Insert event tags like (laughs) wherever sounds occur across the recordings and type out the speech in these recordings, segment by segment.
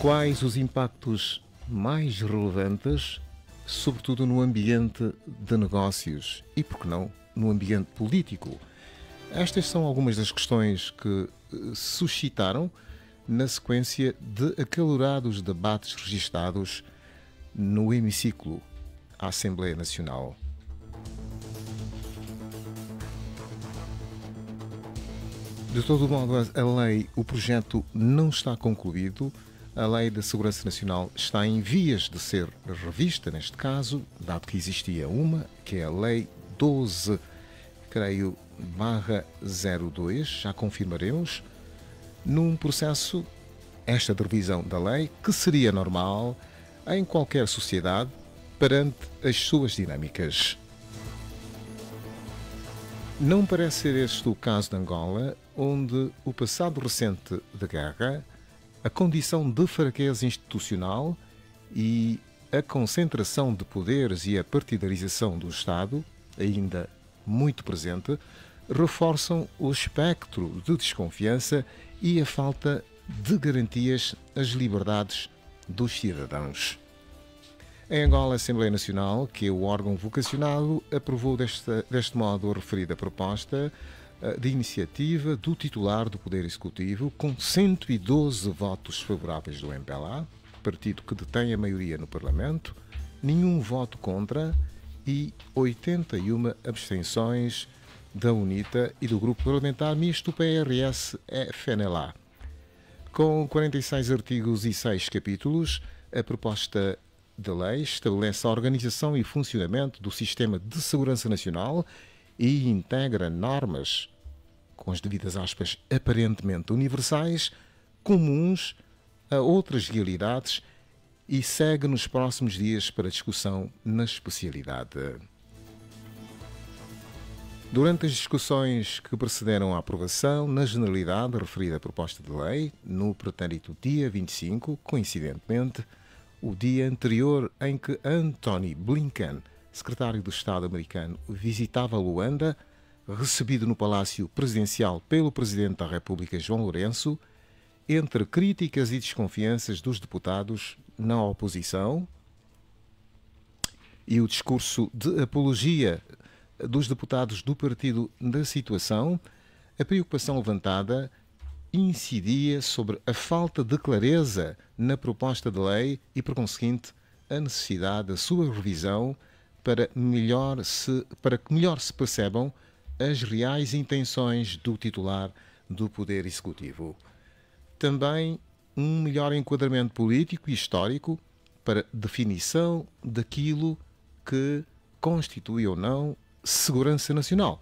Quais os impactos mais relevantes, sobretudo no ambiente de negócios e, por que não, no ambiente político? Estas são algumas das questões que eh, suscitaram na sequência de acalorados debates registados no hemiciclo à Assembleia Nacional. De todo modo, a lei, o projeto não está concluído. A Lei da Segurança Nacional está em vias de ser revista, neste caso, dado que existia uma, que é a Lei 12, creio, barra 02, já confirmaremos, num processo, esta de revisão da lei, que seria normal em qualquer sociedade perante as suas dinâmicas. Não parece ser este o caso de Angola, onde o passado recente da guerra, a condição de fraqueza institucional e a concentração de poderes e a partidarização do Estado, ainda muito presente, reforçam o espectro de desconfiança e a falta de garantias às liberdades dos cidadãos. Em Angola, a Assembleia Nacional, que é o órgão vocacionado, aprovou deste modo a referida proposta, eh, de iniciativa do titular do Poder Executivo, com 112 votos favoráveis do MPLA, partido que detém a maioria no Parlamento, nenhum voto contra e 81 abstenções da UNITA e do Grupo Parlamentar Misto PRS-FNLA. Com 46 artigos e 6 capítulos, a proposta de lei estabelece a organização e funcionamento do Sistema de Segurança Nacional e integra normas, com as devidas aspas aparentemente universais, comuns a outras realidades e segue nos próximos dias para discussão na especialidade. Durante as discussões que precederam a aprovação, na generalidade referida à proposta de lei, no pretérito dia 25, coincidentemente, o dia anterior em que Anthony Blinken secretário do Estado americano, visitava Luanda, recebido no Palácio Presidencial pelo Presidente da República, João Lourenço, entre críticas e desconfianças dos deputados na oposição e o discurso de apologia dos deputados do partido da situação, a preocupação levantada incidia sobre a falta de clareza na proposta de lei e, por conseguinte, a necessidade da sua revisão para, melhor se, para que melhor se percebam as reais intenções do titular do Poder Executivo. Também um melhor enquadramento político e histórico para definição daquilo que constitui ou não segurança nacional.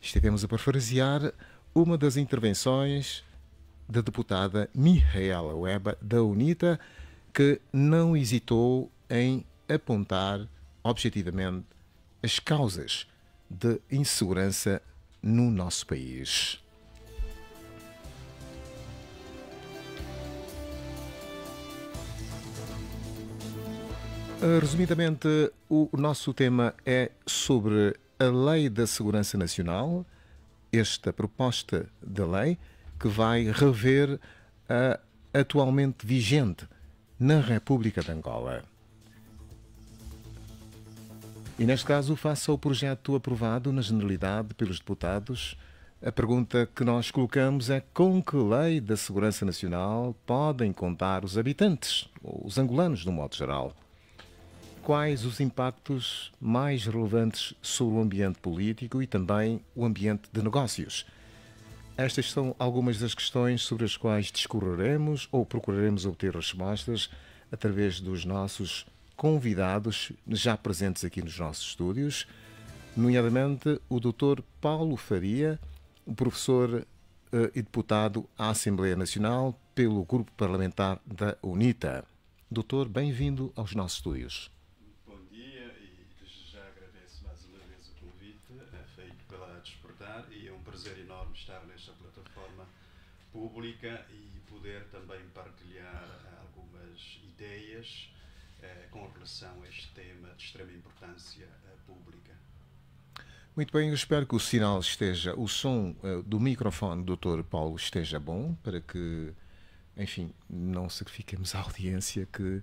Estivemos a parafrasear uma das intervenções da deputada Mihaela Weba da UNITA, que não hesitou em apontar objetivamente as causas de insegurança no nosso país. Ah, resumidamente, o nosso tema é sobre a Lei da Segurança Nacional, esta proposta de lei que vai rever a atualmente vigente na República de Angola. E neste caso, faça o projeto aprovado na generalidade pelos deputados. A pergunta que nós colocamos é com que lei da segurança nacional podem contar os habitantes, os angolanos de um modo geral? Quais os impactos mais relevantes sobre o ambiente político e também o ambiente de negócios? Estas são algumas das questões sobre as quais discorreremos ou procuraremos obter respostas através dos nossos convidados já presentes aqui nos nossos estúdios, nomeadamente o Dr. Paulo Faria, professor eh, e deputado à Assembleia Nacional pelo Grupo Parlamentar da UNITA. Doutor, bem-vindo aos nossos estúdios. Bom dia e já agradeço mais uma vez o convite eh, feito pela Despertar e é um prazer enorme estar nesta plataforma pública e poder também partilhar algumas ideias eh, com relação a este tema de extrema importância eh, pública. Muito bem, eu espero que o sinal esteja, o som eh, do microfone do Dr. Paulo esteja bom para que, enfim, não sacrifiquemos a audiência que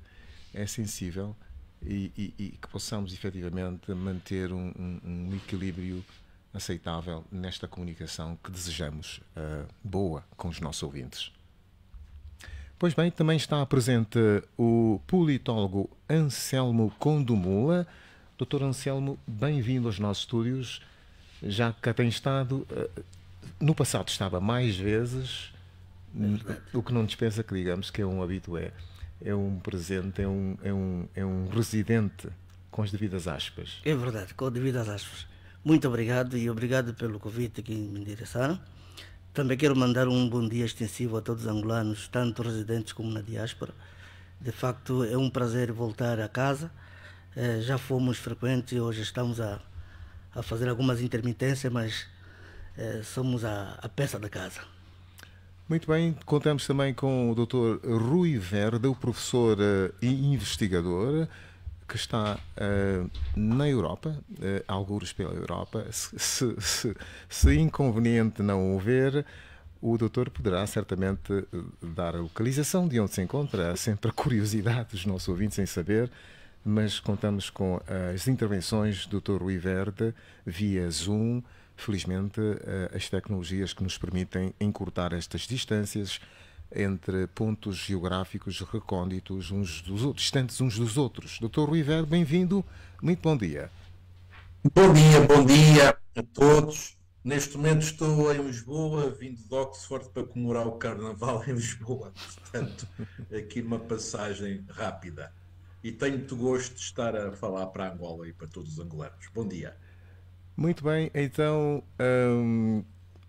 é sensível e, e, e que possamos efetivamente manter um, um, um, equilíbrio aceitável nesta comunicação que desejamos uh, boa com os nossos ouvintes. Pois bem, também está presente o politólogo Anselmo Condomula. Doutor Anselmo, bem-vindo aos nossos estúdios. Já que tem estado, eh, no passado estava mais vezes, é o que não dispensa que digamos que é um habitué, é um presente, é um, é um, é um residente com as devidas aspas. É verdade, com as devidas aspas. Muito obrigado e obrigado pelo convite que me endereçaram. Também quero mandar um bom dia extensivo a todos os angolanos, tanto residentes como na diáspora. De facto, é um prazer voltar a casa. É, já fomos frequentes, e hoje estamos a, a fazer algumas intermitências, mas é, somos a, a peça da casa. Muito bem, contamos também com o Dr. Rui Verde, o professor eh, e investigador que está uh, na Europa, uh, eh, alguns pela Europa, se, se, se, se, inconveniente não ver, o doutor poderá certamente eh, dar a localização de onde se encontra. Há sempre a curiosidade dos nossos ouvintes em saber, mas contamos com as intervenções do doutor Rui Verde via Zoom. Felizmente, uh, as tecnologias que nos permitem encurtar estas distâncias entre pontos geográficos recônditos uns dos outros, distantes uns dos outros. Doutor Rui Verde, bem-vindo, muito bom dia. Bom dia, bom dia a todos. Neste momento estou em Lisboa, vindo de Oxford para comemorar o Carnaval em Lisboa. Portanto, aqui uma passagem rápida. E tenho muito gosto de estar a falar para Angola e para todos os angolanos. Bom dia. Muito bem, então hum,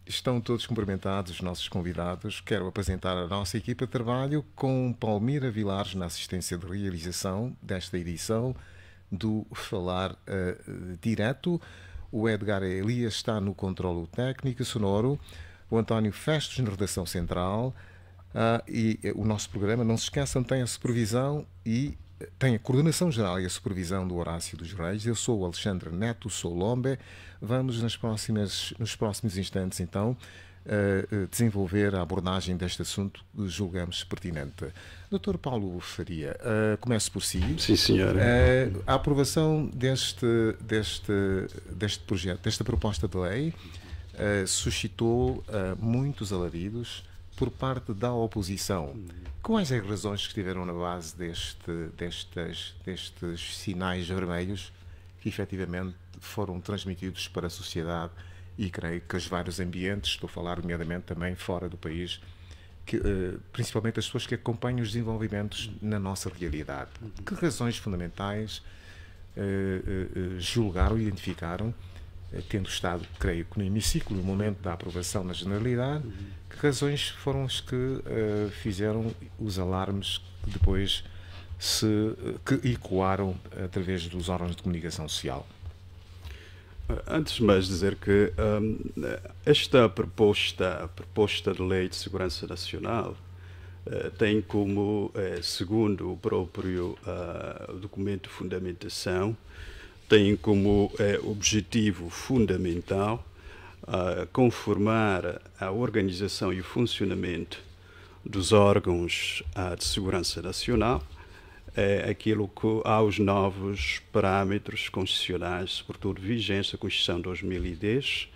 Estão todos cumprimentados os nossos convidados. Quero apresentar a nossa equipa de trabalho com Palmira Vilares na assistência de realização desta edição do Falar uh, Direto. O Edgar Elias está no controlo técnico sonoro, o António Festos na redação central uh, e eh, o nosso programa, não se esqueçam, tem a supervisão e tem a coordenação geral e a supervisão do Horácio dos Reis. Eu sou o Alexandre Neto, sou Lombe. Vamos nas próximas, nos próximos instantes, então, eh, eh, desenvolver a abordagem deste assunto que julgamos pertinente. Doutor Paulo Faria, uh, começo por si. Sim, senhora. Uh, a aprovação deste, deste, deste projeto, desta proposta de lei, uh, suscitou uh, muitos alaridos por parte da oposição. Quais é as razões que estiveram na base deste, destes, destes sinais vermelhos que efetivamente foram transmitidos para a sociedade e creio que os vários ambientes, estou a falar nomeadamente também fora do país, que, eh, principalmente as pessoas que acompanham os desenvolvimentos na nossa realidade. Que razões fundamentais eh, eh, julgaram identificaram eh, tendo estado, creio que no hemiciclo, no momento da aprovação na Generalidade, que razões foram as que uh, fizeram os alarmes que depois se eh, que ecoaram através dos órgãos de comunicação social? Antes de mais dizer que um, esta proposta, proposta de lei de segurança nacional, uh, tem como, uh, segundo o próprio documento de fundamentação, têm como é, objetivo fundamental ah, conformar a organização e o funcionamento dos órgãos ah, de segurança nacional é aquilo que aos novos parâmetros constitucionais, sobretudo vigência da Constituição 2010,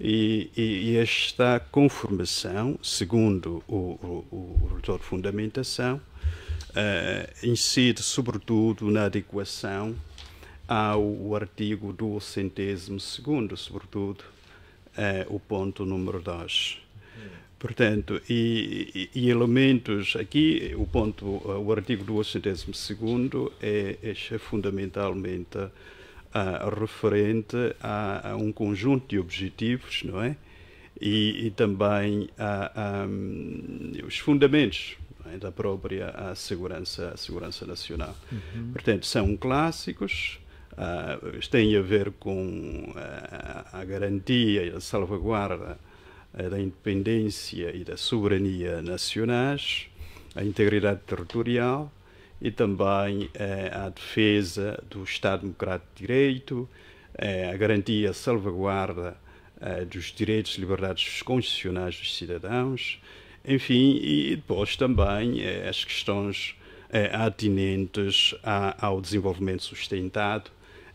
e, e, e, esta conformação, segundo o, o, o relator de fundamentação, uh, incide sobretudo na adequação ao artigo do centésimo segundo, sobretudo é, o ponto número 2. Portanto, e, e, elementos aqui, o ponto, eh, o artigo segundo é, é fundamentalmente ah, referente a, a, um conjunto de objetivos, não é? E, e também a, a, hum, os fundamentos é? da própria a segurança, a segurança nacional. Uhum. Portanto, são clássicos, uh, ah, têm a ver com ah, a garantia e a salvaguarda ah, da independência e da soberania nacionais, a integridade territorial e também a defesa do Estado Democrático de Direito, a garantia, e a salvaguarda dos direitos e liberdades constitucionais dos cidadãos, enfim, e depois também eh, as questões eh, atinentes ao desenvolvimento sustentado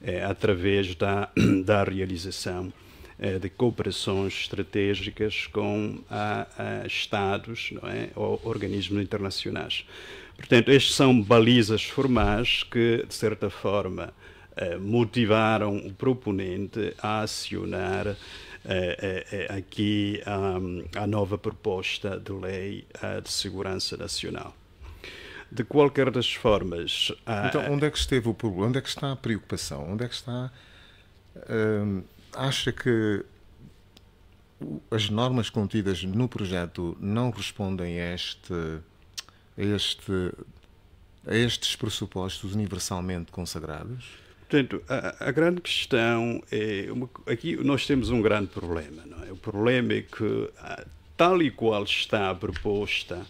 é, através da, (clears throat) da realização é, de cooperações estratégicas com a, a Estados é? ou organismos internacionais. Portanto, estas são balizas formais que, de certa forma, é, motivaram o proponente a acionar aqui a nova proposta de lei de segurança nacional. De qualquer das formas. Então, onde é que esteve o problema? Onde é que está a preocupação? Onde é que está. Hum, acha que as normas contidas no projeto não respondem a este. A este a estes pressupostos universalmente consagrados? Portanto, a, a grande questão é. Uma, aqui nós temos um grande problema, não é? O problema é que, ah, tal e qual está a proposta,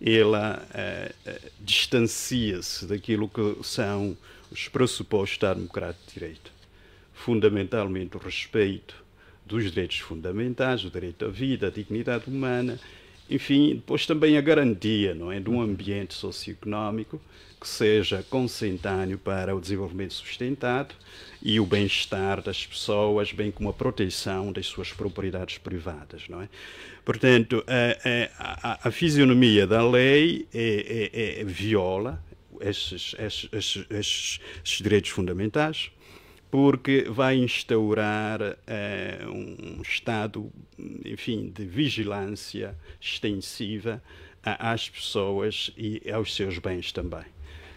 ela eh, eh, distancia-se daquilo que são os pressupostos da democracia de direito. Fundamentalmente o respeito dos direitos fundamentais, o direito à vida, à dignidade humana, enfim, depois também a garantia não é, de um ambiente socioeconómico que seja consentâneo para o desenvolvimento sustentado e o bem-estar das pessoas, bem como a proteção das suas propriedades privadas, não é? Portanto, a, a, a fisionomia da lei é, é, é, viola esses, esses, esses, esses direitos fundamentais, porque vai instaurar eh, um estado, enfim, de vigilância extensiva às pessoas e aos seus bens também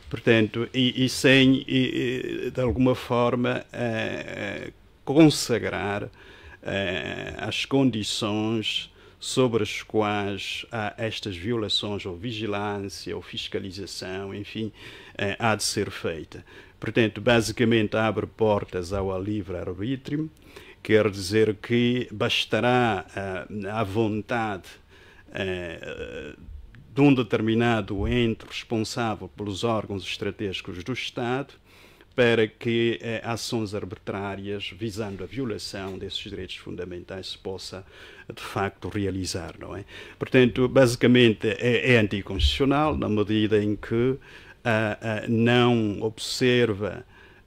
portanto, e, e sem, e, de alguma forma, eh, eh, consagrar eh, as condições sobre as quais há estas violações ou vigilância ou fiscalização, enfim, há de ser feita. Portanto, basicamente abre portas ao livre arbítrio, quer dizer que bastará eh, a vontade de um determinado ente responsável pelos órgãos estratégicos do Estado para que eh, ações arbitrárias visando a violação desses direitos fundamentais se possa de facto realizar, não é? Portanto, basicamente é, é anticonstitucional na medida em que eh, eh, não observa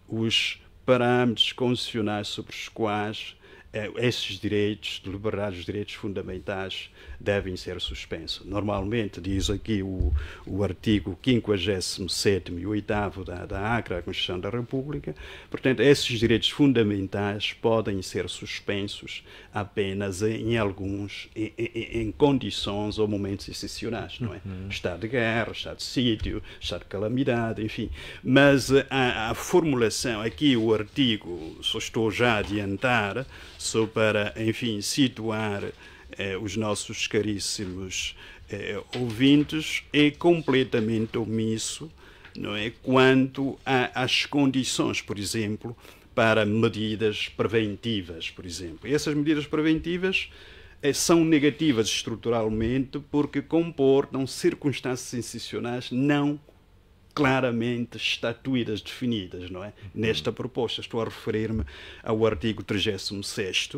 os parâmetros constitucionais sobre os quais eh, esses direitos, liberdades, os direitos fundamentais devem ser suspensos. Normalmente, diz aqui o, o artigo 57 e 8 da, da ACRA, a Constituição da República, portanto, esses direitos fundamentais podem ser suspensos apenas em, alguns, em, em, em condições ou momentos excepcionais, não é? Uhum. Estado de guerra, estado de sítio, estado de calamidade, enfim. Mas eh, a, a formulação, aqui o artigo, só estou já a adiantar, só para, enfim, situar eh, os nossos caríssimos eh, ouvintes, é completamente omisso não é, quanto às condições, por exemplo, para medidas preventivas, por exemplo. E essas medidas preventivas eh, são negativas estruturalmente porque comportam circunstâncias excepcionais não claramente estatuídas definidas, não é? Uhum. Nesta proposta, estou a referir-me ao artigo 36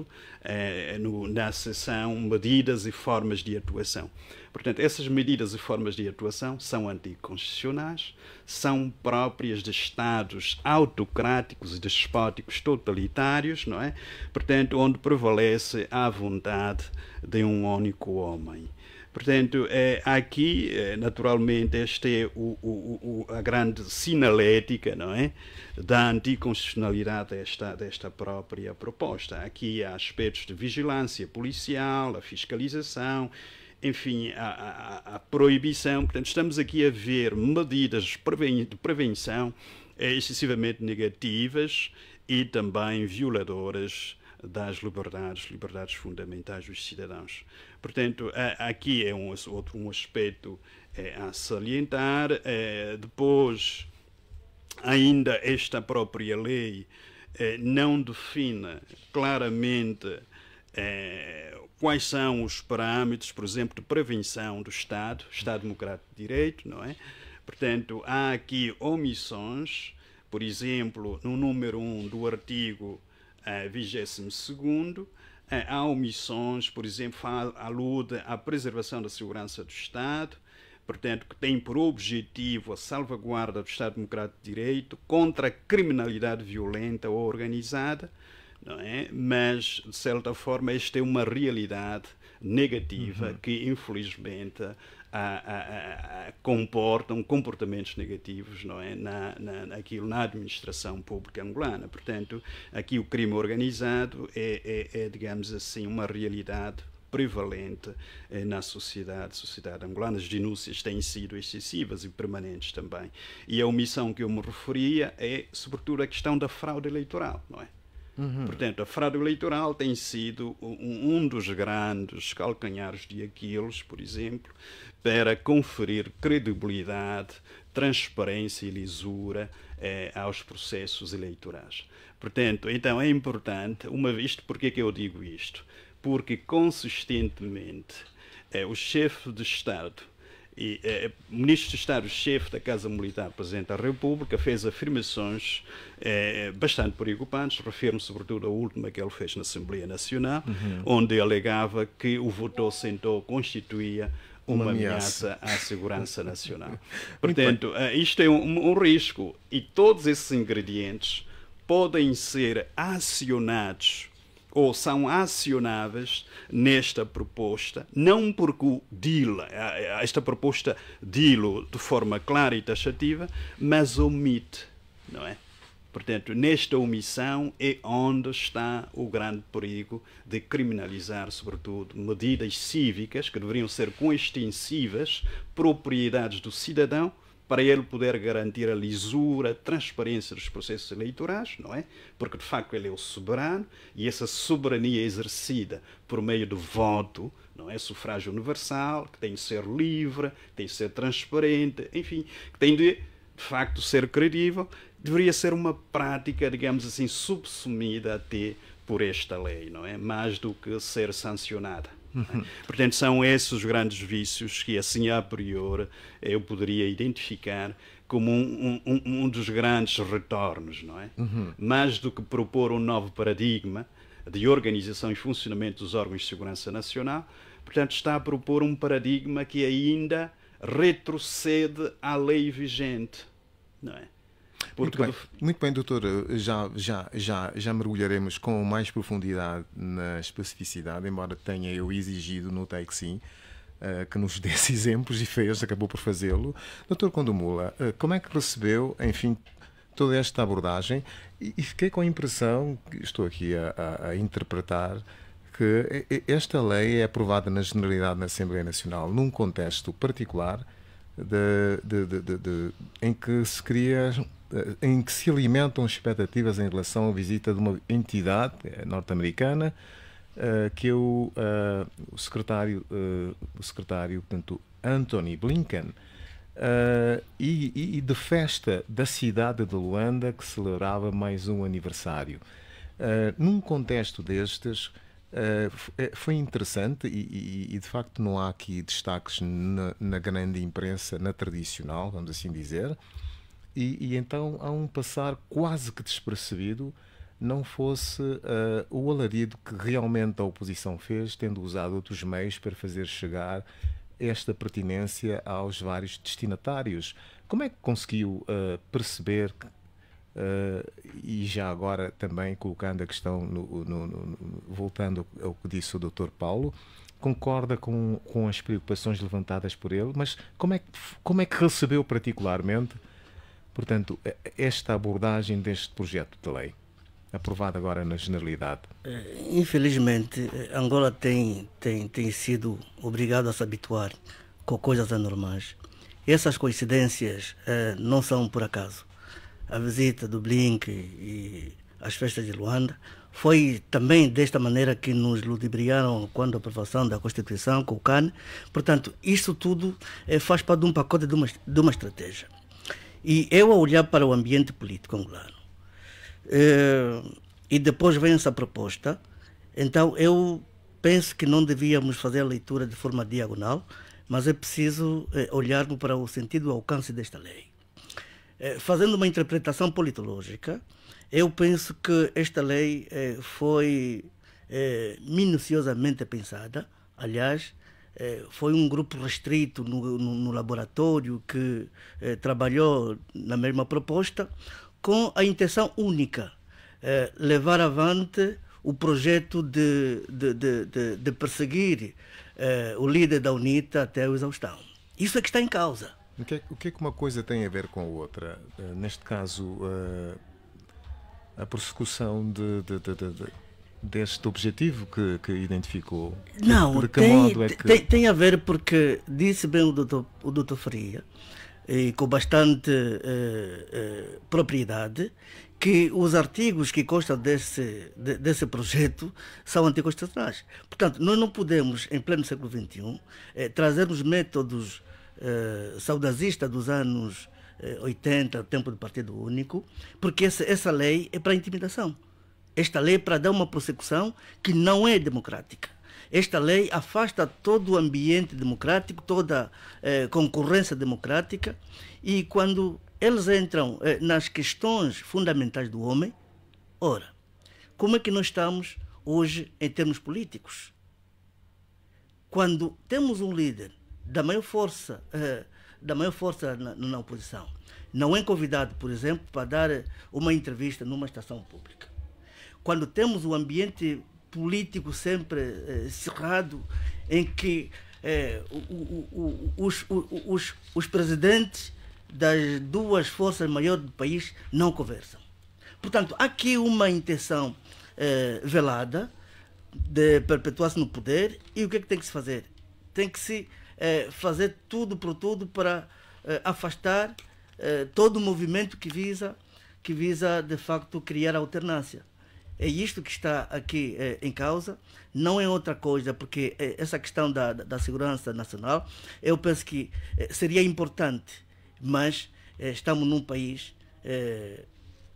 eh, no, na seção Medidas e Formas de Atuação. Portanto, essas medidas e formas de atuação são anticonstitucionais, são próprias de Estados autocráticos e despóticos totalitários, não é? Portanto, onde prevalece a vontade de um único homem. Portanto, é aqui, eh, naturalmente, esta é o, o, o, a grande sinalética não é? da anticonstitucionalidade desta, desta própria proposta. Aqui há aspectos de vigilância policial, a fiscalização, enfim, a, a, a proibição. Portanto, estamos aqui a ver medidas de prevenção excessivamente negativas e também violadoras das liberdades, liberdades fundamentais dos cidadãos. Portanto, aqui é um outro um aspecto eh, a salientar. Eh, depois, ainda esta própria lei eh, não define claramente quais são os parâmetros, por exemplo, de prevenção do Estado, Estado Democrático de Direito, não é? Portanto, há aqui omissões, por exemplo, no número 1 do artigo uh, 22 é, há omissões, por exemplo, alude à preservação da segurança do Estado, portanto, que tem por objetivo a salvaguarda do Estado Democrático de Direito contra a criminalidade violenta ou organizada, não é? mas, de certa forma, esta é uma realidade negativa uhum. que, infelizmente, a, a, a, comportam comportamentos negativos não é? na, na, aquilo na administração pública angolana. Portanto, aqui o crime organizado é, é, é digamos assim, uma realidade prevalente eh, na sociedade, sociedade angolana. As denúncias têm sido excessivas e permanentes também. E a omissão que eu me referia é, sobretudo, a questão da fraude eleitoral, não é? Uhum. Portanto, a fraude eleitoral tem sido um, um, dos grandes calcanhares de Aquiles, por exemplo, para conferir credibilidade, transparência e lisura eh, aos processos eleitorais. Portanto, então é importante, uma vez, porque é que eu digo isto? Porque consistentemente eh, o chefe de Estado e, eh, eh, o ministro de Estado-chefe da Casa Militar, Presidente da República, fez afirmações eh, bastante preocupantes. Refiro-me sobretudo à última que ele fez na Assembleia Nacional, uhum. onde alegava que o voto sentou constituía uma, uma ameaça. ameaça à segurança nacional. (laughs) Portanto, eh, isto é um, um risco e todos esses ingredientes podem ser acionados ou são acionáveis nesta proposta, não porque o DIL, eh, esta proposta DIL de forma clara e taxativa, mas omite, não é? Portanto, nesta omissão é onde está o grande perigo de criminalizar, sobretudo, medidas cívicas que deveriam ser coextensivas, propriedades do cidadão, para ele poder garantir a lisura, a transparência dos processos eleitorais, não é? Porque de facto ele é o soberano e essa soberania é exercida por meio do voto, não é? Sufrágio universal, que tem de ser livre, tem de ser transparente, enfim, que tem de, de facto, ser credível, deveria ser uma prática, digamos assim, subsumida até por esta lei, não é? Mais do que ser sancionada. (laughs) Portanto, são esses os grandes vícios que, assim a priori, eu poderia identificar como um, um, um dos grandes retornos, não é? Uhum. Mais do que propor um novo paradigma de organização e funcionamento dos órgãos de segurança nacional, portanto, está a propor um paradigma que ainda retrocede à lei vigente, não é? Muito bem. Muito bem, doutor, já, já, já, já mergulharemos com mais profundidade na especificidade, embora tenha eu exigido no Take Sim eh, que nos (laughs) desse exemplos e fez, acabou por fazê-lo. Doutor Condomula, eh, como é que recebeu, enfim, toda esta abordagem? E, fiquei com a impressão, estou aqui a, a, a interpretar, que esta lei é aprovada na generalidade na Assembleia Nacional num contexto particular de, de, de, em que se cria eh, em que se alimentam expectativas em relação à visita de uma entidade eh, norte-americana eh, que é o, o secretário, o secretário portanto, Anthony Blinken Uh, e, e, de festa da cidade de Luanda que celebrava mais um aniversário. Uh, num contexto destes, uh, foi interessante e, e, e, de facto não há aqui destaques na, na grande imprensa, na tradicional, vamos assim dizer, e, e, então há um passar quase que despercebido não fosse uh, o alarido que realmente a oposição fez, tendo usado outros meios para fazer chegar esta pertinência aos vários destinatários. Como é que conseguiu uh, perceber, uh, e já agora também colocando a questão, no, no, no, voltando ao que disse o Dr. Paulo, concorda com, com as preocupações levantadas por ele, mas como é que, como é que recebeu particularmente Portanto, esta abordagem deste projeto de lei, aprovado agora na Generalidade. É, infelizmente, Angola tem, tem, tem sido obrigado a se habituar com coisas anormais. Essas coincidências eh, não são por acaso. A visita do Blink e as festas de Luanda foi também desta maneira que nos ludibriaram quando a aprovação da Constituição com o CAN. Portanto, isso tudo eh, faz parte de um pacote de uma, de uma estratégia. E eu a olhar para o ambiente político angolano. Eh, e depois vem essa proposta. Então eu penso que não devíamos fazer a leitura de forma diagonal, mas é preciso eh, olharmos para o sentido e alcance desta lei. Eh, fazendo uma interpretação politológica, eu penso que esta lei foi minuciosamente pensada, aliás, eh, foi um grupo restrito no, no, no laboratório que eh, trabalhou na mesma proposta com a intenção única, eh, levar avante o projeto de, de, de, de, de perseguir eh, o líder da UNITA até a exaustão. Isso é que está em causa. O que, é, o que, é que uma coisa tem a ver com a outra? Eh, neste caso, eh, a persecução de, de, de, de deste objetivo que, que identificou? Não, de que tem, modo é que... tem, tem a ver porque disse bem o doutor, o doutor Faria, e com bastante eh, eh, propriedade, que os artigos que constam desse, de, desse projeto são anticonstitucionais. Portanto, nós não podemos, em pleno século XXI, eh, trazermos métodos eh, saudazistas dos anos 80, eh, tempo do Partido Único, porque essa, essa lei é para intimidação. Esta lei é para dar uma persecução que não é democrática. Esta lei afasta todo o ambiente democrático, toda eh, concorrência democrática, e quando eles entram eh, nas questões fundamentais do homem, ora, como é que nós estamos hoje em termos políticos? Quando temos um líder da maior força, eh, da maior força na, na oposição, não é convidado, por exemplo, para dar eh, uma entrevista numa estação pública quando temos um ambiente político sempre eh, cerrado, em que eh, o, o, o, os, os, os presidentes das duas forças maiores do país não conversam. Portanto, há aqui uma intenção eh, velada de perpetuar-se no poder e o que é que tem que se fazer? Tem que se eh, fazer tudo por tudo para eh, afastar eh, todo o movimento que visa, que visa, de facto, criar alternância. É isto que está aqui é, em causa, não é outra coisa, porque é, essa questão da, da segurança nacional, eu penso que é, seria importante, mas é, estamos num país é,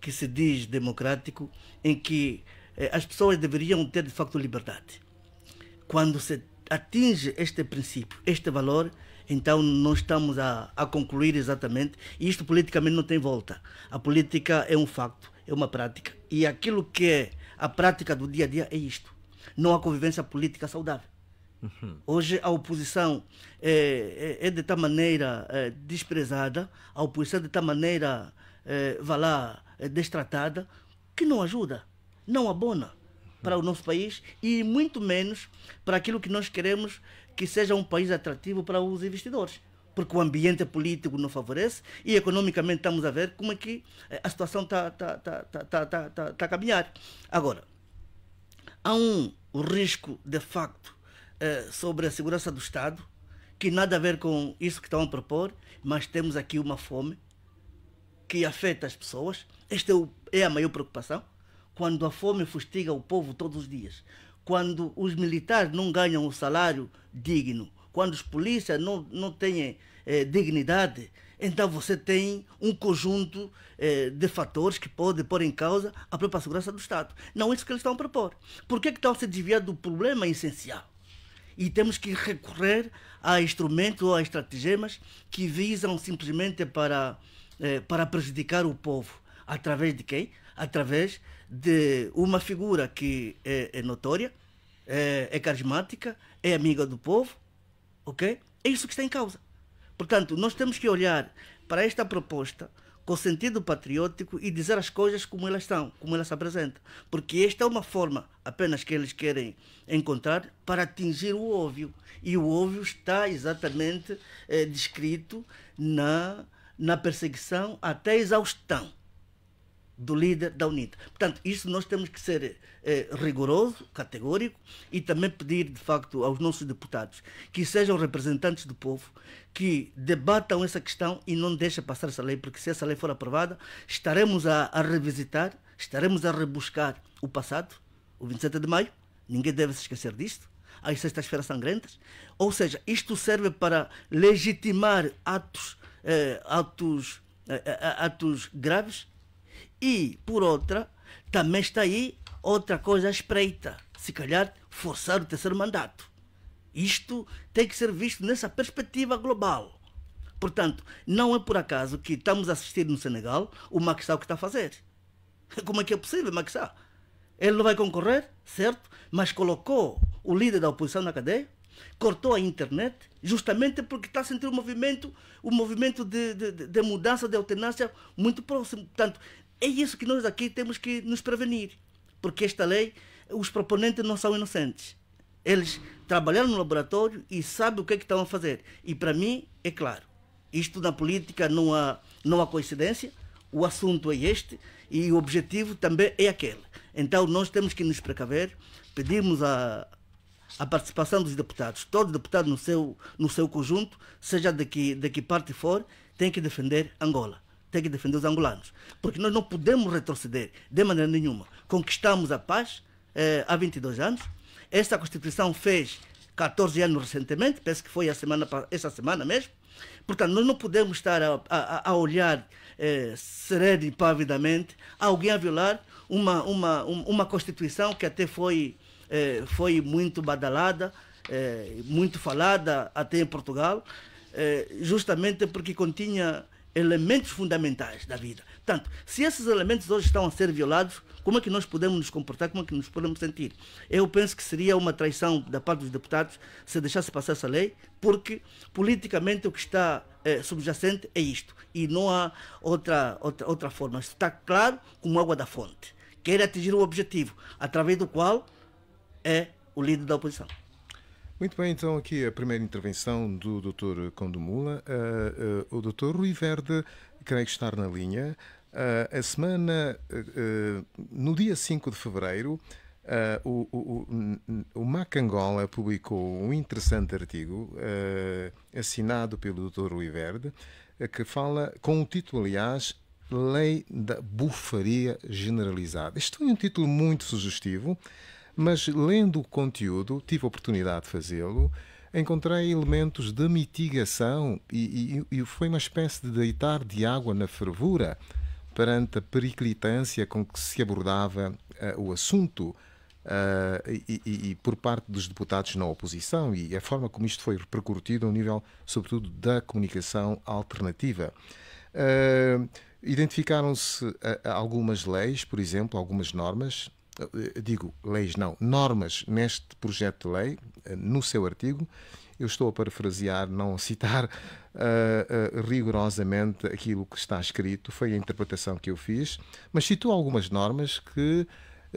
que se diz democrático, em que é, as pessoas deveriam ter de facto liberdade. Quando se atinge este princípio, este valor, então não estamos a, a concluir exatamente. E isto politicamente não tem volta. A política é um facto, é uma prática. E aquilo que é a prática do dia a dia é isto. Não há convivência política saudável. Uhum. Hoje a oposição é, é, é de tal maneira é, desprezada, a oposição é de tal maneira, vá lá, destratada, que não ajuda, não abona uhum. para o nosso país e muito menos para aquilo que nós queremos que seja um país atrativo para os investidores. Porque o ambiente político não favorece e economicamente estamos a ver como é que eh, a situação está tá, tá, tá, a caminhar. Agora, há um risco de facto eh, sobre a segurança do Estado, que nada a ver com isso que estão a propor, mas temos aqui uma fome que afeta as pessoas. Esta é, é a maior preocupação. Quando a fome fustiga o povo todos os dias, quando os militares não ganham um salário digno, quando os polícias não, não têm eh, dignidade, então você tem um conjunto eh, de fatores que pode pôr em causa a própria segurança do Estado. Não é isso que eles estão a propor. Por que, é que estão a se desviar do problema essencial? E temos que recorrer a instrumentos ou a estratagemas que visam simplesmente para, eh, para prejudicar o povo. Através de quem? através de uma figura que é, é notória, é, é, carismática, é amiga do povo, ok? É isso que está em causa. Portanto, nós temos que olhar para esta proposta com sentido patriótico e dizer as coisas como elas estão, como elas se apresentam. Porque esta é uma forma apenas que eles querem encontrar para atingir o óbvio. E o óbvio está exatamente é, descrito na, na perseguição até exaustão do líder da UNITA. Portanto, isso nós temos que ser eh, rigoroso, categórico e também pedir, de facto, aos nossos deputados que sejam representantes do povo, que debatam essa questão e não deixem passar essa lei, porque se essa lei for aprovada, estaremos a, a revisitar, estaremos a rebuscar o passado, o 27 de maio, ninguém deve se esquecer disto, as sextas-feiras sangrentas, ou seja, isto serve para legitimar atos, eh, atos, eh, eh atos graves e, por outra, também está aí outra coisa à espreita. Se calhar forçar o terceiro mandato. Isto tem que ser visto nessa perspectiva global. Portanto, não é por acaso que estamos assistindo no Senegal o Macky Sall que está a fazer. (laughs) Como é que é possível, Macky Sall? Ele não vai concorrer, certo? Mas colocou o líder da oposição na cadeia, cortou a internet, justamente porque está a sentir um movimento, um movimento de, de, de mudança, de alternância muito próximo. Portanto, é isso que nós aqui temos que nos prevenir, porque esta lei, os proponentes não são inocentes. Eles trabalharam no laboratório e sabem o que, é que estão a fazer. E para mim, é claro, isto na política não há, não há coincidência, o assunto é este e o objetivo também é aquele. Então nós temos que nos precaver, pedimos a, a participação dos deputados. Todo deputado no seu, no seu conjunto, seja de que, de que parte for, tem que defender Angola tem que defender os angolanos. Porque nós não podemos retroceder de maneira nenhuma. Conquistamos a paz eh, há 22 anos. Esta Constituição fez 14 anos recentemente, penso que foi a semana, essa semana mesmo. Portanto, nós não podemos estar a, a, a olhar eh, sereno e pavidamente alguém a violar uma, uma, uma Constituição que até foi, eh, foi muito badalada, eh, muito falada até em Portugal, eh, justamente porque continha elementos fundamentais da vida. Portanto, se esses elementos hoje estão a ser violados, como é que nós podemos nos comportar, como é que nos podemos sentir? Eu penso que seria uma traição da parte dos deputados se deixasse passar essa lei, porque politicamente o que está é, subjacente é isto. E não há outra, outra, outra forma. Está claro como água da fonte. Quer atingir o objetivo, através do qual é o líder da oposição. Muito bem, então aqui a primeira intervenção do Dr. Condomula. Uh, ah, uh, ah, o Dr. Rui Verde, creio que está na linha. Uh, a semana, no dia 5 de fevereiro, o, o, o, o Macangola publicou um interessante artigo assinado pelo Dr. Rui Verde, que fala, com o título, aliás, Lei da Bufaria Generalizada. Este é um título muito sugestivo mas lendo o conteúdo, tive a oportunidade de fazê-lo, encontrei elementos de mitigação e, e, e, foi uma espécie de deitar de água na fervura perante a periclitância com que se abordava uh, o assunto. Uh, e, e, e, por parte dos deputados na oposição e a forma como isto foi repercutido ao nível, sobretudo, da comunicação alternativa. Uh, Identificaram-se algumas leis, por exemplo, algumas normas eh, digo leis não, normas neste projeto de lei, eh, no seu artigo, eu estou a parafrasear, não citar uh, (laughs) uh, rigorosamente aquilo que está escrito, foi a interpretação que eu fiz, mas citou algumas normas que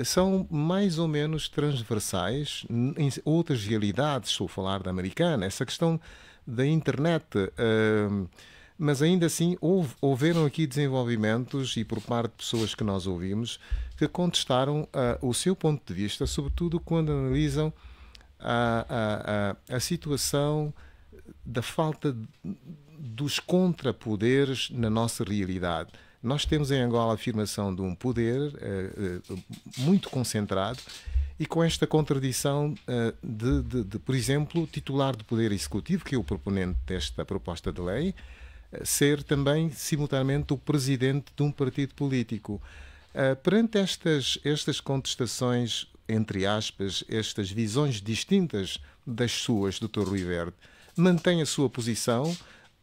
são mais ou menos transversais em outras realidades, estou a falar da americana, essa questão da internet. Uh, mas ainda assim houve, houveram aqui desenvolvimentos e por parte de pessoas que nós ouvimos que contestaram uh, o seu ponto de vista, sobretudo quando analisam a, a, a, a situação da falta de, dos contrapoderes na nossa realidade. Nós temos em Angola a afirmação de um poder uh, muito concentrado e com esta contradição uh, de, de, de, por exemplo, titular do Poder Executivo, que é o proponente desta proposta de lei, ser também, simultaneamente, o presidente de um partido político. Uh, perante estas, estas contestações, entre aspas, estas visões distintas das suas, Dr. Rui Verde, mantém a sua posição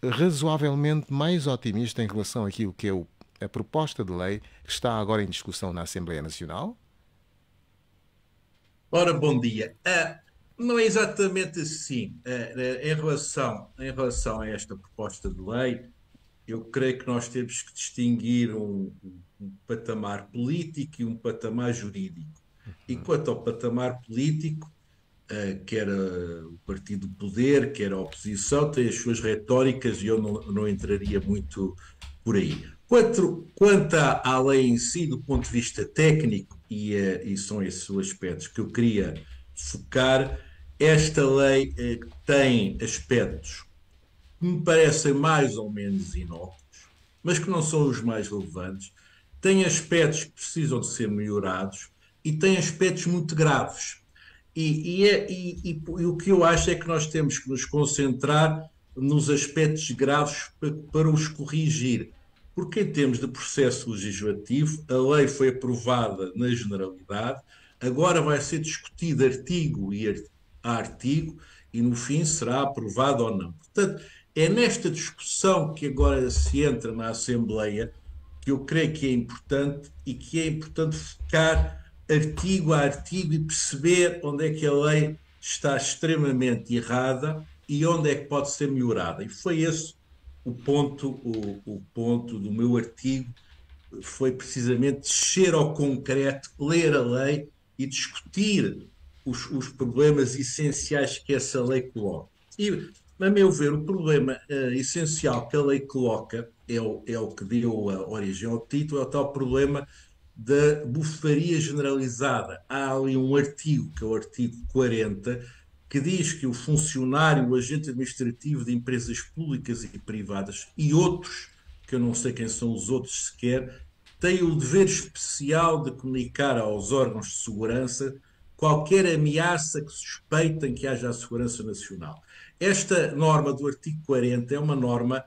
razoavelmente mais otimista em relação àquilo que é o, a proposta de lei que está agora em discussão na Assembleia Nacional? Ora, bom dia. Uh, não é exatamente assim. Eh, eh, em relação, em relação a esta proposta de lei, eu creio que nós temos que distinguir um, um patamar político e um patamar jurídico. E uhum. quanto ao patamar político, eh, quer o partido do poder, quer a oposição, tem as suas retóricas e eu não, não entraria muito por aí. Quanto, quanto à, à, lei em si, do ponto de vista técnico, e, e são esses os aspectos que eu queria focar, esta lei eh, tem aspectos que me parecem mais ou menos inócuos, mas que não são os mais relevantes, tem aspectos que precisam de ser melhorados e tem aspectos muito graves. E, e, é, e, e, o que eu acho é que nós temos que nos concentrar nos aspectos graves para, para os corrigir. Porque, em termos de processo legislativo, a lei foi aprovada na generalidade, agora vai ser discutido artigo e artigo artigo e no fim será aprovado ou não. Portanto, é nesta discussão que agora se entra na Assembleia que eu creio que é importante e que é importante ficar artigo a artigo e perceber onde é que a lei está extremamente errada e onde é que pode ser melhorada. E foi esse o ponto, o, o ponto do meu artigo, foi precisamente descer ao concreto, ler a lei e discutir os, os problemas essenciais que essa lei coloca. E, a meu ver, o problema uh, essencial que a lei coloca é o, é o que deu a origem ao título, é o tal problema da bufaria generalizada. Há ali um artigo, que é o artigo 40, que diz que o funcionário, o agente administrativo de empresas públicas e privadas e outros, que eu não sei quem são os outros sequer, tem o dever especial de comunicar aos órgãos de segurança qualquer ameaça que suspeitem que haja à segurança nacional. Esta norma do artigo 40 é uma norma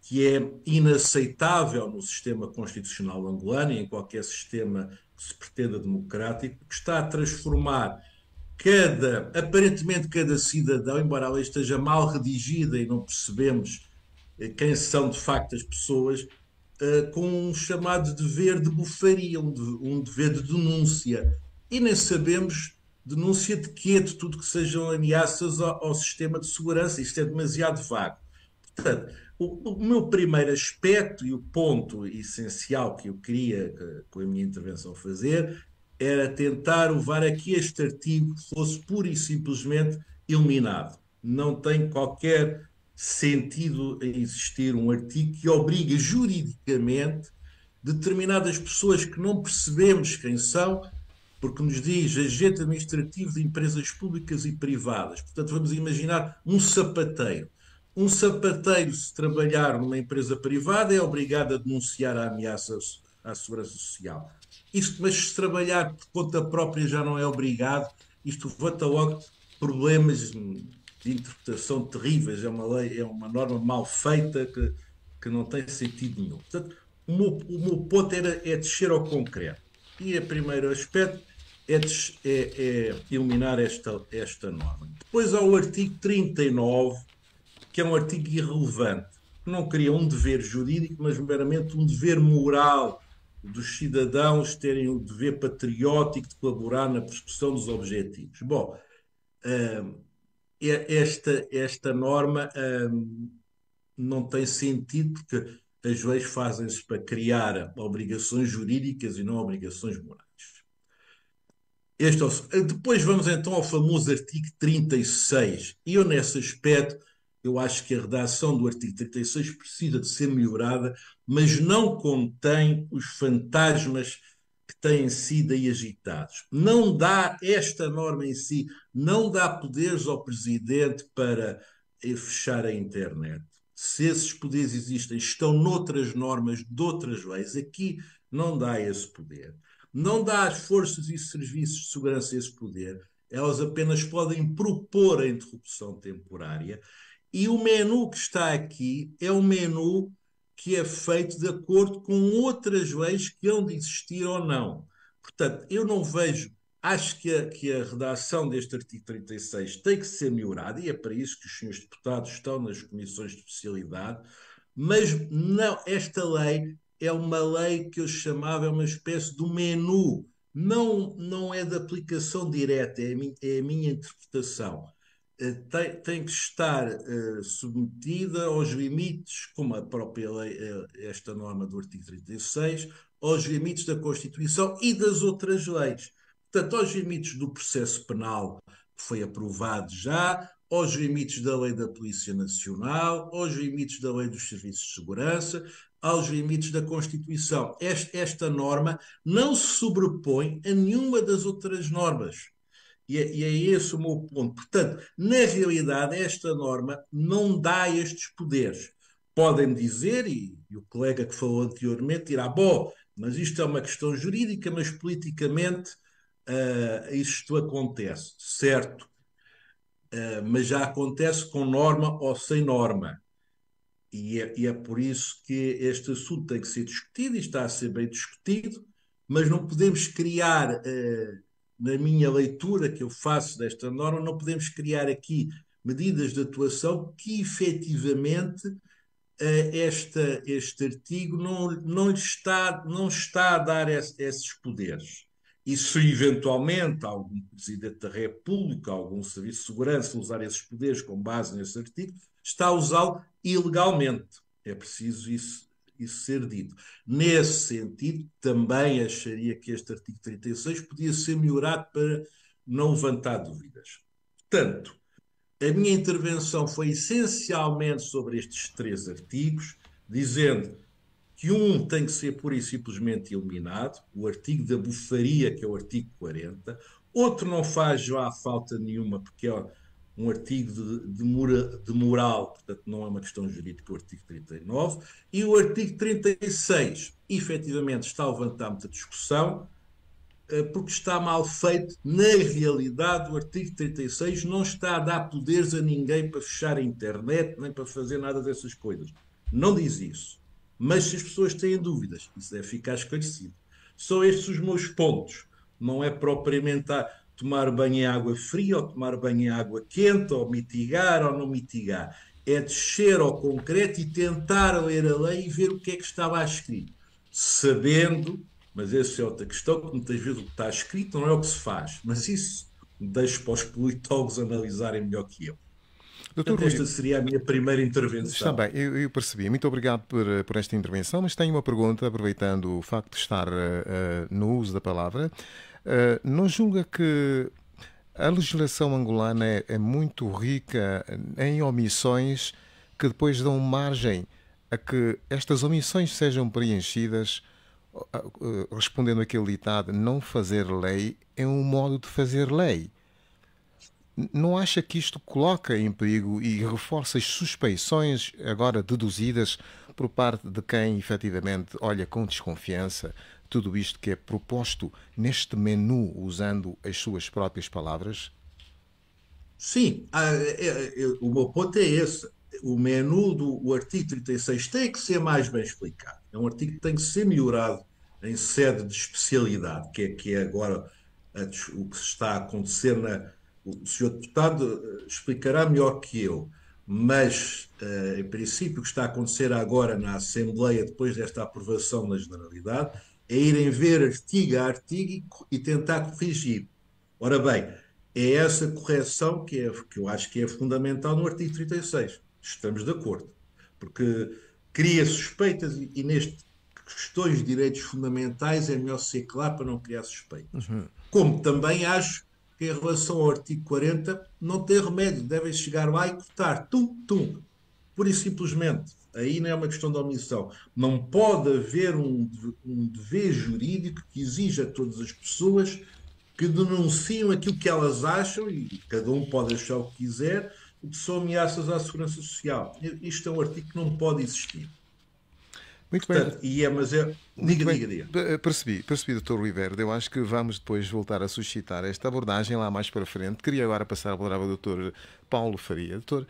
que é inaceitável no sistema constitucional angolano e em qualquer sistema que se pretenda democrático, que está a transformar cada, aparentemente cada cidadão, embora a lei esteja mal redigida e não percebemos eh, quem são de facto as pessoas, eh, com um chamado dever de bufaria, um, dever de denúncia, e nem sabemos denúncia de quê, de tudo que sejam ameaças ao, ao sistema de segurança. Isto é demasiado vago. Portanto, o, o, meu primeiro aspecto e o ponto essencial que eu queria que, com a minha intervenção fazer era tentar levar a que este artigo fosse pura e simplesmente eliminado. Não tem qualquer sentido existir um artigo que obriga juridicamente determinadas pessoas que não percebemos quem são porque nos diz agente administrativo de empresas públicas e privadas. Portanto, vamos imaginar um sapateiro. Um sapateiro, se trabalhar numa empresa privada, é obrigado a denunciar a ameaça à segurança social. Isto, mas se trabalhar por conta própria já não é obrigado, isto levanta logo problemas de interpretação terríveis, é uma lei, é uma norma mal feita que, que não tem sentido nenhum. Portanto, o meu, o meu ponto era, é descer ao concreto. E o primeiro aspecto é, é, é eliminar esta, esta norma. Depois há o artigo 39, que é um artigo irrelevante, que não cria um dever jurídico, mas meramente um dever moral dos cidadãos terem o dever patriótico de colaborar na persecução dos objetivos. Bom, hum, esta, esta norma hum, não tem sentido porque as leis fazem-se para criar obrigações jurídicas e não obrigações morais. Este é Depois vamos então ao famoso artigo 36. E eu, nesse aspecto, eu acho que a redação do artigo 36 precisa de ser melhorada, mas não contém os fantasmas que têm sido aí agitados. Não dá esta norma em si, não dá poderes ao presidente para eh, fechar a internet. Se esses poderes existem, estão noutras normas de outras leis. Aqui não dá esse poder não dá às forças e serviços de segurança esse poder, elas apenas podem propor a interrupção temporária. E o menu que está aqui é um menu que é feito de acordo com outras leis que hão de existir ou não. Portanto, eu não vejo, acho que a, que a redação deste artigo 36 tem que ser melhorada, e é para isso que os senhores deputados estão nas comissões de especialidade, mas não, esta lei é uma lei que eu chamava, é uma espécie de menu, não, não é de aplicação direta, é a minha, é a minha interpretação. Eh, tem, tem, que estar uh, submetida aos limites, como a própria lei, uh, esta norma do artigo 36, aos limites da Constituição e das outras leis. Portanto, aos limites do processo penal, que foi aprovado já, aos limites da lei da Polícia Nacional, aos limites da lei dos Serviços de Segurança, aos limites da Constituição. Esta, esta norma não se sobrepõe a nenhuma das outras normas. E é, e é esse o meu ponto. Portanto, na realidade, esta norma não dá estes poderes. Podem dizer, e, e o colega que falou anteriormente dirá, bom, mas isto é uma questão jurídica, mas politicamente uh, isto acontece. Certo. Uh, mas já acontece com norma ou sem norma. E é, e é por isso que este assunto tem que ser discutido e está a ser bem discutido, mas não podemos criar, eh, na minha leitura que eu faço desta norma, não podemos criar aqui medidas de atuação que efetivamente eh, esta, este artigo não, não, está, não está a dar esse, esses poderes. E se eventualmente algum Presidente da República, algum Serviço de Segurança usar esses poderes com base nesse artigo, está a usá-lo ilegalmente. É preciso isso, isso ser dito. Nesse sentido, também acharia que este artigo 36 podia ser melhorado para não levantar dúvidas. Portanto, a minha intervenção foi essencialmente sobre estes três artigos, dizendo que um tem que ser pura e simplesmente eliminado, o artigo da bufaria, que é o artigo 40, outro não faz já falta nenhuma, porque é um artigo de, de, mora, de moral, portanto não é uma questão jurídica, o artigo 39, e o artigo 36, efetivamente está a levantar muita discussão, eh, porque está mal feito. Na realidade, o artigo 36 não está a dar poderes a ninguém para fechar a internet, nem para fazer nada dessas coisas. Não diz isso. Mas se as pessoas têm dúvidas, isso deve é ficar esclarecido. São estes os meus pontos. Não é propriamente a tomar banho em água fria ou tomar banho em água quente, ou mitigar ou não mitigar. É descer ao concreto e tentar ler a lei e ver o que é que estava escrito. Sabendo, mas essa é outra questão, que muitas vezes o que está escrito não é o que se faz. Mas isso deixo para os politólogos analisarem melhor que eu. Doutor Portanto, esta seria a minha primeira intervenção. Está bem, eu, eu percebi. Muito obrigado por, por, esta intervenção, mas tenho uma pergunta, aproveitando o facto de estar uh, no uso da palavra. Uh, não julga que a legislação angolana é, é, muito rica em omissões que depois dão margem a que estas omissões sejam preenchidas, uh, respondendo aquele ditado, não fazer lei é um modo de fazer lei. Não acha que isto coloca em perigo e reforça as suspeições agora deduzidas por parte de quem efetivamente olha com desconfiança tudo isto que é proposto neste menu, usando as suas próprias palavras? Sim, o meu ponto é esse. O menu do o artigo 36 tem que ser mais bem explicado. É um artigo que tem que ser melhorado em sede de especialidade, que é, que é agora a, o que está a acontecer na, o senhor deputado eh, explicará melhor que eu, mas uh, em princípio o que está a acontecer agora na Assembleia, depois desta aprovação na Generalidade, é irem ver artigo a artigo e, tentar corrigir. Ora bem, é essa correção que, é, que eu acho que é fundamental no artigo 36. Estamos de acordo. Porque cria suspeitas e, e neste questões de direitos fundamentais é melhor ser claro para não criar suspeitas. Uhum. Como também acho em relação ao artigo 40, não tem remédio, devem chegar lá e cortar, tum, tum, pura e simplesmente. Aí não é uma questão de omissão. Não pode haver um, um dever jurídico que exija a todas as pessoas que denunciam aquilo que elas acham, e cada um pode achar o que quiser, que são ameaças à segurança social. Isto é um artigo que não pode existir. Muito bem. Portanto, e é, mas é. Diga, diga, diga. Percebi, percebi, doutor Rui Verde. Eu acho que vamos depois voltar a suscitar esta abordagem lá mais para frente. Queria agora passar a palavra ao doutor Paulo Faria. Doutor,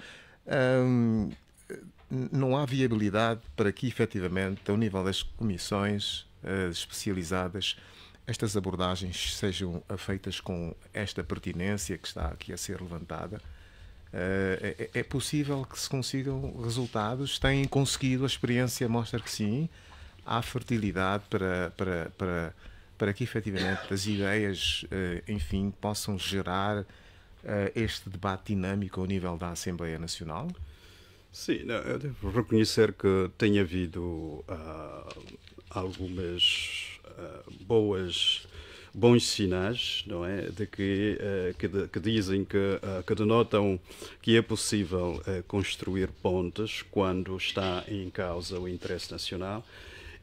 hum, não há viabilidade para que efetivamente, ao nível das comissões uh, especializadas, estas abordagens sejam feitas com esta pertinência que está aqui a ser levantada eh, é, é, é, possível que se consigam resultados? Têm conseguido? A experiência mostra que sim. Há fertilidade para, para, para, para que efetivamente as ideias, eh, enfim, possam gerar eh, este debate dinâmico ao nível da Assembleia Nacional? Sim, não, eu devo reconhecer que tem havido uh, algumas uh, boas bons sinais, não é? De que, eh, que, de, que dizem que, eh, que denotam que é possível eh, construir pontes quando está em causa o interesse nacional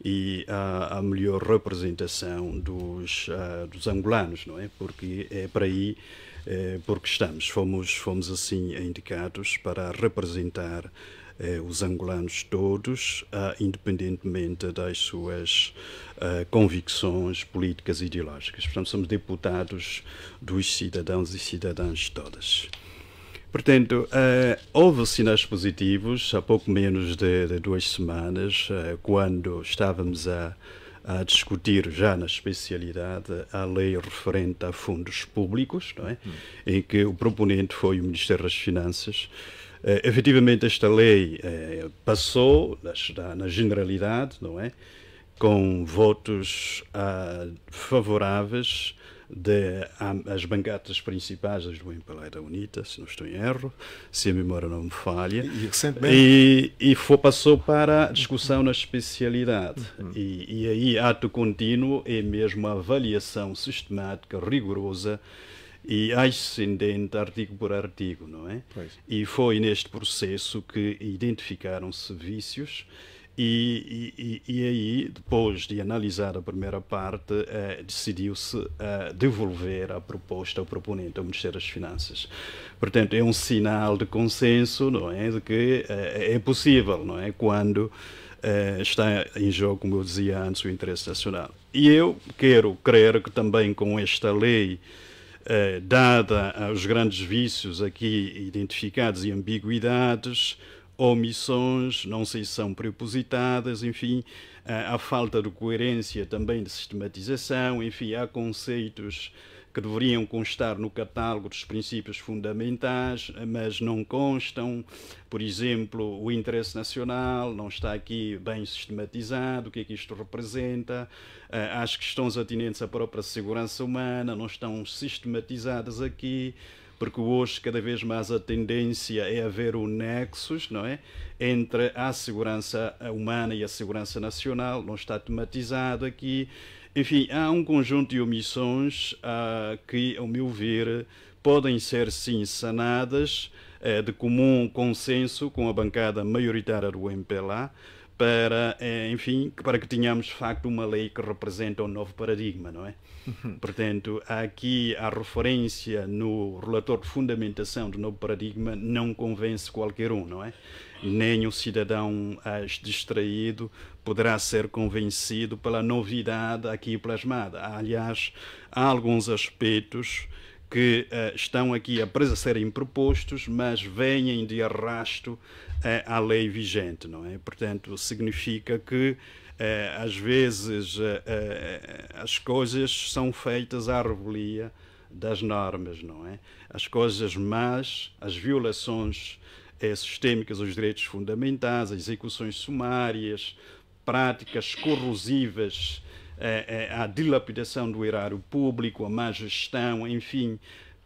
e a, a, melhor representação dos, uh, dos angolanos, não é? Porque é para aí é, porque estamos, fomos, fomos assim indicados para representar eh, os angolanos todos, ah, independentemente das suas ah, convicções políticas e ideológicas. Portanto, somos deputados dos cidadãos e cidadãs todas. Portanto, eh, houve sinais positivos há pouco menos de, de duas semanas, eh, quando estávamos a, a discutir já na especialidade a lei referente a fundos públicos, é? hum. em que o proponente foi o Ministério das Finanças Uh, efetivamente, esta lei uh, passou na, na, generalidade, não é? Com votos uh, favoráveis das ah, bancadas principais das do Impala da UNITA, se não estou em erro, se a memória não me falha. E, recentemente... e, e foi, passou para a discussão na especialidade. Uhum. E, e aí, ato contínuo é mesmo a avaliação sistemática, rigorosa, e ascendente artigo por artigo, não é? Pois. E foi neste processo que identificaram-se vícios. E, e, e, aí, depois de analisar a primeira parte, eh, decidiu-se eh, devolver a proposta ao proponente, ao Ministério das Finanças. Portanto, é um sinal de consenso, não é? De que eh, é possível, não é? Quando eh, está em jogo, como eu dizia antes, o interesse nacional. E eu quero crer que também com esta lei eh, dada aos grandes vícios aqui identificados e ambiguidades, omissões, não sei se são prepositadas, enfim, a, eh, a falta de coerência também de sistematização, enfim, há conceitos que deveriam constar no catálogo dos princípios fundamentais, mas não constam. Por exemplo, o interesse nacional não está aqui bem sistematizado, o que é que isto representa, ah, as questões atinentes à própria segurança humana não estão sistematizadas aqui porque hoje cada vez mais a tendência é haver um nexus, não é, entre a segurança humana e a segurança nacional, não está tematizado aqui, enfim, há um conjunto de omissões ah, que, ao meu ver, podem ser sim sanadas eh, de comum consenso com a bancada maioritária do MPLA para, eh, enfim, para que tenhamos de facto uma lei que represente um novo paradigma, não é? (laughs) Portanto, aqui a referência no relator de fundamentação do novo paradigma não convence qualquer um, não é? Nem o cidadão distraído poderá ser convencido pela novidade aqui plasmada. Aliás, há alguns aspectos que uh, estão aqui a serem propostos, mas vêm de arrasto uh, à lei vigente, não é? Portanto, significa que é, às vezes é, as coisas são feitas à revelia das normas, não é? As coisas más, as violações é, sistêmicas aos direitos fundamentais, as execuções sumárias, práticas corrosivas é, dilapidação do erário público, a má gestão, enfim,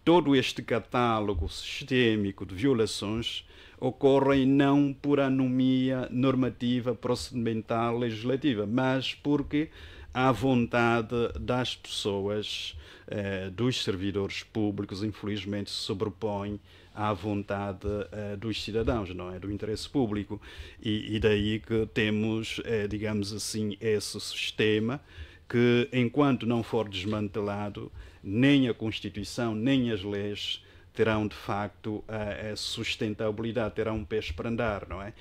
todo este catálogo sistêmico de violações ocorrem não por anomia normativa, procedimental, legislativa, mas porque a vontade das pessoas, eh, dos servidores públicos, infelizmente se sobrepõe à vontade eh, dos cidadãos, não é? Do interesse público. E, e daí que temos, eh, digamos assim, esse sistema que, enquanto não for desmantelado, nem a Constituição, nem as leis terão de facto a, sustentabilidade, terão um pés para andar, não é?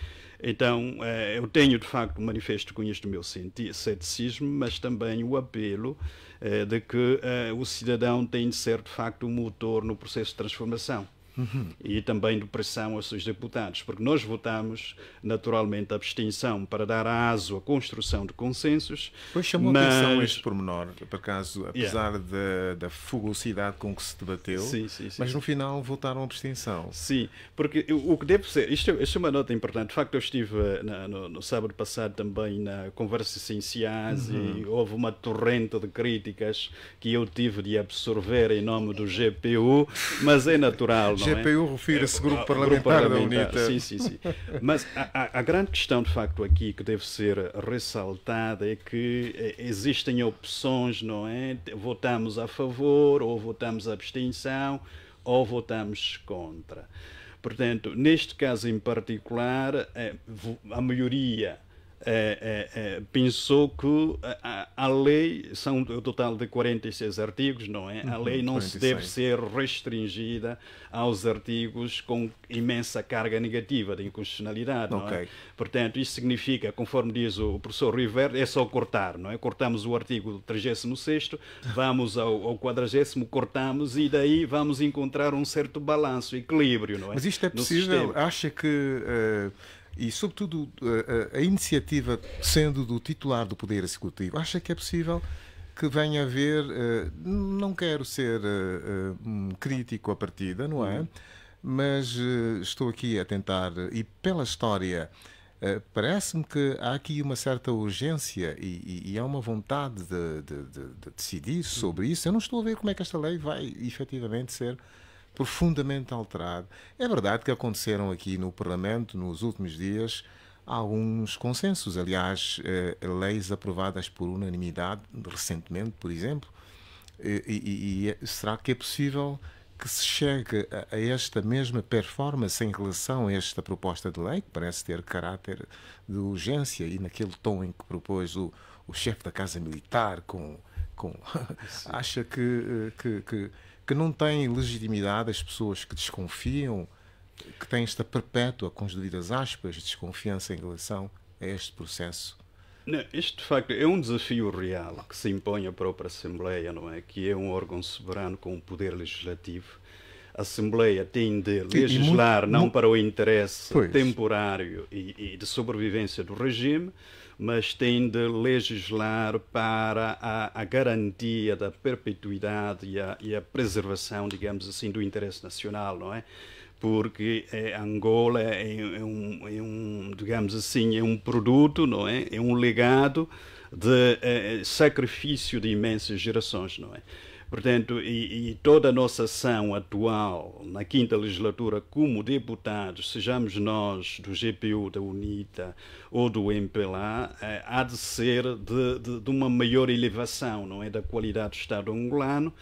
Então, eh, eu tenho de facto um manifesto com este meu ceticismo, mas também o apelo eh, de que eh, o cidadão tem de ser de facto um motor no processo de transformação uhum. e também de pressão aos seus deputados, porque nós votamos naturalmente a abstenção para dar aso à construção de consensos. Pois chamou mas... atenção este pormenor, por acaso, apesar yeah. da, da fugosidade com que se debateu, sim, sim, sim, mas no final votaram a abstenção. Sim, porque o que deve ser, isto, é, isto é uma nota importante, de facto eu estive eh, na, no, no, sábado passado também na conversa essenciais uhum. e houve uma torrente de críticas que eu tive de absorver em nome do GPU, mas é natural. GPU é? refere-se ao é, é, grupo, parlamentar da UNITA. Sim, sim, sim. Mas a, a, a, grande questão, de facto, aqui que deve ser ressaltada é que eh, existem opções, não é? Votamos a favor, ou votamos abstenção, ou votamos contra. Portanto, neste caso em particular, eh, a maioria é, é, é, pensou que a, a, lei, são o total de 46 artigos, não é? A uhum. lei não 46. se deve ser restringida aos artigos com imensa carga negativa de inconstitucionalidade, é? okay. é? Portanto, isso significa, conforme diz o professor River, é só cortar, não é? Cortamos o artigo 36, vamos ao, ao 40, cortamos e daí vamos encontrar um certo balanço, equilíbrio, não é? Mas isto é possível? Acha que. Uh e, sobretudo, a, eh, eh, a, iniciativa sendo do titular do Poder Executivo, acha que é possível que venha a haver. Uh, não quero ser uh, um crítico à partida, não é? Uhum. Mas uh, estou aqui a tentar, e pela história. Parece-me que há aqui uma certa urgência e, e, e há uma vontade de, de, de, de, decidir sobre uhum. isso. Eu não estou a ver como é que esta lei vai efetivamente ser profundamente alterado. É verdade que aconteceram aqui no Parlamento, nos últimos dias, alguns consensos. Aliás, eh, leis aprovadas por unanimidade recentemente, por exemplo. E, e, e é, será que é possível que se chegue a, a, esta mesma performance em relação a esta proposta de lei, que parece ter caráter de urgência, e naquele tom em que propôs o, o chefe da Casa Militar, com, com (laughs) acha que, eh, que, que que não têm legitimidade as pessoas que desconfiam, que têm esta perpétua, com as devidas aspas, desconfiança em relação a este processo? Não, este, de facto, é um desafio real que se impõe à própria Assembleia, não é? Que é um órgão soberano com um poder legislativo. A Assembleia tem de legislar muito, não muito... para o interesse pois. temporário e, e de sobrevivência do regime, mas tem de legislar para a, a garantia da perpetuidade e a, e a, preservação, digamos assim, do interesse nacional, não é? Porque é, Angola é, é, um, é, um, digamos assim, é um produto, não é? É um legado de eh, eh, sacrifício de imensas gerações, não é? Portanto, e, e, toda a nossa ação atual na quinta legislatura como deputados, sejamos nós do GPU, da UNITA ou do MPLA, é eh, há de ser de, de, de, uma maior elevação, não é, da qualidade do Estado angolano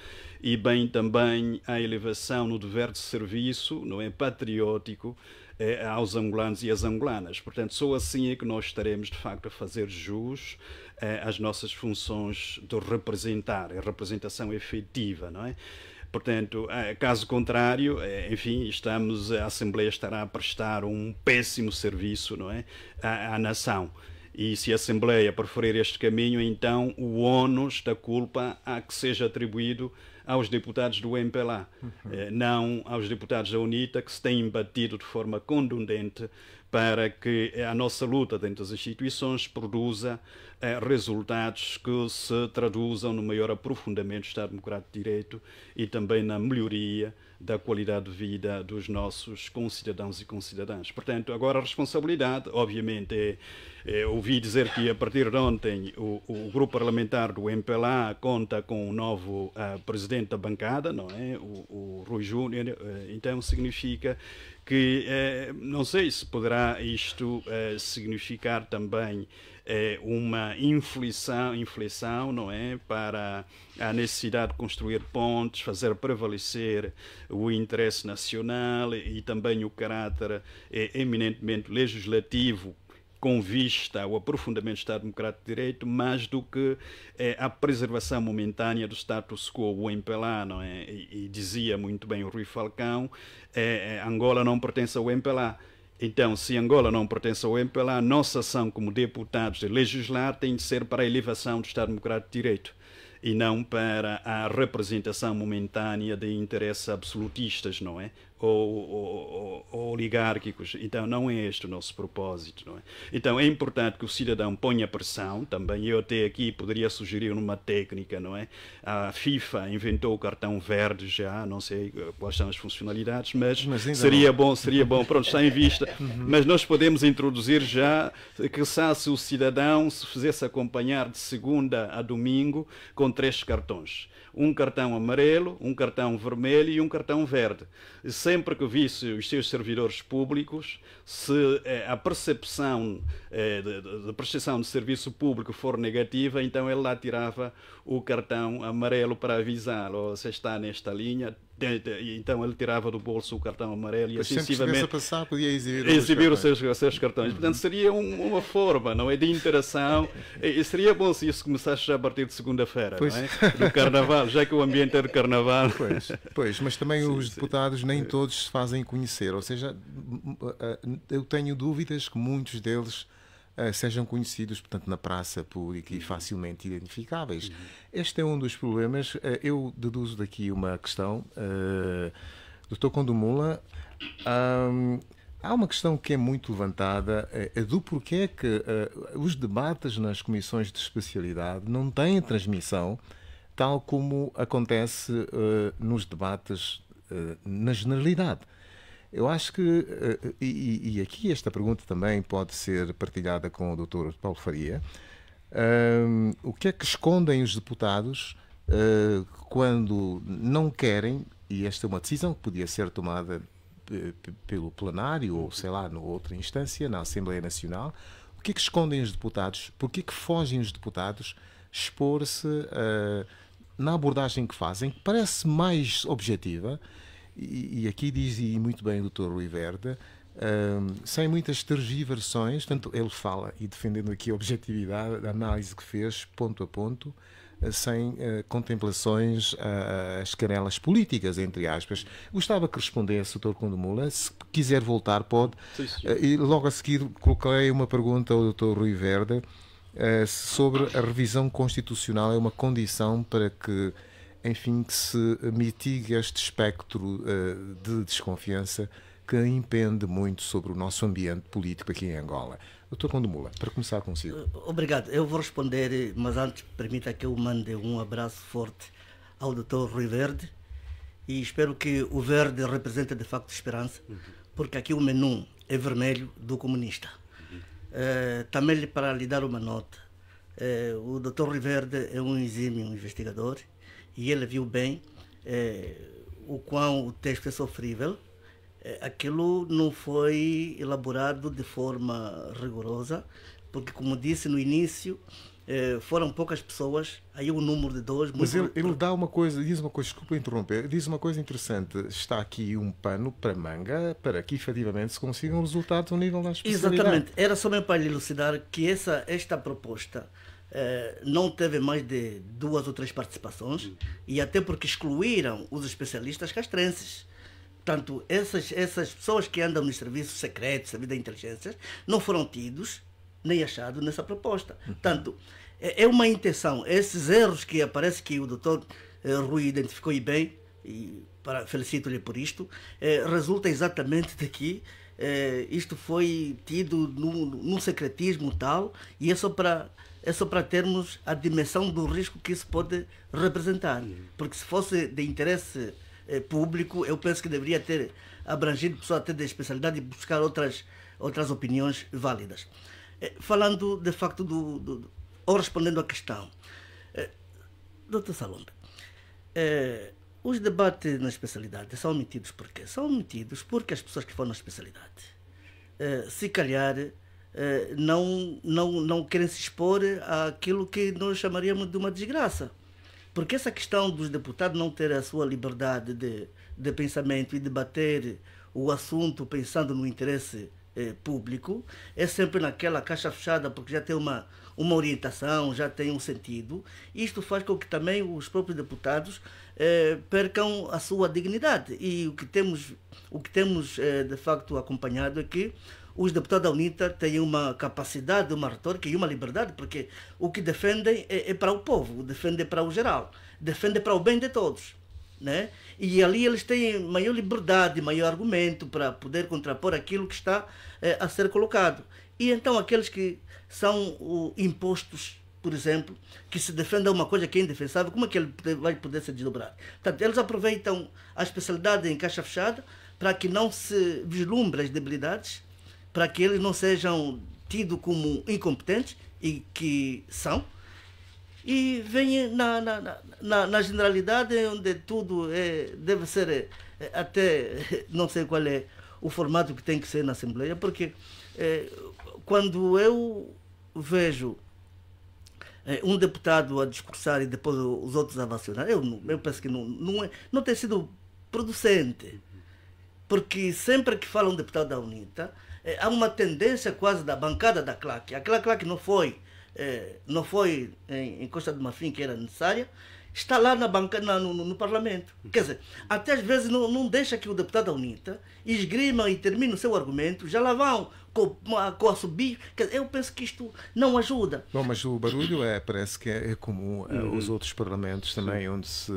e bem também a elevação no dever de serviço, não é, patriótico, é, aos angolanos e às angolanas. Portanto, só assim é que nós estaremos, de facto, a fazer jus eh, às nossas funções de representar, a representação efetiva, não é? Portanto, eh, caso contrário, eh, enfim, estamos, a Assembleia estará a prestar um péssimo serviço não é, à, à nação. E se a Assembleia preferir este caminho, então o ônus da culpa há que seja atribuído aos deputados do MPLA, uhum. Eh, não aos deputados da UNITA, que se têm batido de forma contundente para que a nossa luta dentro das instituições produza resultados que se traduzam no maior aprofundamento do Estado Democrático de Direito e também na melhoria da qualidade de vida dos nossos concidadãos e concidadãs. Portanto, agora a responsabilidade, obviamente, é, é ouvi dizer que a partir de ontem o, o grupo parlamentar do MPLA conta com o novo uh, presidente da bancada, não é? O, o Rui Júnior. Uh, então, significa que, uh, não sei se poderá isto eh, significar também é, uma inflição, inflição não é? para a necessidade de construir pontes, fazer prevalecer o interesse nacional e também o caráter é, eminentemente legislativo com vista ao aprofundamento do Estado Democrático de Direito, mais do que é, a preservação momentânea do status quo em MPLA, não é? E, e, dizia muito bem o Rui Falcão, é, é, Angola não pertence ao MPLA. Então, se Angola não pertence ao MPLA, a nossa ação como deputados de legislar tem de ser para a elevação do Estado Democrático de Direito e não para a representação momentânea de interesses absolutistas, não é? ou, ou, oligárquicos. Então, não é este o nosso propósito. Não é? Então, é importante que o cidadão ponha pressão também. Eu até aqui poderia sugerir uma técnica, não é? A FIFA inventou o cartão verde já, não sei eh, quais são as funcionalidades, mas, mas seria não. bom, seria bom, pronto, está em vista. (laughs) Uhum. Mas nós podemos introduzir já que se o cidadão se fizesse acompanhar de segunda a domingo com três cartões um cartão amarelo, um cartão vermelho e um cartão verde. Sempre que visse os seus servidores públicos, se eh, a percepção eh, da prestação de serviço público for negativa, então ele lá tirava o cartão amarelo para avisá-lo, você está nesta linha, então ele tirava do bolso o cartão amarelo e Mas assim excessivamente. a passar, podia exibir, exibir os, seus, os seus cartões. Portanto, seria um, uma forma, não é? De interação. E seria bom se isso começasse já a partir de segunda-feira, é? Do carnaval, já que o ambiente é de carnaval. Pois, pois mas também (laughs) sim, os sim. deputados nem todos se fazem conhecer. Ou seja, eu tenho dúvidas que muitos deles eh, sejam conhecidos, portanto, na praça pública e uhum. facilmente identificáveis. Uhum. Este é um dos problemas. Uh, eu deduzo daqui uma questão. Uh, eh, Dr. Condomula, um, Há uma questão que é muito levantada, é do porquê é que uh, os debates nas comissões de especialidade não têm transmissão, tal como acontece uh, nos debates uh, na generalidade. Eu acho que, eh, eh, e, e aqui esta pergunta também pode ser partilhada com o doutor Paulo Faria, um, o que é que escondem os deputados uh, quando não querem, e esta é uma decisão que podia ser tomada pelo plenário ou sei lá, noutra outra instância, na Assembleia Nacional, o que é que escondem os deputados? Por que é que fogem os deputados expor-se uh, na abordagem que fazem, que parece mais objetiva e, aqui diz e muito bem o doutor Rui Verda, um, sem muitas tergiversações, tanto ele fala, e defendendo aqui a objetividade da análise que fez, ponto a ponto, eh, sem uh, contemplações uh, às canelas políticas, entre aspas. Gostava que respondesse o doutor Condemula, se quiser voltar pode, sim, sim. Uh, eh, e logo a seguir coloquei uma pergunta ao doutor Rui Verda sobre a revisão constitucional é uma condição para que enfim, que se mitigue este espectro uh, de desconfiança que impende muito sobre o nosso ambiente político aqui em Angola. Doutor Condomula, para começar consigo. Eh, obrigado. Eu vou responder, eh, mas antes permita que eu mande um abraço forte ao doutor Rui Verde e espero que o verde represente de facto esperança, uhum. porque aqui o menu é vermelho do comunista. Uh, também para lhe dar uma nota, uh, o doutor Rui Verde é um exímio investigador, e ele viu bem eh, o quão o texto é sofrível. Eh, aquilo não foi elaborado de forma rigorosa, porque, como disse no início, eh, foram poucas pessoas, aí o um número de dois. Mas ele, ele, dá uma coisa, diz uma coisa, desculpa interromper, diz uma coisa interessante. Está aqui um pano para manga para que efetivamente se consiga um resultado ao nível das pessoas. Exatamente, era só mesmo para elucidar que essa, esta proposta eh, não teve mais de duas ou três participações, e até porque excluíram os especialistas castrenses. Portanto, essas, essas pessoas que andam nos serviços secretos, serviço da inteligência, não foram tidos nem achados nessa proposta. Portanto, é, é uma intenção. Esses erros que aparece que o doutor eh, Rui identificou e bem, e felicito-lhe por isto, eh, resulta exatamente de que eh, isto foi tido num, num secretismo tal, e é só para é só para termos a dimensão do risco que isso pode representar. Porque se fosse de interesse eh, público, eu penso que deveria ter abrangido pessoa até da especialidade e buscar outras, outras opiniões válidas. Eh, falando de facto do, do ou respondendo à questão, eh, doutor Salombe, os debates na especialidade são omitidos por quê? São omitidos porque as pessoas que foram na especialidade, se calhar, eh, não, não, não querem se expor àquilo que nós chamaríamos de uma desgraça. Porque essa questão dos deputados não ter a sua liberdade de, de pensamento e debater o assunto pensando no interesse eh, público é sempre naquela caixa fechada, porque já tem uma, uma orientação, já tem um sentido. Isto faz com que também os próprios deputados eh, percam a sua dignidade. E o que temos, o que temos eh, de facto acompanhado é que os deputados da UNITA têm uma capacidade, uma retórica e uma liberdade, porque o que defendem é, é para o povo, defendem para o geral, defendem para o bem de todos. Né? E ali eles têm maior liberdade, maior argumento para poder contrapor aquilo que está eh, a ser colocado. E então aqueles que são o, impostos, por exemplo, que se defendem uma coisa que é indefensável, como é que ele vai poder se desdobrar? Portanto, eles aproveitam a especialidade em caixa fechada para que não se vislumbre as debilidades para que eles não sejam tidos como incompetentes, e que são, e vem na, na, na, na, generalidade onde tudo é, deve ser, é, é, até (laughs) não sei qual é o formato que tem que ser na Assembleia, porque é, quando eu vejo é, um deputado a discursar e depois os outros a vacinar, eu, eu penso que não, não, é, não tem sido producente. Porque sempre que fala um deputado da UNITA, é, há uma tendência quase da bancada da claque Aquela claque não foi, é, não foi em, em, Costa do Marfim que era necessária, está lá na banca, na, no, no, Parlamento. Quer dizer, até às vezes não, não deixa que o deputado da UNITA esgrima e termine o seu argumento, já lá vão com, com a subir. Dizer, eu penso que isto não ajuda. Bom, mas o barulho é, parece que é, é comum é, uhum. outros parlamentos também, onde se.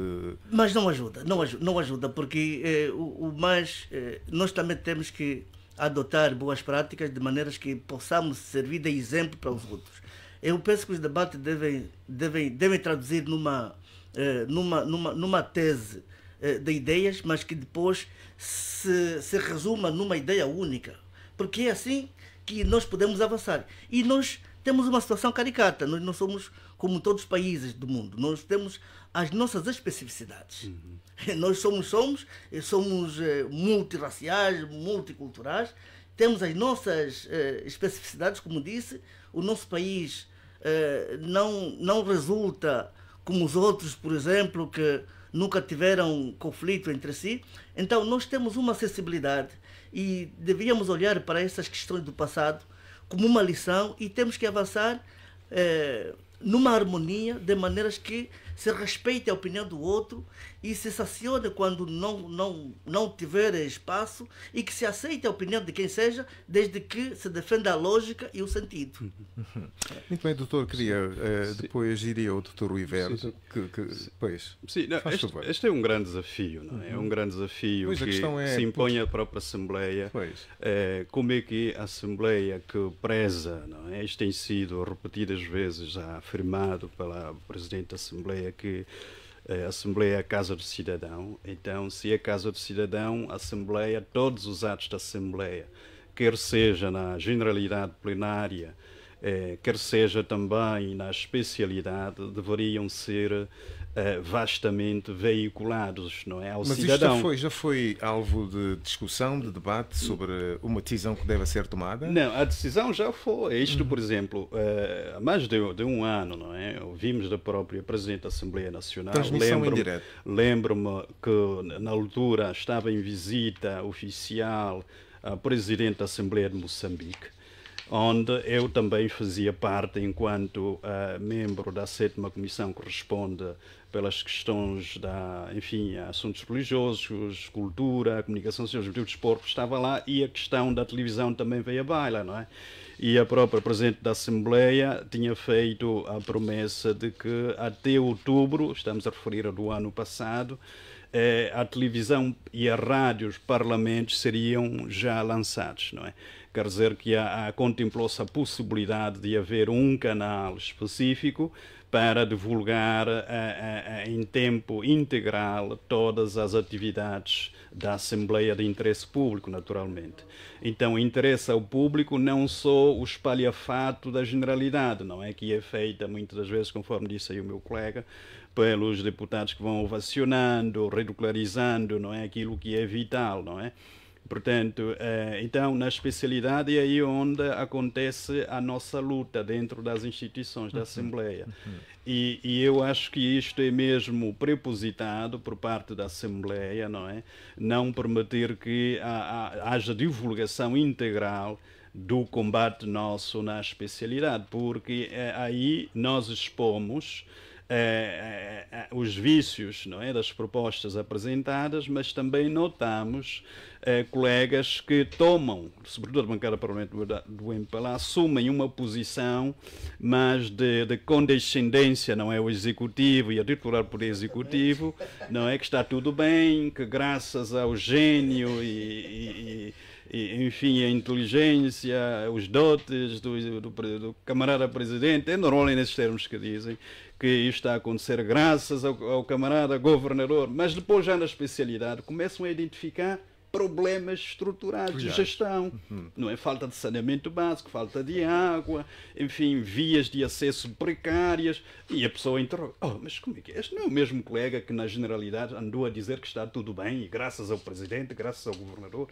Mas não ajuda, não ajuda, não ajuda porque é, o, o mais. É, nós também temos que adotar boas práticas de maneiras que possamos servir de exemplo para os outros. Eu penso que os debates devem, devem, devem traduzir numa, eh, numa, numa, numa tese eh, de ideias, mas que depois se, se resuma numa ideia única. Porque é assim que nós podemos avançar. E nós temos uma situação caricata, nós não somos como todos os países do mundo. Nós temos as nossas especificidades. Uhum. (laughs) Nós somos, somos, eh, somos eh, multirraciais, multiculturais, temos as nossas eh, especificidades, como disse, o nosso país não, não resulta como os outros, por exemplo, que nunca tiveram conflito entre si. Então, nós temos uma acessibilidade e devíamos olhar para essas questões do passado como uma lição e temos que avançar numa harmonia de maneiras que se respeita a opinião do outro e se sacione quando não, não, não tiver espaço e que se aceite a opinião de quem seja, desde que se defenda a lógica e o sentido. (laughs) Muito bem, doutor, queria uh, depois iria ao doutor Rui Verde, sim, que, que sim. pois, Sim, não, este, este, é um grande desafio, não é? é um uhum. grande desafio pois, que é, se impõe à própria Assembleia. É, como é que a Assembleia que preza, não é? Isto tem sido repetidas vezes afirmado pela Presidente da Assembleia é que eh, a Assembleia é a Casa do Cidadão, então se é a Casa do Cidadão, a Assembleia, todos os atos da Assembleia, quer seja na generalidade plenária, eh, quer seja também na especialidade, deveriam ser uh, vastamente veiculados não é, ao Mas cidadão. Mas isto foi, já foi alvo de discussão, de debate sobre uma decisão que deve ser tomada? Não, a decisão já foi. Isto, uhum. por exemplo, uh, há mais de, de, um ano, não é? Ouvimos da própria Presidente da Assembleia Nacional. lembro, indireta. Lembro-me que, na altura, estava em visita oficial a Presidente da Assembleia de Moçambique onde eu também fazia parte enquanto uh, membro da sétima comissão que responde pelas questões da, enfim, assuntos religiosos, cultura, comunicação social, desporto, estava lá e a questão da televisão também veio à baila, não é? e a própria Presidente da Assembleia tinha feito a promessa de que até outubro, estamos a referir ao ano passado, eh, a televisão e a rádio, os parlamentos seriam já lançados, não é? Quer dizer que contemplou-se a possibilidade de haver um canal específico para divulgar a, a, a, em tempo integral todas as atividades da Assembleia de Interesse Público, naturalmente. Então, interessa ao público não só o espalhafato da generalidade, não é que é feita muitas das vezes, conforme disse aí o meu colega, pelos deputados que vão ovacionando, ridicularizando, não é aquilo que é vital, não é? Portanto, eh, então, na especialidade é aí onde acontece a nossa luta dentro das instituições da uhum. Assembleia. Uhum. E, e, eu acho que isto é mesmo prepositado por parte da Assembleia, não é? Não permitir que haja divulgação integral do combate nosso na especialidade, porque eh, aí nós expomos eh, eh, eh, os vícios não é, das propostas apresentadas, mas também notamos eh, colegas que tomam, sobretudo a bancada parlamentar do MPLA, assumem uma posição mais de, de condescendência, não é, o executivo e a titular poder executivo, não é, que está tudo bem, que graças ao gênio e, e, e e, enfim, a inteligência, os dotes do, do, do, camarada presidente, é normal nesses termos que dizem, que está a acontecer graças ao, ao camarada governador, mas depois já na especialidade começam a identificar problemas estruturais de gestão. Uhum. Não é falta de saneamento básico, falta de água, enfim, vias de acesso precárias. E a pessoa interroga: oh, mas como é que é? Este não é o mesmo colega que, na generalidade, andou a dizer que está tudo bem, e graças ao presidente, graças ao governador.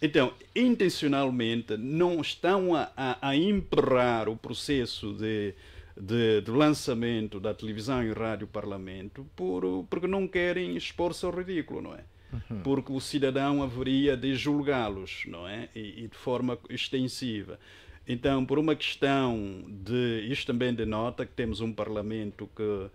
Então, intencionalmente, não estão a, a, a emperrar o processo de de, de, lançamento da televisão e rádio parlamento por, porque não querem expor-se ao ridículo, não é? Uhum. Porque o cidadão haveria de julgá-los, não é? E, e, de forma extensiva. Então, por uma questão de. Isto também denota que temos um parlamento que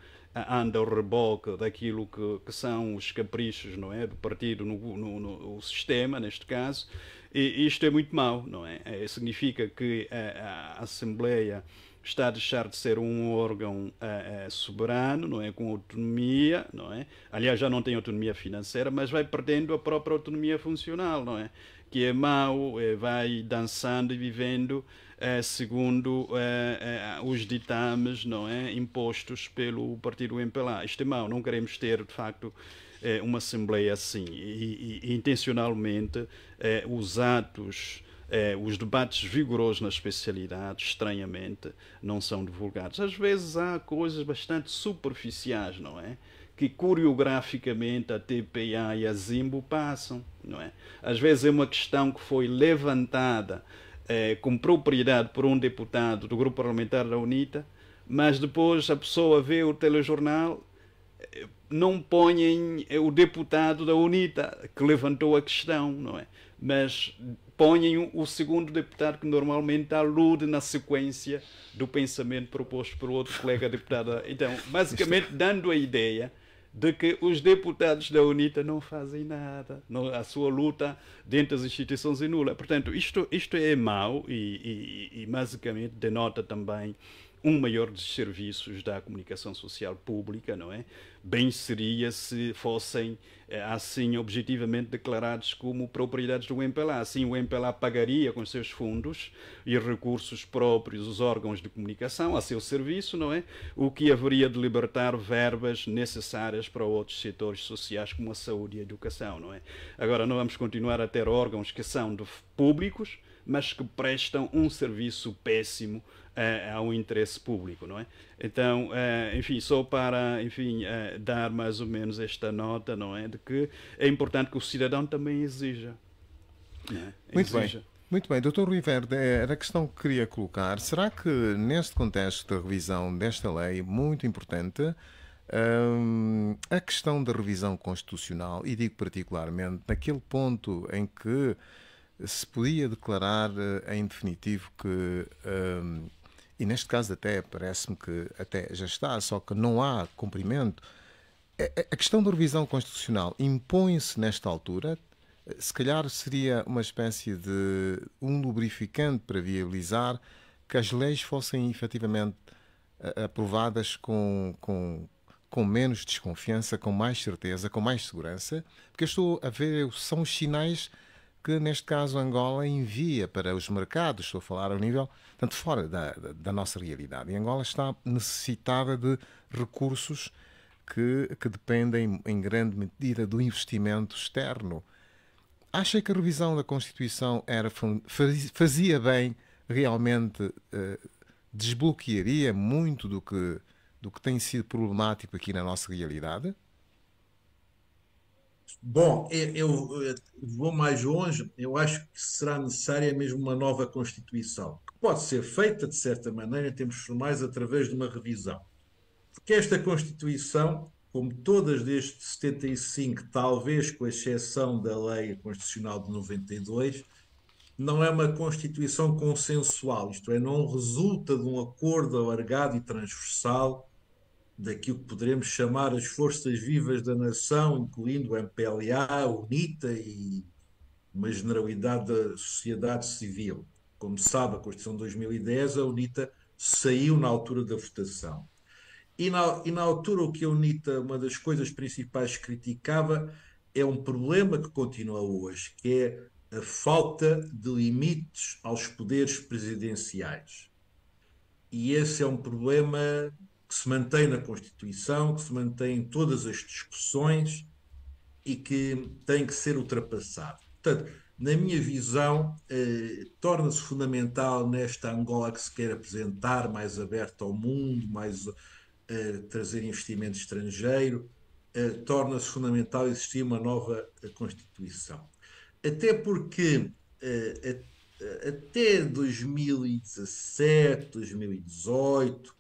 anda ao reboque daquilo que, que são os caprichos, não é? Do partido no, no, no sistema, neste caso. E isto é muito mau, não é? é significa que a, a Assembleia está a deixar de ser um órgão uh, uh, soberano, não é, com autonomia, não é. Aliás, já não tem autonomia financeira, mas vai perdendo a própria autonomia funcional, não é, que é mau, é, vai dançando e vivendo é, segundo é, os ditames, não é, impostos pelo partido MPLA. Isto é mau. Não queremos ter, de facto uma assembleia assim e, e, e intencionalmente os atos é, os debates vigorosos na especialidade, estranhamente, não são divulgados. Às vezes há coisas bastante superficiais, não é? Que coreograficamente a TPA e a Zimbo passam, não é? Às vezes é uma questão que foi levantada é, com propriedade por um deputado do grupo parlamentar da UNITA, mas depois a pessoa vê o telejornal é, não põem o deputado da UNITA que levantou a questão, não é? Mas ponham o segundo deputado que normalmente alude na sequência do pensamento proposto pelo outro colega deputado. Então, basicamente dando a ideia de que os deputados da UNITA não fazem nada, não, a sua luta dentro das instituições é nula. Portanto, isto, isto é mau e, e, e basicamente denota também um maior serviços da comunicação social pública, não é? Bem seria se fossem eh, assim objetivamente declarados como propriedades do MPLA. Assim o MPLA pagaria com seus fundos e recursos próprios os órgãos de comunicação a seu serviço, não é? O que haveria de libertar verbas necessárias para outros setores sociais como a saúde e a educação, não é? Agora não vamos continuar a ter órgãos que são públicos, mas que prestam um serviço péssimo a um interesse público, não é? Então, eh, enfim, só para, enfim, eh, dar mais ou menos esta nota, não é, de que é importante que o cidadão também exija. É? Muito exija. bem. Muito bem, Dr. Rui Verde, eh, era a questão que queria colocar. Será que neste contexto da revisão desta lei, muito importante, ehm, a questão da revisão constitucional, e digo particularmente naquele ponto em que se podia declarar em definitivo que ehm, e neste caso até parece-me que até já está, só que não há cumprimento. A questão da revisão constitucional impõe-se nesta altura, se calhar seria uma espécie de um lubrificante para viabilizar que as leis fossem efetivamente aprovadas com, com, com menos desconfiança, com mais certeza, com mais segurança, porque estou a ver são os sinais que, neste caso, Angola envia para os mercados, estou a falar ao nível, tanto fora da, da nossa realidade. E Angola está necessitada de recursos que, que dependem, em grande medida, do investimento externo. Acha que a revisão da Constituição era, fazia bem, realmente eh, desbloquearia muito do que, do que tem sido problemático aqui na nossa realidade? Bom, é, eu, eu, vou mais longe, eu acho que será necessária mesmo uma nova Constituição, que pode ser feita, de certa maneira, em termos formais, através de uma revisão. Porque esta Constituição, como todas desde 75, talvez com exceção da Lei Constitucional de 92, não é uma Constituição consensual, isto é, não resulta de um acordo alargado e transversal daquilo que poderemos chamar as forças vivas da nação, incluindo o MPLA, o UNITA e uma generalidade da sociedade civil. Como sabe, a Constituição de 2010, a UNITA saiu na altura da votação. E na, e na altura, o que a UNITA, uma das coisas principais criticava, é um problema que continua hoje, que é a falta de limites aos poderes presidenciais. E esse é um problema que se mantém na Constituição, que se mantém em todas as discussões e que tem que ser ultrapassado. Portanto, na minha visão, eh, torna-se fundamental nesta Angola que se quer apresentar, mais aberta ao mundo, mais eh, trazer investimento estrangeiro, eh, torna-se fundamental existir uma nova eh, Constituição. Até porque eh, até 2017, 2018,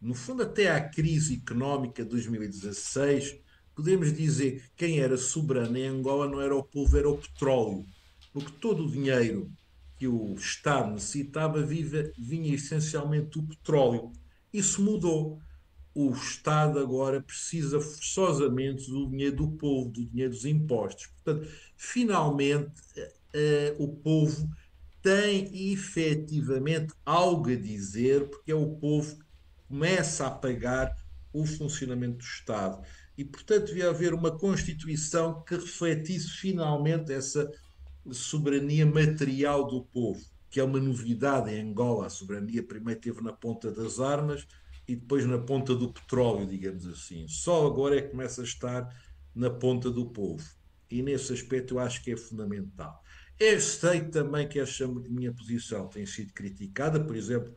no fundo, até à crise económica de 2016, podemos dizer que quem era soberano em Angola não era o povo, era o petróleo, porque todo o dinheiro que o Estado necessitava viva, vinha essencialmente do petróleo. Isso mudou. O Estado agora precisa forçosamente do dinheiro do povo, do dinheiro dos impostos. Portanto, finalmente, eh, eh o povo tem efetivamente algo a dizer, porque é o povo começa a pagar o funcionamento do Estado. E, portanto, devia haver uma Constituição que refletisse finalmente essa soberania material do povo, que é uma novidade em Angola. A soberania primeiro teve na ponta das armas e depois na ponta do petróleo, digamos assim. Só agora é que começa a estar na ponta do povo. E nesse aspecto eu acho que é fundamental. Eu sei também que esta minha posição tem sido criticada, por exemplo,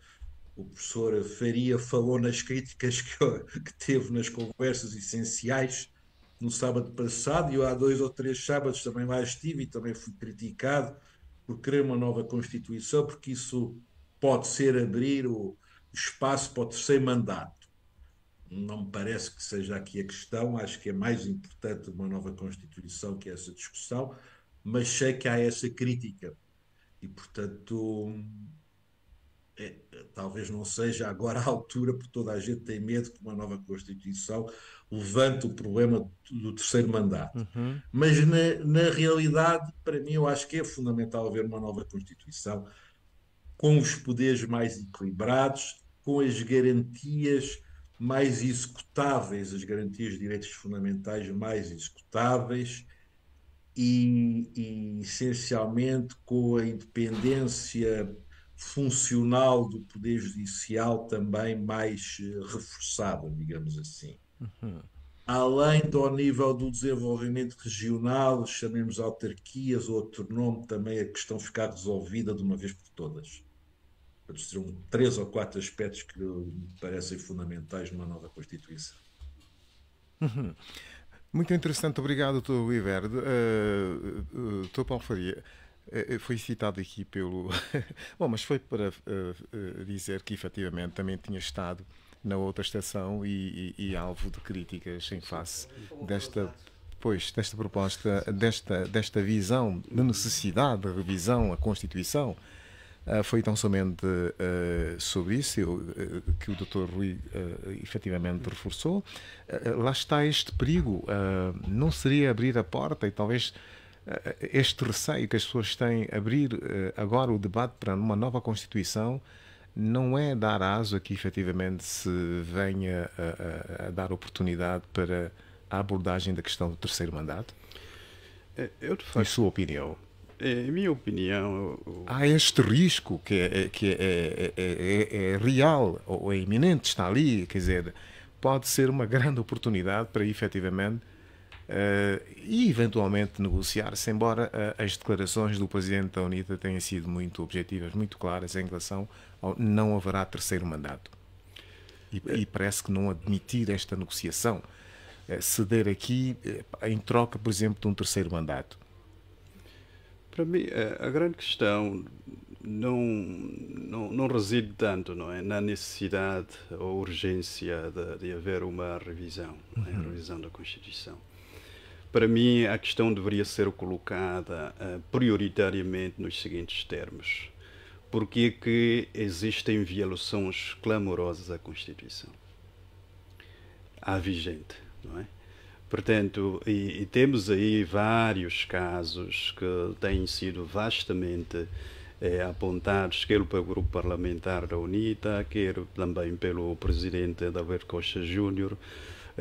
o professor Faria falou nas críticas que, eu, que, teve nas conversas essenciais no sábado passado, e eu há dois ou três sábados também lá estive e também fui criticado por querer uma nova Constituição, porque isso pode ser abrir o espaço para o terceiro mandato. Não me parece que seja aqui a questão, acho que é mais importante uma nova Constituição que essa discussão, mas sei que há essa crítica. E, portanto, é, é, talvez não seja agora a altura, porque toda a gente tem medo que uma nova Constituição levante o problema do terceiro mandato. Uhum. Mas na, na, realidade, para mim, eu acho que é fundamental haver uma nova Constituição com os poderes mais equilibrados, com as garantias mais executáveis, as garantias de direitos fundamentais mais executáveis. E, e essencialmente com a independência funcional do Poder Judicial também mais eh, reforçada, digamos assim. Uhum. Além do nível do desenvolvimento regional, chamemos autarquias, outro nome, também a questão ficar resolvida de uma vez por todas. Serão três ou quatro aspectos que me parecem fundamentais numa nova Constituição. Uhum. Muito interessante, obrigado, Dr. Iverde, Uh, uh, eh, Dr. Paulo Faria. Eh, eh, foi citado aqui pelo. (laughs) Bom, mas foi para eh, dizer que efetivamente também tinha estado na outra estação e, e, e alvo de críticas em face desta pois, desta proposta, desta, desta visão da de necessidade de revisão à Constituição. Uh, foi tão somente uh, sobre isso eu, uh, que o Dr. Rui uh, efetivamente reforçou. lá está este perigo. não seria abrir a porta e talvez eh, este receio que as pessoas têm abrir eh, agora o debate para uma nova Constituição não é dar aso a que efetivamente se venha a, a, a dar oportunidade para a abordagem da questão do terceiro mandato? Eh, eu, sua opinião? Em a minha opinião. Eu... Há este risco que, é, é que é, é, é, é, é real ou é iminente, está ali, quer dizer, pode ser uma (laughs) grande oportunidade para efetivamente eh, e eventualmente negociar-se, embora eh, as declarações do Presidente da UNITA tenham sido muito objetivas, muito claras em relação ao não haverá terceiro mandato. E, e parece que não admitir esta negociação, eh, ceder aqui em troca, por exemplo, de um terceiro mandato. Para mim, a grande questão não, não, não, reside tanto não é? na necessidade ou urgência de, de haver uma revisão, é, uhum. revisão da Constituição. Para mim, a questão deveria ser colocada uh, prioritariamente nos seguintes termos. Por que existem violações clamorosas à Constituição? À vigente, não é? Portanto, e, e temos aí vários casos que têm sido vastamente eh, apontados, quer pelo grupo parlamentar da UNITA, quer também pelo presidente David Costa Júnior,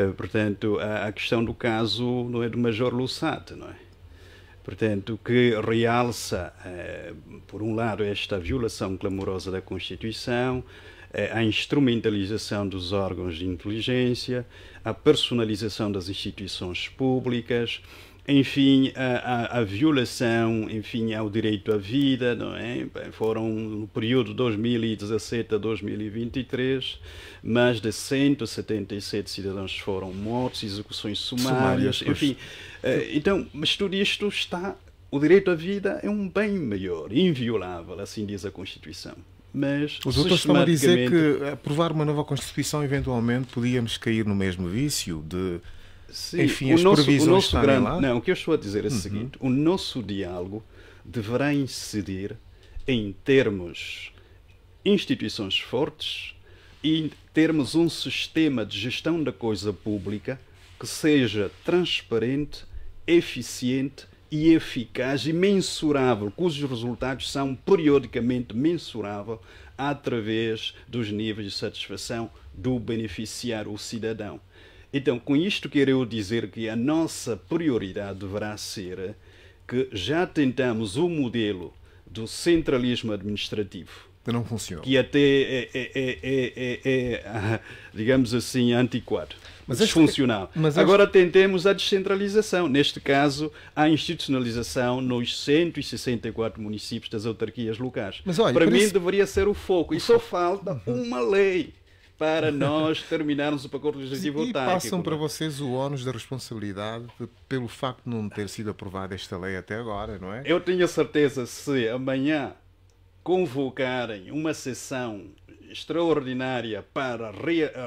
eh, portanto, a, questão do caso não é, do Major Lussat, não é? Portanto, que realça, eh, por um lado, esta violação clamorosa da Constituição, eh, a instrumentalização dos órgãos de inteligência, a personalização das instituições públicas, enfim, a, a, a, violação, enfim, ao é direito à vida, não é? foram no período 2017 a 2023, mais de 177 cidadãos foram mortos, execuções sumárias, sumárias enfim. Eh, então, mas tudo isto está o direito à vida é um bem maior, inviolável, assim diz a Constituição. Mas, Os outros estão a dizer que aprovar uma nova Constituição, eventualmente, podíamos cair no mesmo vício de Sim, Enfim, as nosso, nosso grande, lá. Não, o que eu estou a dizer é o uhum. seguinte: o nosso diálogo deverá incidir em termos instituições fortes e termos um sistema de gestão da coisa pública que seja transparente, eficiente e eficaz e mensurável, cujos resultados são periodicamente mensuráveis através dos níveis de satisfação do beneficiário, o cidadão. Então, com isto quero dizer que a nossa prioridade deverá ser que já tentamos o modelo do centralismo administrativo. Que não funciona. Que até é, é, é, é digamos assim, antiquado. Mas desfuncional. Este... Mas Agora tentemos a descentralização. Neste caso, a institucionalização nos 164 municípios das autarquias locais. Mas olha, Para mim, isso... deveria ser o foco. E só falta uma lei para nós terminarmos o pacote legislativo E autárquico. passam para é? vocês o ónus da responsabilidade pelo facto de não ter sido aprovada esta lei até agora, não é? Eu tenho a certeza, se amanhã convocarem uma sessão extraordinária para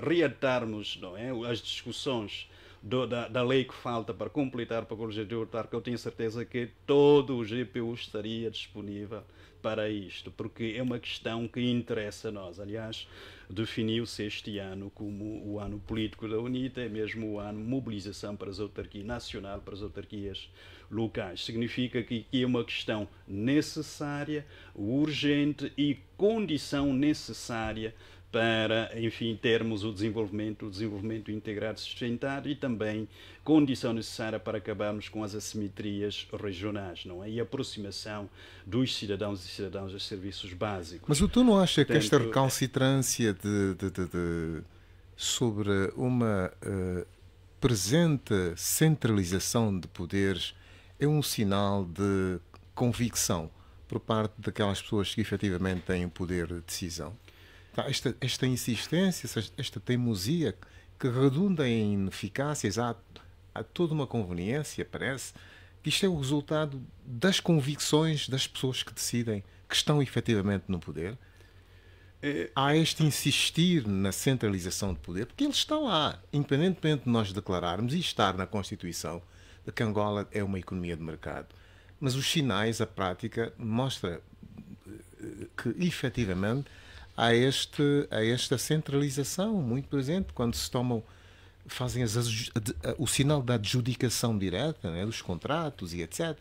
reatarmos não é, as discussões do, da, da, lei que falta para completar para o Colégio de que eu tenho certeza que todo o GPU estaria disponível para isto, porque é uma questão que interessa a nós. Aliás, definiu-se este ano como o ano político da UNITA, é mesmo o ano mobilização para as autarquias nacional, para as autarquias locais. Significa que, que é uma questão necessária, urgente e condição necessária para, enfim, termos o desenvolvimento, o desenvolvimento integrado sustentado e também condição necessária para acabarmos com as assimetrias regionais, não é? E a aproximação dos cidadãos e cidadãs aos serviços básicos. Mas o tu não acha que esta recalcitrância de, de, de, de sobre uma uh, presente centralização de poderes é um sinal de convicção por parte daquelas pessoas que efetivamente têm o poder de decisão? Tá, esta, esta insistência, esta teimosia que redunda em ineficácias, há, há toda uma conveniência, parece, que isto é o resultado das convicções das pessoas que decidem, que estão efetivamente no poder. É... Há este insistir na centralização de poder, porque eles estão lá, independentemente de nós declararmos e estar na Constituição de que Angola é uma economia de mercado. Mas os sinais, a prática, mostra eh, que efetivamente a, este, a esta centralização muito presente quando se tomam fazem as, o sinal da adjudicação direta né, dos contratos e etc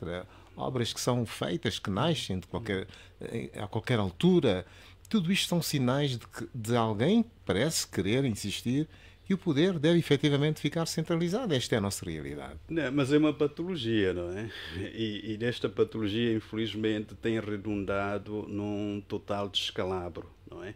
obras que são feitas que nascem de qualquer eh, a qualquer altura tudo isto são sinais de que de alguém parece querer insistir que o poder deve efetivamente ficar centralizado. Esta é a nossa realidade. Não, mas é uma patologia, não é? E, e desta patologia, infelizmente, tem redundado num total descalabro não é?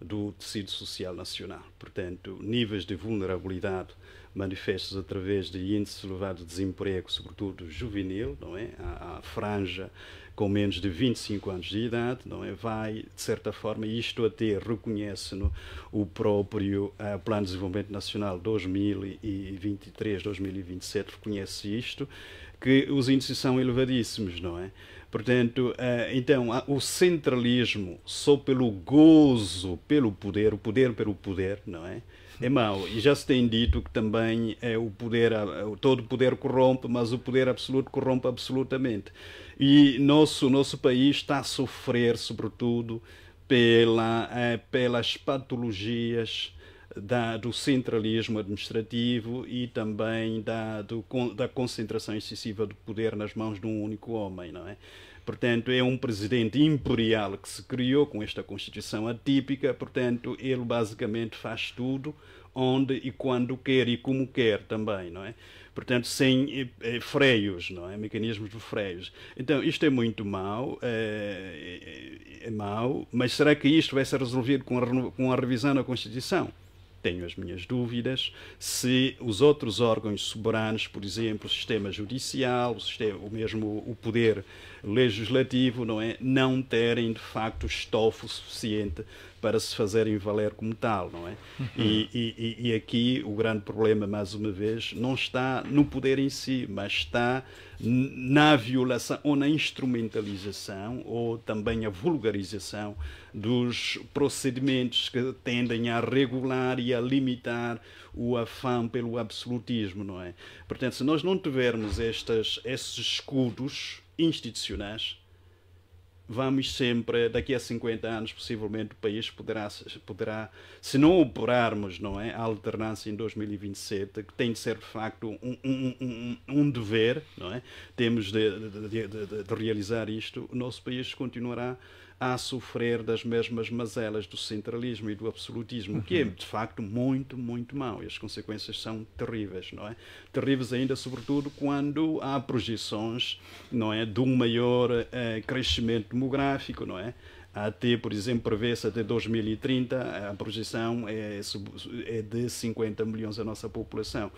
do tecido social nacional. Portanto, níveis de vulnerabilidade manifestos através de índices elevados de desemprego, sobretudo juvenil, não é? A, a, franja com menos de 25 anos de idade, não é? Vai, de certa forma, isto até reconhece no, o próprio uh, Plano de Desenvolvimento Nacional 2023-2027, reconhece isto, que os índices são elevadíssimos, não é? Portanto, eh, então, o centralismo só pelo gozo, pelo poder, o poder pelo poder, não é? É mau. E já se tem dito que também é o poder, todo poder corrompe, mas o poder absoluto corrompe absolutamente. E nosso, nosso país está a sofrer, sobretudo, pela, eh, pelas patologias da, do centralismo administrativo e também da, do, da concentração excessiva de poder nas mãos de um único homem, não é? Portanto, é um presidente imperial que se criou com esta Constituição atípica, portanto, ele basicamente faz tudo onde e quando quer e como quer também, não é? Portanto, sem eh, eh, freios, não é? Mecanismos de freios. Então, isto é muito mau, é, é, mau, mas será que isto vai ser resolvido com a, com a revisão da Constituição? tenho as minhas dúvidas se os outros órgãos soberanos, por exemplo, o sistema judicial, o, sistema, o mesmo o poder legislativo, não é? Não terem de facto estofo suficiente para se fazerem valer como tal, não é? Uhum. E, e, e, aqui o grande problema, mais uma vez, não está no poder em si, mas está na violação ou na instrumentalização ou também a vulgarização dos procedimentos que tendem a regular e a limitar o afã pelo absolutismo, não é? Portanto, se nós não tivermos estas, esses escudos institucionais, vamos sempre, daqui a 50 anos, possivelmente, o país poderá, poderá se não operarmos não é, a alternância em 2027, que tem de ser, de facto, um, um, um, um dever, não é? temos de, de, de, de realizar isto, o nosso país continuará a sofrer das mesmas mazelas do centralismo e do absolutismo, uhum. que é uhum. de facto muito, muito mau. E as consequências são terríveis, não é? Terríveis ainda, sobretudo, quando há projeções, não é, de um maior eh, crescimento demográfico, não é? até, por exemplo, prevê-se até 2030, a projeção é, é de 50 milhões a nossa população.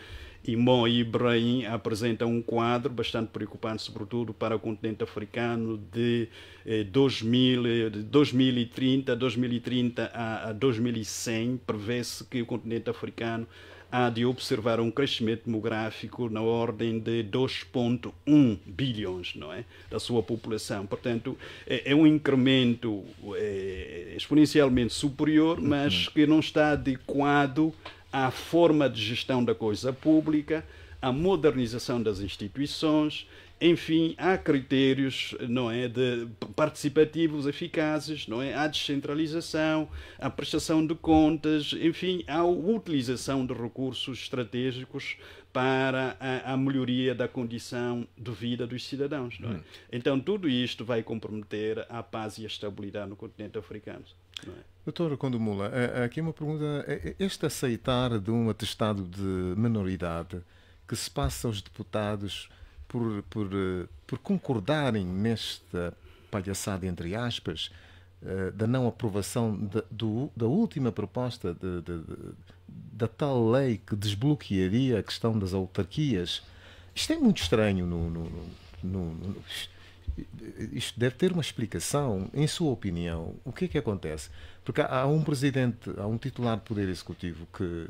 Timon e Ibrahim apresentam um quadro bastante preocupante, sobretudo para o continente africano, de, eh, 2000, eh, de 2030, 2030 a, a 2100. Prevê-se que o continente africano há de observar um crescimento demográfico na ordem de 2,1 bilhões não é? da sua população. Portanto, é, é um incremento é, exponencialmente superior, mas uhum. que não está adequado à forma de gestão da coisa pública, à modernização das instituições, enfim, há critérios não é, de participativos eficazes, não é? há descentralização, a prestação de contas, enfim, há utilização de recursos estratégicos para a, a, melhoria da condição de vida dos cidadãos. Não é? Hum. Então, tudo isto vai comprometer a paz e a estabilidade no continente africano. Doutor Condomula, eh, eh, aqui uma pergunta. Eh, este aceitar de um atestado de minoridade que se passa aos deputados por, por, por concordarem nesta palhaçada, entre aspas, da não aprovação da, do, da última proposta de, de, de, da tal lei que desbloquearia a questão das autarquias. Isto é muito estranho. No, no, no, isto deve ter uma explicação, em sua opinião, o que é que acontece? Porque há um presidente, há um titular de Poder Executivo que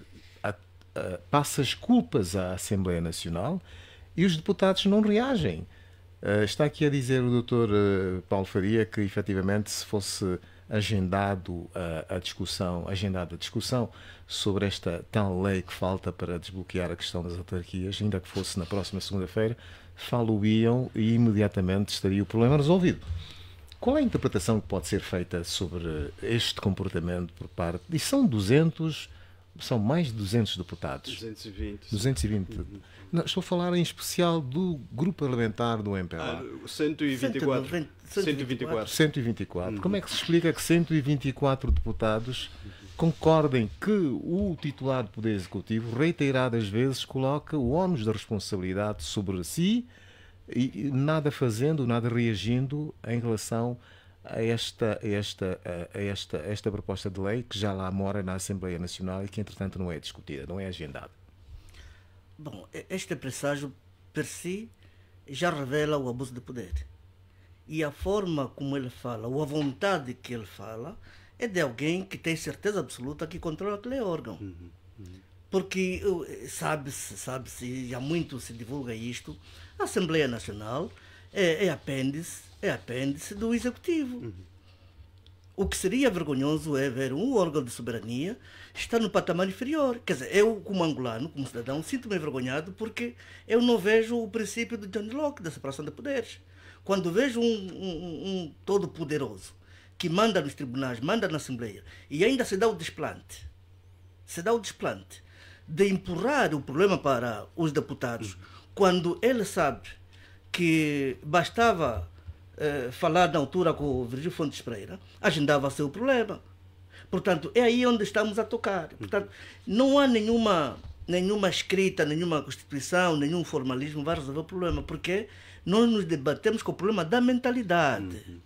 passa as culpas à Assembleia Nacional e os deputados não reagem. Eh, está aqui a dizer o doutor eh, Paulo Faria que, efetivamente, se fosse agendado a, eh, a, discussão, agendada a discussão sobre esta tal lei que falta para desbloquear a questão das autarquias, ainda que fosse na próxima segunda-feira, faloiam e imediatamente estaria o problema resolvido. Qual é a interpretação que pode ser feita sobre este comportamento por parte. E são 200, são mais de 200 deputados. 220. 220. Uhum. Não, estou a falar em especial do grupo parlamentar do MPLA. Ah, 124. 124. 124. 124. Uhum. Como é que se explica que 124 deputados concordem que o titular do Poder Executivo reiteradas vezes coloca o ónus da responsabilidade sobre si e nada fazendo, nada reagindo em relação a esta, esta, a esta, a esta proposta de lei que já lá mora na Assembleia Nacional e que, entretanto, não é discutida, não é agendada? Bom, este presságio, por si, já revela o abuso de poder. E a forma como ele fala, ou a vontade que ele fala, é de alguém que tem certeza absoluta que controla aquele órgão. Uhum, uhum. Porque sabe-se, sabe-se, e há muito se divulga isto, a Assembleia Nacional é, é apêndice, é apêndice do Executivo. Uhum. O que seria vergonhoso é ver um órgão de soberania estar no patamar inferior. Quer dizer, eu, como angolano, como cidadão, sinto-me envergonhado porque eu não vejo o princípio do John Locke, da separação de poderes. Quando vejo um, um, um todo-poderoso que manda nos tribunais, manda na Assembleia, e ainda se dá o desplante, se dá o desplante de empurrar o problema para os deputados, uhum. quando ele sabe que bastava eh, falar na altura com o Virgílio Fontes Pereira, agendava-se o problema. Portanto, é aí onde estamos a tocar. Uhum. Portanto, não há nenhuma, nenhuma escrita, nenhuma Constituição, nenhum formalismo vai resolver o problema, porque nós nos debatemos com o problema da mentalidade. Uhum.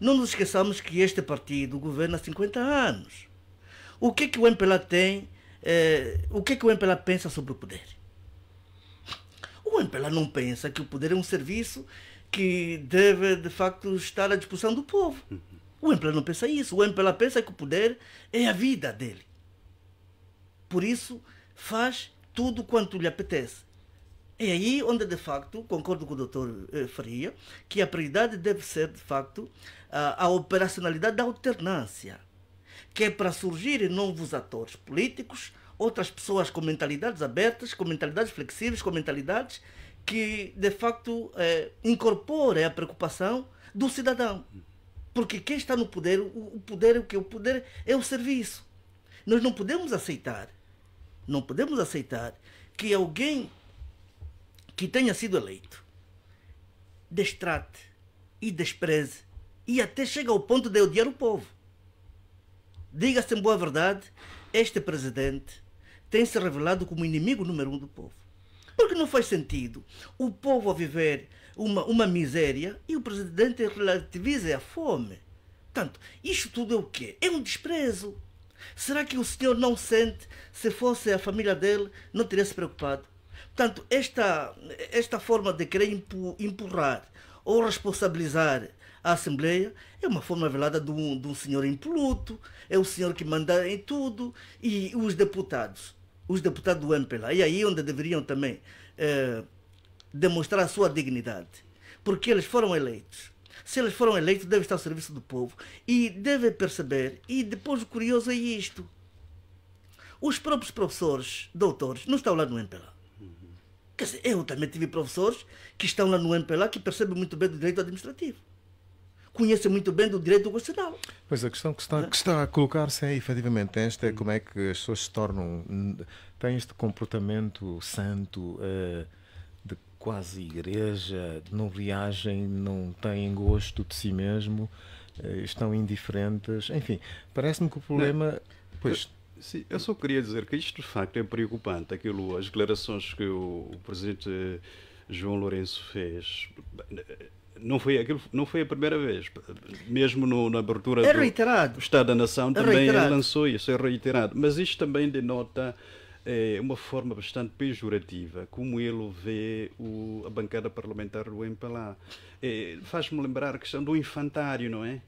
Não nos esqueçamos que este partido governa há 50 anos. O que é que o MPLA tem? Eh, o que é que o MPLA pensa sobre o poder? O MPLA não pensa que o poder é um serviço que deve, de facto, estar à disposição do povo. O MPLA não pensa isso. O MPLA pensa que o poder é a vida dele. Por isso, faz tudo quanto lhe apetece. É aí onde, de facto, concordo com o doutor eh, Faria, que a prioridade deve ser, de facto, a, a operacionalidade da alternância, que é para surgirem novos atores políticos, outras pessoas com mentalidades abertas, com mentalidades flexíveis, com mentalidades que, de facto, é, incorporem a preocupação do cidadão. Porque quem está no poder, o, o poder é o que? O poder é o serviço. Nós não podemos aceitar, não podemos aceitar que alguém que tenha sido eleito destrate e despreze e até chega ao ponto de odiar o povo. Diga-se em boa verdade, este presidente tem se revelado como inimigo número um do povo. Porque não faz sentido o povo a viver uma, uma miséria e o presidente relativiza a fome. Portanto, isto tudo é o quê? É um desprezo. Será que o senhor não sente, se fosse a família dele, não teria se preocupado? Portanto, esta, esta forma de querer empurrar ou responsabilizar a Assembleia é uma forma velada de um, de um senhor impoluto, é o senhor que manda em tudo, e os deputados, os deputados do MPLA, e aí é onde deveriam também eh, demonstrar a sua dignidade, porque eles foram eleitos. Se eles foram eleitos, devem estar ao serviço do povo e devem perceber. E depois o curioso é isto: os próprios professores, doutores, não estão lá no MPLA Quer dizer, eu também tive professores que estão lá no MPLA que percebem muito bem do direito administrativo. Conhecem muito bem do direito constitucional. Pois a questão que está, é? que está a colocar-se é efetivamente é esta: é como é que as pessoas se tornam. têm este comportamento santo. Uh, de quase igreja, não viajem não têm gosto de si mesmo, eh, estão indiferentes, enfim, parece-me que o problema. Não. É? Pois, Sim, eu só queria dizer que isto de facto é preocupante, aquilo, as declarações que o, o presidente eh, João Lourenço fez. Não foi, aquilo, não foi a primeira vez. Mesmo no, na abertura é do Estado da Nação é também é lançou isso, é reiterado. Mas isto também denota é, uma forma bastante pejorativa como ele vê o, a bancada parlamentar do MPLA. É, eh, Faz-me lembrar a questão do infantário, não é?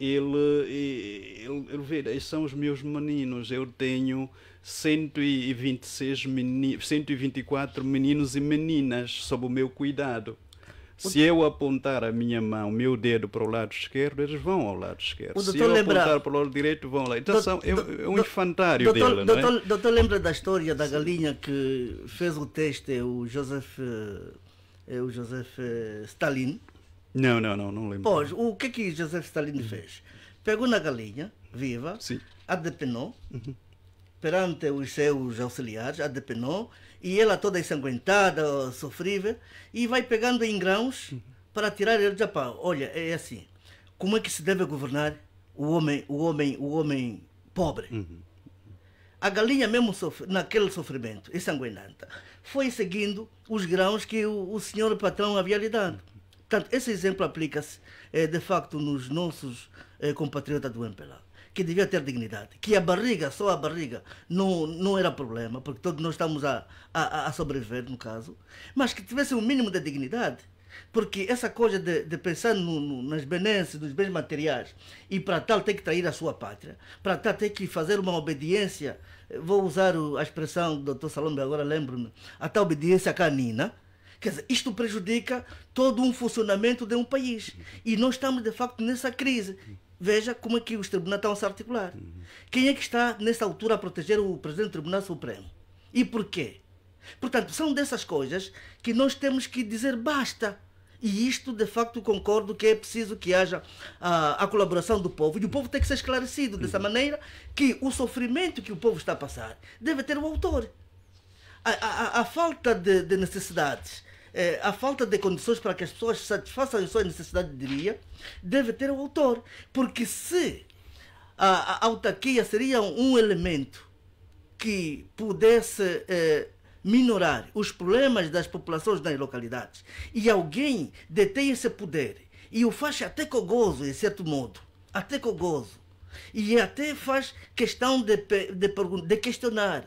ele, ele, ele são os meus meninos, eu tenho 126 meni, 124 meninos e meninas sob o meu cuidado. Se eu apontar a minha mão, o meu dedo para o lado esquerdo, eles vão ao lado esquerdo. O Se eu lembra... apontar para o lado direito, vão lá. Então são, é, é um infantário doutor, dele, doutor, não é? Doutor, lembra da história da galinha que fez o teste, é o Joseph, é o Joseph eh, Stalin? Não, não, não, não lembro. Pois, o que é que José Stalin uhum. fez? Pegou na galinha, viva, Sim. a depenou, uhum. perante os seus auxiliares, a depenou, e ela toda ensanguentada, sofrível, e vai pegando em grãos uhum. para tirar ele de pau. Olha, é assim, como é que se deve governar o homem, o homem, o homem pobre? Uhum. A galinha mesmo sofre, naquele sofrimento ensanguentada foi seguindo os grãos que o, o senhor patrão havia lhe dado. Portanto, esse exemplo aplica-se, eh, de facto, nos nossos eh, compatriotas do MPLA, que devia ter dignidade, que a barriga, só a barriga, não, não era problema, porque todos nós estamos a, a, a sobreviver, no caso, mas que tivesse um mínimo de dignidade. Porque essa coisa de, de pensar no, no, nas benesses, nos bens materiais, e para tal tem que trair a sua pátria, para tal tem que fazer uma obediência, eh, vou usar a expressão do Dr. Salombe, agora lembro-me, a tal obediência canina, Quer dizer, isto prejudica todo um funcionamento de um país. E nós estamos, de facto, nessa crise. Veja como é que os tribunais estão a se articular. Quem é que está, nessa altura, a proteger o presidente do Tribunal Supremo? E porquê? Portanto, são dessas coisas que nós temos que dizer basta. E isto, de facto, concordo que é preciso que haja a, ah, a, colaboração do povo. E o povo tem que ser esclarecido dessa uhum. maneira que o sofrimento que o povo está a passar deve ter o um autor. A, a, a falta de, de necessidades é, a falta de condições para que as pessoas satisfaçam a sua necessidade de dia deve ter o autor. Porque se a, a autarquia seria um elemento que pudesse é, minorar os problemas das populações nas localidades e alguém detém esse poder e o faz até com gozo em certo modo, até com gozo e até faz questão de, de, de questionar.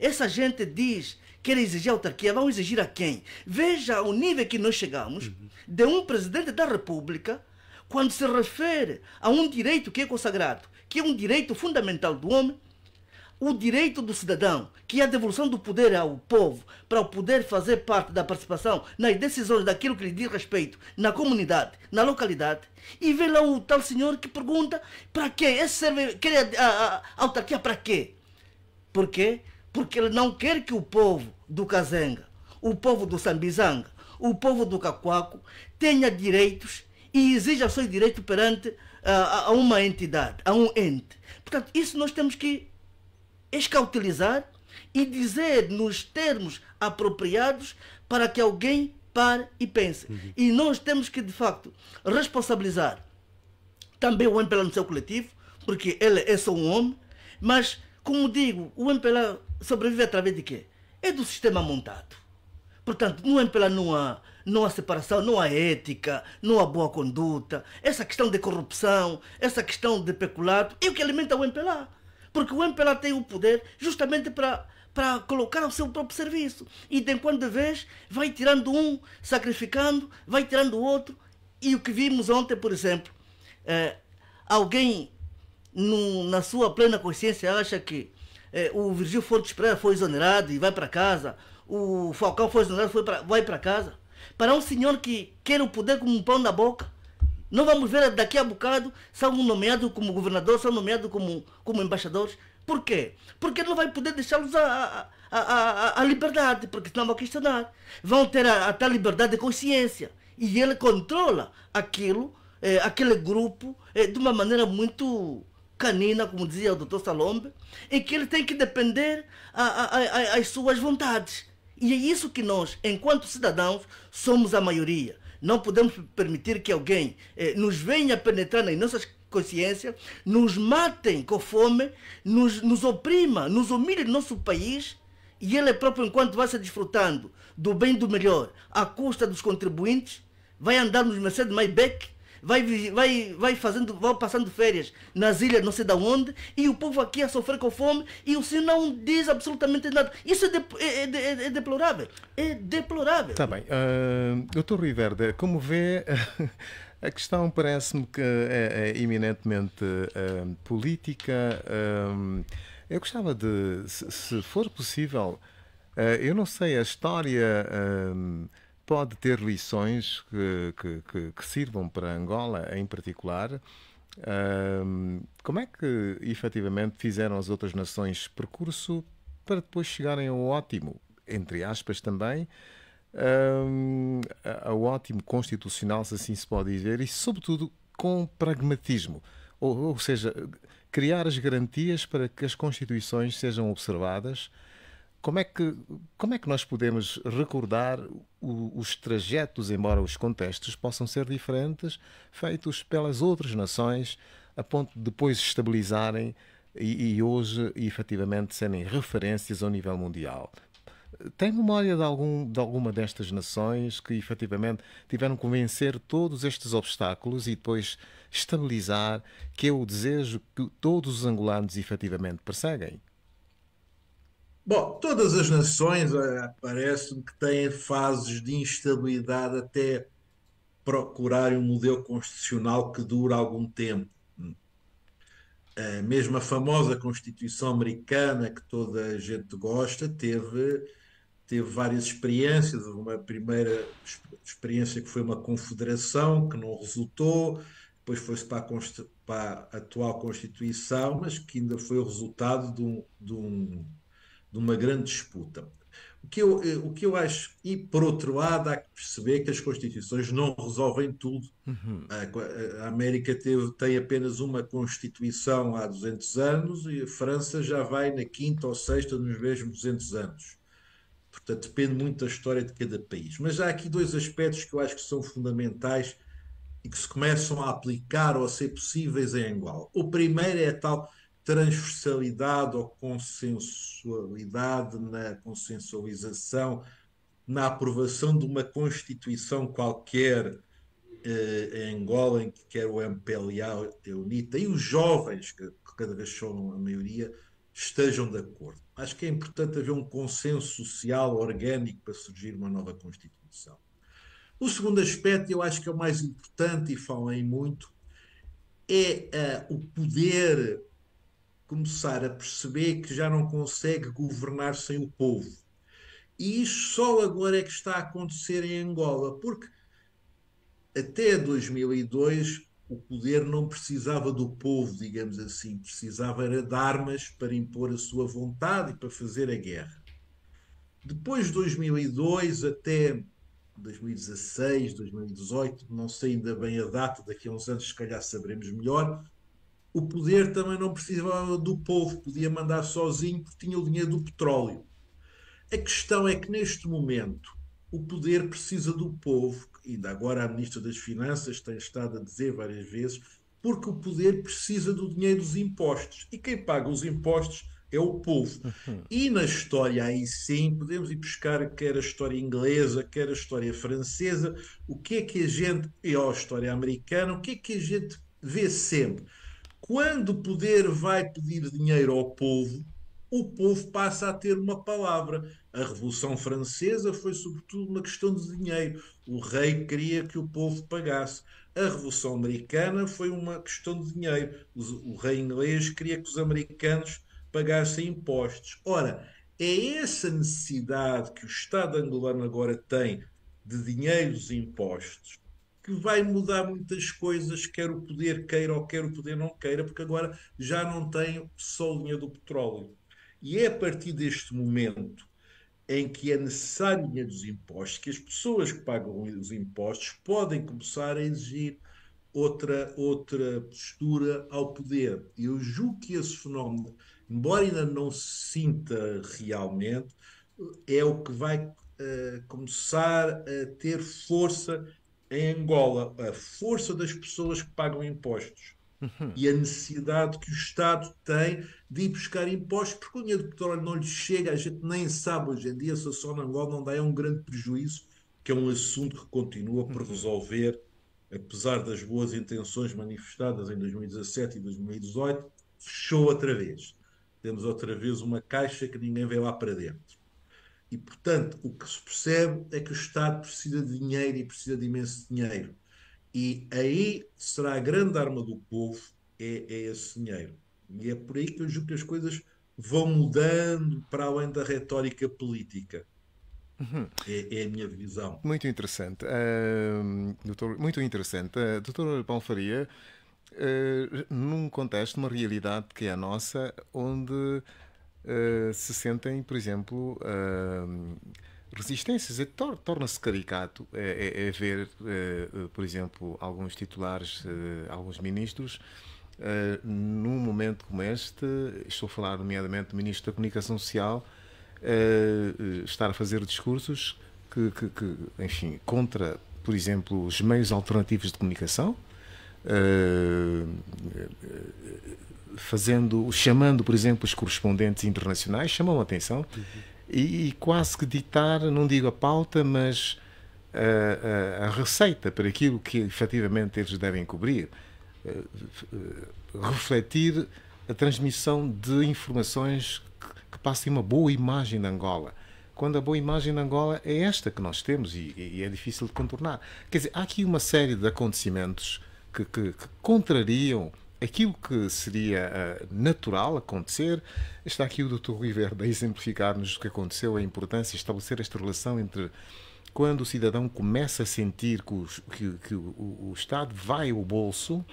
Essa gente diz Querem exigir autarquia, vão exigir a quem? Veja o nível que nós chegamos de um presidente da República quando se refere a um direito que é consagrado, que é um direito fundamental do homem, o direito do cidadão, que é a devolução do poder ao povo, para o poder fazer parte da participação nas decisões daquilo que lhe diz respeito, na comunidade, na localidade, e vê lá o tal senhor que pergunta para quê? Esse serve, quer a, a, a autarquia para quê? Por quê? Porque ele não quer que o povo do Kazenga, o povo do Sambizanga, o povo do Cacuaco tenha direitos e exija os seus direitos perante ah, a, a, uma entidade, a um ente. Portanto, isso nós temos que escautelizar e dizer nos termos apropriados para que alguém pare e pense. Uhum. E nós temos que, de facto, responsabilizar também o MPLA no seu coletivo, porque ele é só um homem, mas, como digo, o MPLA sobrevive através de quê? é do sistema montado. Portanto, não é pela não há, não há separação, não há ética, não há boa conduta, essa questão de corrupção, essa questão de peculato, é o que alimenta o MPLA. Porque o MPLA tem o poder justamente para para colocar ao seu próprio serviço. E de quando vez vai tirando um, sacrificando, vai tirando o outro. E o que vimos ontem, por exemplo, é, alguém no, na sua plena consciência acha que é, o Virgil Fortes Pereira foi exonerado e vai para casa, o Falcão foi exonerado e vai para casa. Para um senhor que quer o poder como um pão na boca, não vamos ver daqui a bocado, são nomeados como governador, são nomeados como, como embaixadores. Por quê? Porque não vai poder deixá-los a, a, a, a, liberdade, porque senão vão questionar. Vão ter a, a tal liberdade de consciência. E ele controla aquilo, é, aquele grupo, é, de uma maneira muito canina, como dizia o doutor Salombe, em que ele tem que depender a, a, a, as suas vontades. E é isso que nós, enquanto cidadãos, somos a maioria. Não podemos permitir que alguém eh, nos venha penetrar nas nossas consciências, nos matem com fome, nos, nos oprima, nos humilhe no nosso país e ele próprio, enquanto vai se desfrutando do bem do melhor à custa dos contribuintes, vai andar nos Mercedes Maybach vai, vai, vai, fazendo, vai passando férias nas ilhas, não sei de onde, e o povo aqui a sofrer com fome, e o senhor não diz absolutamente nada. Isso é, de, é, é, é, é deplorável. É deplorável. Está bem. Uh, doutor Riverde, como vê. (laughs) A questão parece-me que é, é eminentemente uh, política. Uh, eu gostava de, se, se for possível, eu não sei a história pode ter lições que, que, que, que sirvam para Angola em particular. Um, como é que efetivamente fizeram as outras nações percurso para depois chegarem ao ótimo, entre aspas também, um, ao ótimo constitucional, se assim se pode dizer, e sobretudo com pragmatismo? Ou, ou seja, criar as garantias para que as constituições sejam observadas como é que, como é que nós podemos recordar o, os trajetos, embora os contextos possam ser diferentes, feitos pelas outras nações, a ponto de depois estabilizarem e, e hoje efetivamente serem referências ao nível mundial? Tem memória de, algum, de alguma destas nações que efetivamente tiveram que vencer todos estes obstáculos e depois estabilizar, que é o desejo que todos os angolanos efetivamente perseguem? Bom, todas as nações eh, parece-me que têm fases de instabilidade até procurarem um modelo constitucional que dure algum tempo. Eh, a mesma famosa Constituição americana que toda a gente gosta teve, teve várias experiências. Uma primeira experiência que foi uma confederação que não resultou, depois foi-se para a, para a atual Constituição, mas que ainda foi o resultado de um, de um numa grande disputa. O que, eu, eh, o que eu acho, e por outro lado, há que perceber que as Constituições não resolvem tudo. Uhum. A, eh, a, América teve, tem apenas uma Constituição há 200 anos e a França já vai na quinta ou sexta nos mesmos 200 anos. Portanto, depende muito da história de cada país. Mas há aqui dois aspectos que eu acho que são fundamentais e que se começam a aplicar ou a ser possíveis em Angola. O primeiro é a tal transversalidade ou consensualidade na consensualização, na aprovação de uma Constituição qualquer eh, em Angola, em que quer o MPLA, a UNITA, e os jovens, que, que cada vez são a maioria, estejam de acordo. Acho que é importante haver um consenso social orgânico para surgir uma nova Constituição. O segundo aspecto, eu acho que é o mais importante e falei muito, é uh, o poder começar a perceber que já não consegue governar sem o povo. E isso só agora é que está a acontecer em Angola, porque até 2002 o poder não precisava do povo, digamos assim, precisava era de armas para impor a sua vontade e para fazer a guerra. Depois de 2002 até 2016, 2018, não sei ainda bem a data, daqui a uns anos se calhar saberemos melhor, o poder também não precisava do povo, podia mandar sozinho porque tinha o dinheiro do petróleo. A questão é que neste momento o poder precisa do povo, ainda agora a Ministra das Finanças tem estado a dizer várias vezes, porque o poder precisa do dinheiro dos impostos e quem paga os impostos é o povo. E na história, aí sim, podemos ir buscar quer a história inglesa, quer a história francesa, o que é que a gente, e a história americana, o que é que a gente vê sempre? Quando o poder vai pedir dinheiro ao povo, o povo passa a ter uma palavra. A Revolução Francesa foi, sobretudo, uma questão de dinheiro. O rei queria que o povo pagasse. A Revolução Americana foi uma questão de dinheiro. O rei inglês queria que os americanos pagassem impostos. Ora, é essa necessidade que o Estado angolano agora tem de dinheiro dos impostos que vai mudar muitas coisas, quer o poder queira ou quer o poder não queira, porque agora já não tem só a linha do petróleo. E é a partir deste momento em que é a linha dos impostos, que as pessoas que pagam os impostos podem começar a exigir outra, outra postura ao poder. Eu julgo que esse fenómeno, embora ainda não se sinta realmente, é o que vai uh, começar a ter força em Angola a força das pessoas que pagam impostos uhum. e a necessidade que o Estado tem de ir buscar impostos, porque o dinheiro de petróleo não lhes chega, a gente nem sabe hoje em dia se a só na Angola não dá, é um grande prejuízo, que é um assunto que continua por uhum. resolver, apesar das boas intenções manifestadas em 2017 e 2018, fechou outra vez. Temos outra vez uma caixa que ninguém vê lá para dentro. E, portanto, o que se percebe é que o Estado precisa de dinheiro e precisa de imenso dinheiro. E aí será a grande arma do povo é, é esse dinheiro. E é por aí que eu julgo que as coisas vão mudando para além da retórica política. Uhum. É, é, a minha visão. Muito interessante. Uh, doutor, muito interessante. Uh, doutor Paulo Faria, uh, num contexto, numa realidade que é a nossa, onde eh, se sentem, por exemplo, uh, resistências. É tor Torna-se caricato é, é, ver, uh, por exemplo, alguns titulares, alguns ministros. num momento como este, estou a falar nomeadamente do Ministro da Comunicação Social, estar a fazer discursos que, que, que, enfim, contra, por exemplo, os meios alternativos de comunicação, Uh, fazendo, chamando, por exemplo, os correspondentes internacionais, chamam a atenção uhum. e, e, quase que ditar, não digo a pauta, mas a, a, a receita para aquilo que efetivamente eles devem cobrir. Eh, eh, refletir a transmissão de informações que, que passem uma boa imagem de Angola. Quando a boa imagem de Angola é esta que nós temos e, e é difícil de contornar. Quer dizer, há aqui uma série de acontecimentos que, que, que contrariam aquilo que seria uh, natural acontecer, está aqui o Dr. Rui Verde a exemplificar-nos o que aconteceu, a importância de estabelecer esta relação entre quando o cidadão começa a sentir que, os, que, que o, o, Estado vai ao bolso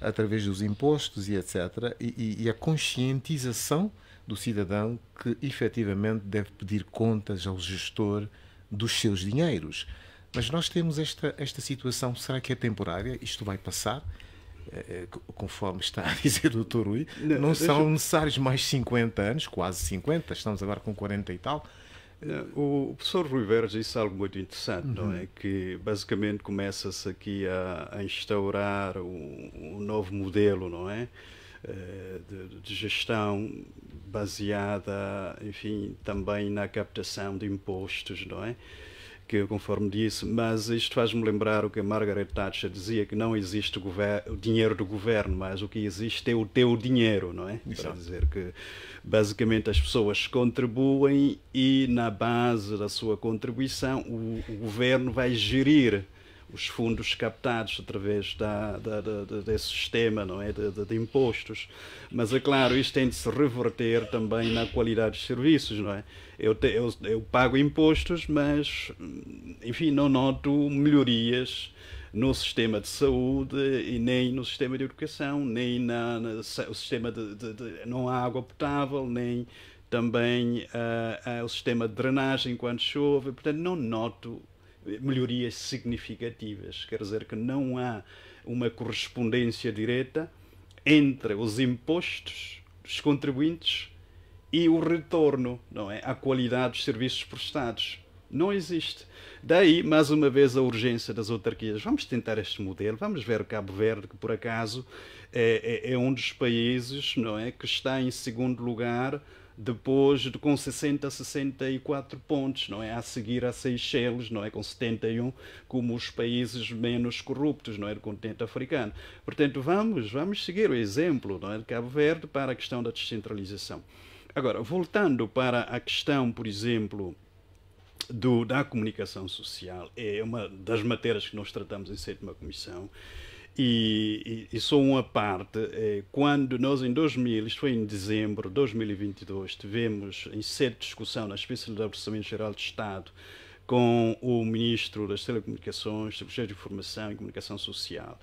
através dos impostos e etc., e, e a conscientização do cidadão que efetivamente deve pedir contas ao gestor dos seus dinheiros. Mas nós temos esta, esta situação, será que é temporária? Isto vai passar? Eh, conforme está a dizer o Dr. Rui, não, não são eu... necessários mais 50 anos, quase 50, estamos agora com 40 e tal. O professor Rui Veras disse algo muito interessante, uhum. não é? Uhum. Que basicamente começa-se aqui a, a instaurar um, um, novo modelo, não é? Eh, de, de, gestão baseada, enfim, também na captação de impostos, não é? que conforme disse, mas isto faz-me lembrar o que Margaret Thatcher dizia, que não existe o dinheiro do governo, mas o que existe é o teu dinheiro, não é? Exato. Para dizer que basicamente as pessoas contribuem e na base da sua contribuição o, o governo vai gerir os fundos captados através da, da, da, desse sistema não é? De, de, de, impostos. Mas é claro, isto tem de se reverter também na qualidade dos serviços. Não é? eu, te, eu, eu pago impostos, mas enfim, não noto melhorias no sistema de saúde e nem no sistema de educação, nem na, na o sistema de, de, de, não há água potável, nem também uh, uh, o sistema de drenagem quando chove. Portanto, não noto melhorias significativas. Quer dizer que não há uma correspondência direta entre os impostos dos contribuintes e o retorno, não é, à qualidade dos serviços prestados. Não existe. Daí, mais uma vez, a urgência das autarquias. Vamos tentar este modelo, vamos ver Cabo Verde, que por acaso é, é, é um dos países não é, que está em segundo lugar depois de, com 60, 64 pontos, não é? A seguir a Seychelles, não é? Com 71, como os países menos corruptos, não é? Do continente africano. Portanto, vamos, vamos seguir o exemplo, não é? De Cabo Verde para a questão da descentralização. Agora, voltando para a questão, por exemplo, do, da comunicação social, é uma das matérias que nós tratamos em sétima comissão. E, e, só uma parte, eh, quando nós em 2000, isto foi em dezembro de 2022, tivemos em sede discussão na especialidade do Orçamento Geral do Estado com o Ministro das Telecomunicações, Secretário de Informação e Comunicação Social.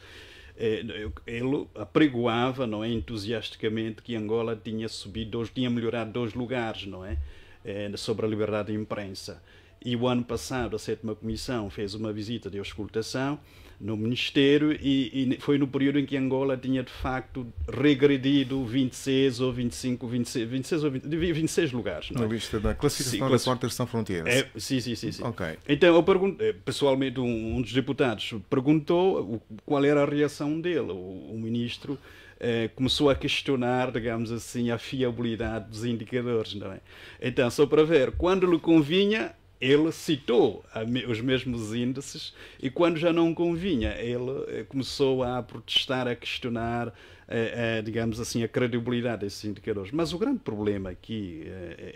Eh, ele apregoava, não é, entusiasticamente, que Angola tinha subido, tinha melhorado dois lugares, não é, eh, sobre a liberdade de imprensa. E o ano passado a sétima comissão fez uma visita de auscultação no Ministério e, e, foi no período em que Angola tinha de facto regredido 26 ou 25, 26, 26 ou 20, 26 lugares. Não é? Na lista da classificação das da Quarta Fronteiras. É, sim, sim, sim, sim. Então, eu pergunto, eh, pessoalmente, um, um, dos deputados perguntou qual era a reação dele, o, o ministro. Eh, começou a questionar, digamos assim, a fiabilidade dos indicadores, não é? Então, só para ver, quando lhe convinha, ele citou os mesmos índices e quando já não convinha, ele eh, começou a protestar, a questionar, eh, eh, digamos assim, a credibilidade desses indicadores. Mas o grande problema aqui,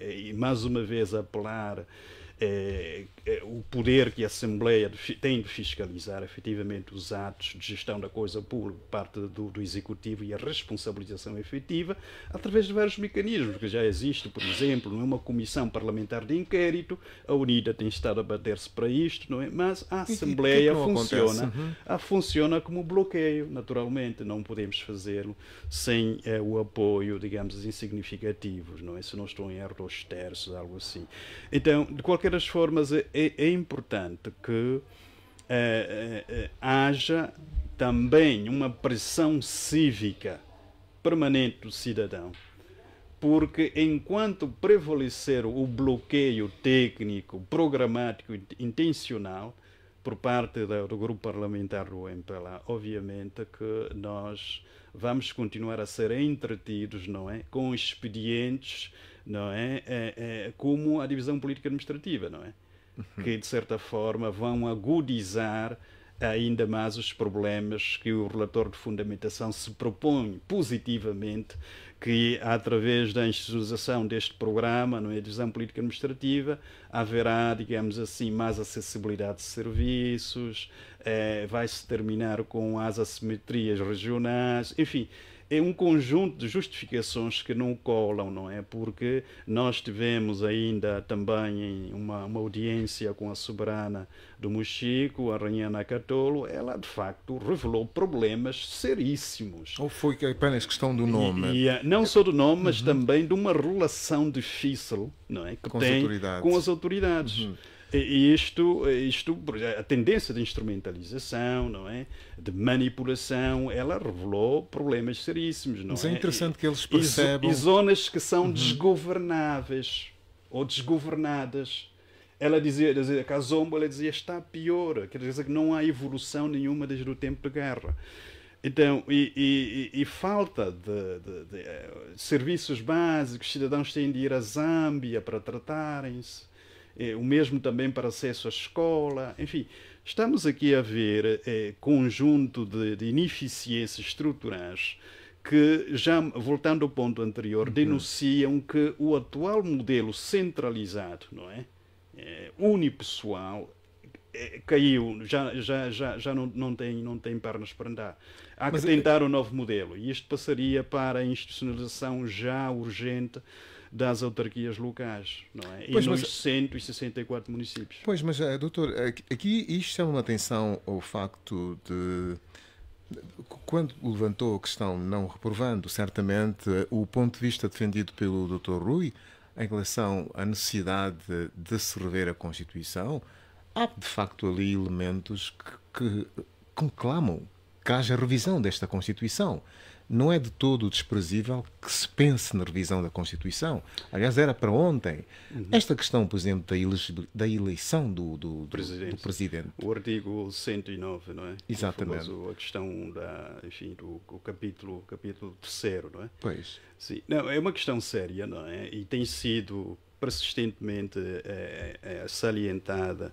e mais uma vez apelar é, é, o poder que a Assembleia de, tem de fiscalizar efetivamente os atos de gestão da coisa pública por parte do, do, Executivo e a responsabilização efetiva através de vários mecanismos que já existem. Por exemplo, não é uma comissão parlamentar de inquérito, a UNIDA tem estado a bater-se para isto, não é? mas a é Assembleia e, e, funciona, uhum. a funciona como bloqueio, naturalmente. Não podemos fazê-lo sem é, o apoio, digamos assim, não é? se não estou em erro, dos terços, algo assim. Então, de qualquer qualquer das formas, é, é, é importante que é, é, haja também uma pressão cívica permanente do cidadão. Porque enquanto prevalecer o bloqueio técnico, programático e intencional por parte do, grupo parlamentar do MPLA, obviamente que nós vamos continuar a ser entretidos, não é? Com expedientes não é? é, é como a divisão política administrativa, não é? Uhum. Que de certa forma vão agudizar ainda mais os problemas que o relator de fundamentação se propõe positivamente que através da instituição deste programa, não é, divisão política administrativa, haverá, digamos assim, mais acessibilidade de serviços, eh, vai se terminar com as assimetrias regionais, enfim, é um conjunto de justificações que não colam, não é? Porque nós tivemos ainda também uma, uma audiência com a soberana do Mochico, a Rainha Catolo, ela de facto revelou problemas seríssimos. Ou foi é apenas questão do nome? E, e, não só do nome, mas uhum. também de uma relação difícil, não é? Que com tem as com as autoridades. Uhum. E isto, isto, a tendência de instrumentalização, não é? De manipulação, ela revelou problemas seríssimos, não Mas é? é interessante que eles percebam. E, zonas que são uhum. desgovernáveis ou desgovernadas. Ela dizia, dizia que a Zombo ela dizia está pior, quer dizer que não há evolução nenhuma desde o tempo de guerra. Então, e, e, e falta de, de, de, eh, serviços básicos, cidadãos têm de ir à Zâmbia para tratarem-se. Eh, o mesmo também para acesso à escola, enfim, estamos aqui a ver eh, conjunto de, de ineficiências estruturais que, já voltando ao ponto anterior, uhum. denunciam que o atual modelo centralizado, não é? é unipessoal, é, caiu, já, já, já, já não, não, tem, não tem pernas para andar. Há Mas que tentar é... um novo modelo e isto passaria para a institucionalização já urgente das autarquias locais, não é? Pois, e nos mas... 164 municípios. Pois, mas, eh, doutor, aqui isto chama-me atenção o facto de quando levantou a questão, não reprovando certamente eh, o ponto de vista defendido pelo Dr. Rui em relação à necessidade de se rever a Constituição, há de facto ali elementos que, que conclamam que haja revisão desta Constituição não é de todo desprezível que se pense na revisão da Constituição. Aliás, era para ontem. Uhum. Esta questão, por exemplo, da, da eleição do, do, do, presidente. do, presidente. O artigo 109, não é? Exatamente. Famoso, a questão da, enfim, do capítulo, capítulo 3, não é? Pois. Sim. Não, é uma questão séria, não é? E tem sido persistentemente é, é, salientada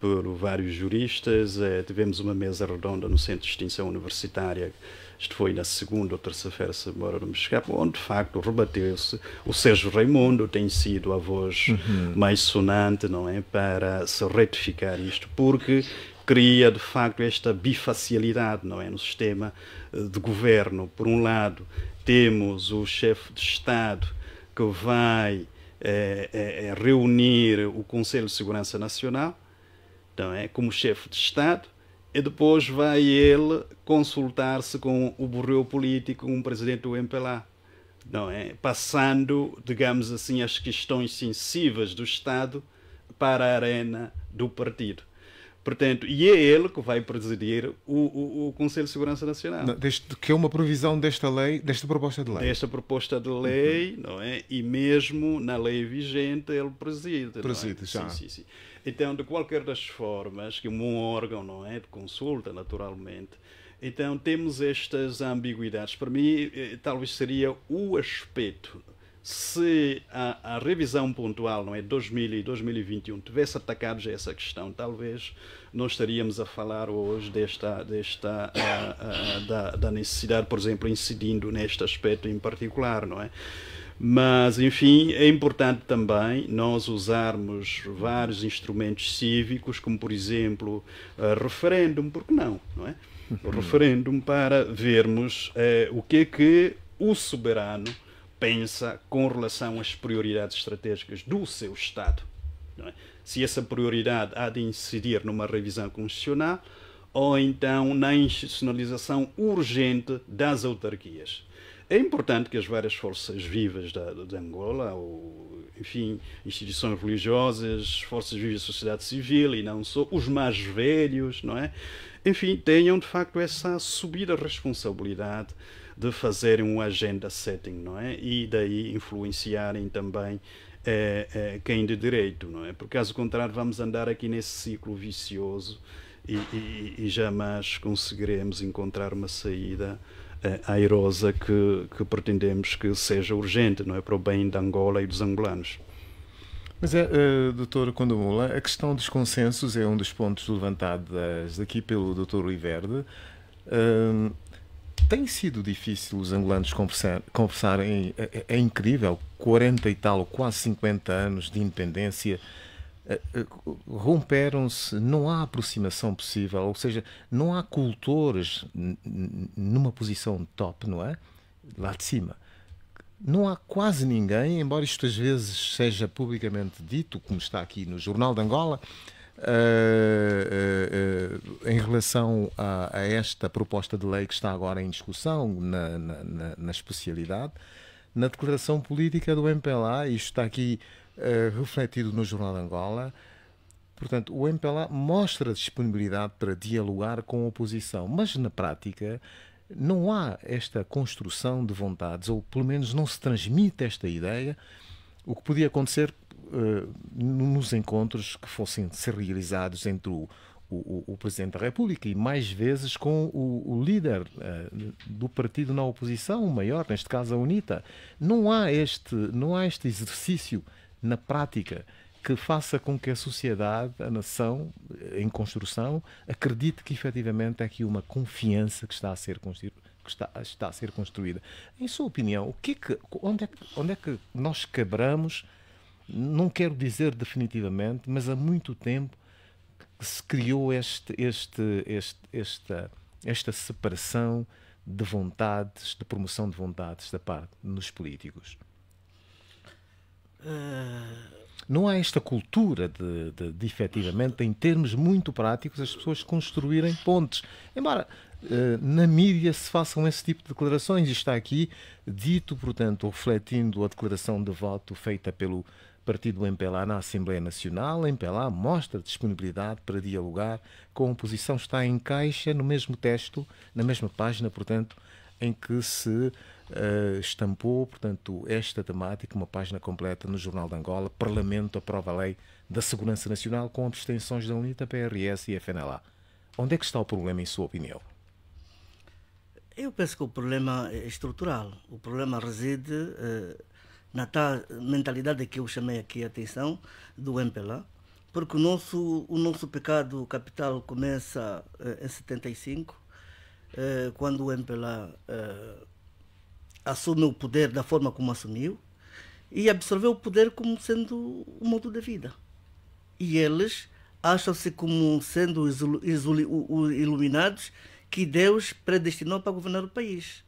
por vários juristas. É, tivemos uma mesa redonda no Centro de Extinção Universitária isto foi na segunda ou terça-feira, se agora não me escapo, onde de facto rebateu-se o Sérgio Raimundo, tem sido a voz uhum. mais sonante, não é? Para se retificar isto, porque cria de facto esta bifacialidade, não é? No sistema eh, de governo. Por um lado, temos o chefe de Estado que vai é, é, é reunir o Conselho de Segurança Nacional, então é como chefe de Estado, e depois vai ele consultar-se com o burreu político, um presidente do MPLA. Não é? Passando, digamos assim, as questões sensíveis do Estado para a arena do partido. Portanto, e é ele que vai presidir o, o, o Conselho de Segurança Nacional. Não, que é uma provisão desta lei, desta proposta de lei. Desta proposta de lei, uhum. não é? E mesmo na lei vigente ele preside. É? Preside, é? já. Sim, sim, sim. Então, de qualquer das formas, que um órgão, não é? De consulta, naturalmente. Então, temos estas ambiguidades. Para mim, eh, talvez seria o aspecto. Se a, a revisão pontual, não é? 2000 e 2021 tivesse atacado já essa questão, talvez não estaríamos a falar hoje desta, desta da, da necessidade, por exemplo, incidindo neste aspecto em particular, não é? Mas, enfim, é importante também nós usarmos vários instrumentos cívicos, como, por exemplo, uh, referêndum, porque não, não é? Uhum. O referêndum para vermos uh, o que é que o soberano pensa com relação às prioridades estratégicas do seu Estado. É? Se essa prioridade há de incidir numa revisão constitucional ou então na institucionalização urgente das autarquias. É importante que as várias forças vivas da, de Angola, ou, enfim, instituições religiosas, forças vivas da sociedade civil e não só, os mais velhos, não é? Enfim, tenham de facto essa subida responsabilidade de fazerem um agenda setting, não é? E daí influenciarem também é, é, quem de direito, não é? Porque caso contrário vamos andar aqui nesse ciclo vicioso e, e, e jamais conseguiremos encontrar uma saída airosa que, que pretendemos que seja urgente, não é? Para o bem da Angola e dos angolanos. Mas é, uh, doutor Condomula, a questão dos consensos é um dos pontos levantados aqui pelo doutor Oliverde. Uh, hum, tem sido difícil os angolanos conversar, conversarem, é, é, é incrível, 40 e tal, quase 50 anos de independência, romperam-se, não há aproximação possível, ou seja, não há cultores numa posição top, não é? Lá de cima. Não há quase ninguém, embora isto às vezes seja publicamente dito, como está aqui no Jornal de Angola, Uh, uh, uh, em relação a, a, esta proposta de lei que está agora em discussão na, na, na, na especialidade, na declaração política do MPLA, isto está aqui eh, refletido no Jornal de Angola. Portanto, o MPLA mostra disponibilidade para dialogar com a oposição, mas na prática não há esta construção de vontades, ou pelo menos não se transmite esta ideia, o que podia acontecer uh, nos encontros que fossem ser realizados entre o, o, o, Presidente da República e mais vezes com o, o líder uh, do partido na oposição, o maior, neste caso a UNITA. Não há este, não há este exercício na prática que faça com que a sociedade, a nação eh, em construção, acredite que efetivamente é aqui uma confiança que está a ser construída. Está, está, a ser construída. Em sua opinião, o que, é que onde, é, onde é que nós quebramos? Não quero dizer definitivamente, mas há muito tempo que se criou este, este, este, esta, esta separação de vontades, de promoção de vontades da parte dos políticos. Não há esta cultura de, de, de efetivamente, em termos muito práticos, as pessoas construírem pontes. Embora eh, na mídia se façam esse tipo de declarações. E está aqui dito, portanto, refletindo a declaração de voto feita pelo Partido MPLA na Assembleia Nacional. MPLA mostra disponibilidade para dialogar com a oposição. Está em caixa no mesmo texto, na mesma página, portanto, em que se uh, estampou, portanto, esta temática, uma página completa no Jornal de Angola, Parlamento aprova a lei da segurança nacional com abstenções da UNITA, PRS e FNLA. Onde é que está o problema, em sua opinião? Eu penso que o problema é estrutural. O problema reside eh, na tal mentalidade que eu chamei aqui a atenção do MPLA, porque o nosso, o nosso pecado capital começa eh, em 75, eh, quando o MPLA eh, assume o poder da forma como assumiu e absorveu o poder como sendo o modo de vida. E eles acham-se como sendo os iluminados que Deus predestinou para governar o país.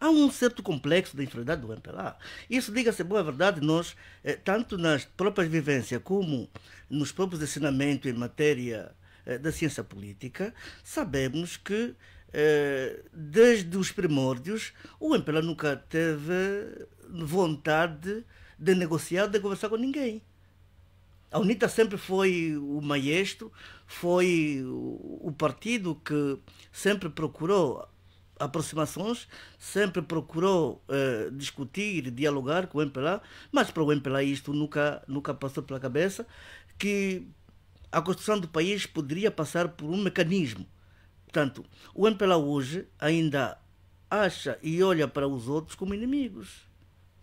Há um certo complexo da inferioridade do MPLA. Isso, diga-se, boa verdade, nós, eh, tanto nas próprias vivências como nos próprios ensinamentos em matéria eh, da ciência política, sabemos que eh, desde os primórdios, o MPLA nunca teve vontade de negociar, de conversar com ninguém. A UNITA sempre foi o maestro, foi o partido que sempre procurou aproximações, sempre procurou uh, discutir, dialogar com o MPLA, mas para o MPLA isto nunca, nunca passou pela cabeça que a construção do país poderia passar por um mecanismo Portanto, o MPLA hoje ainda acha e olha para os outros como inimigos.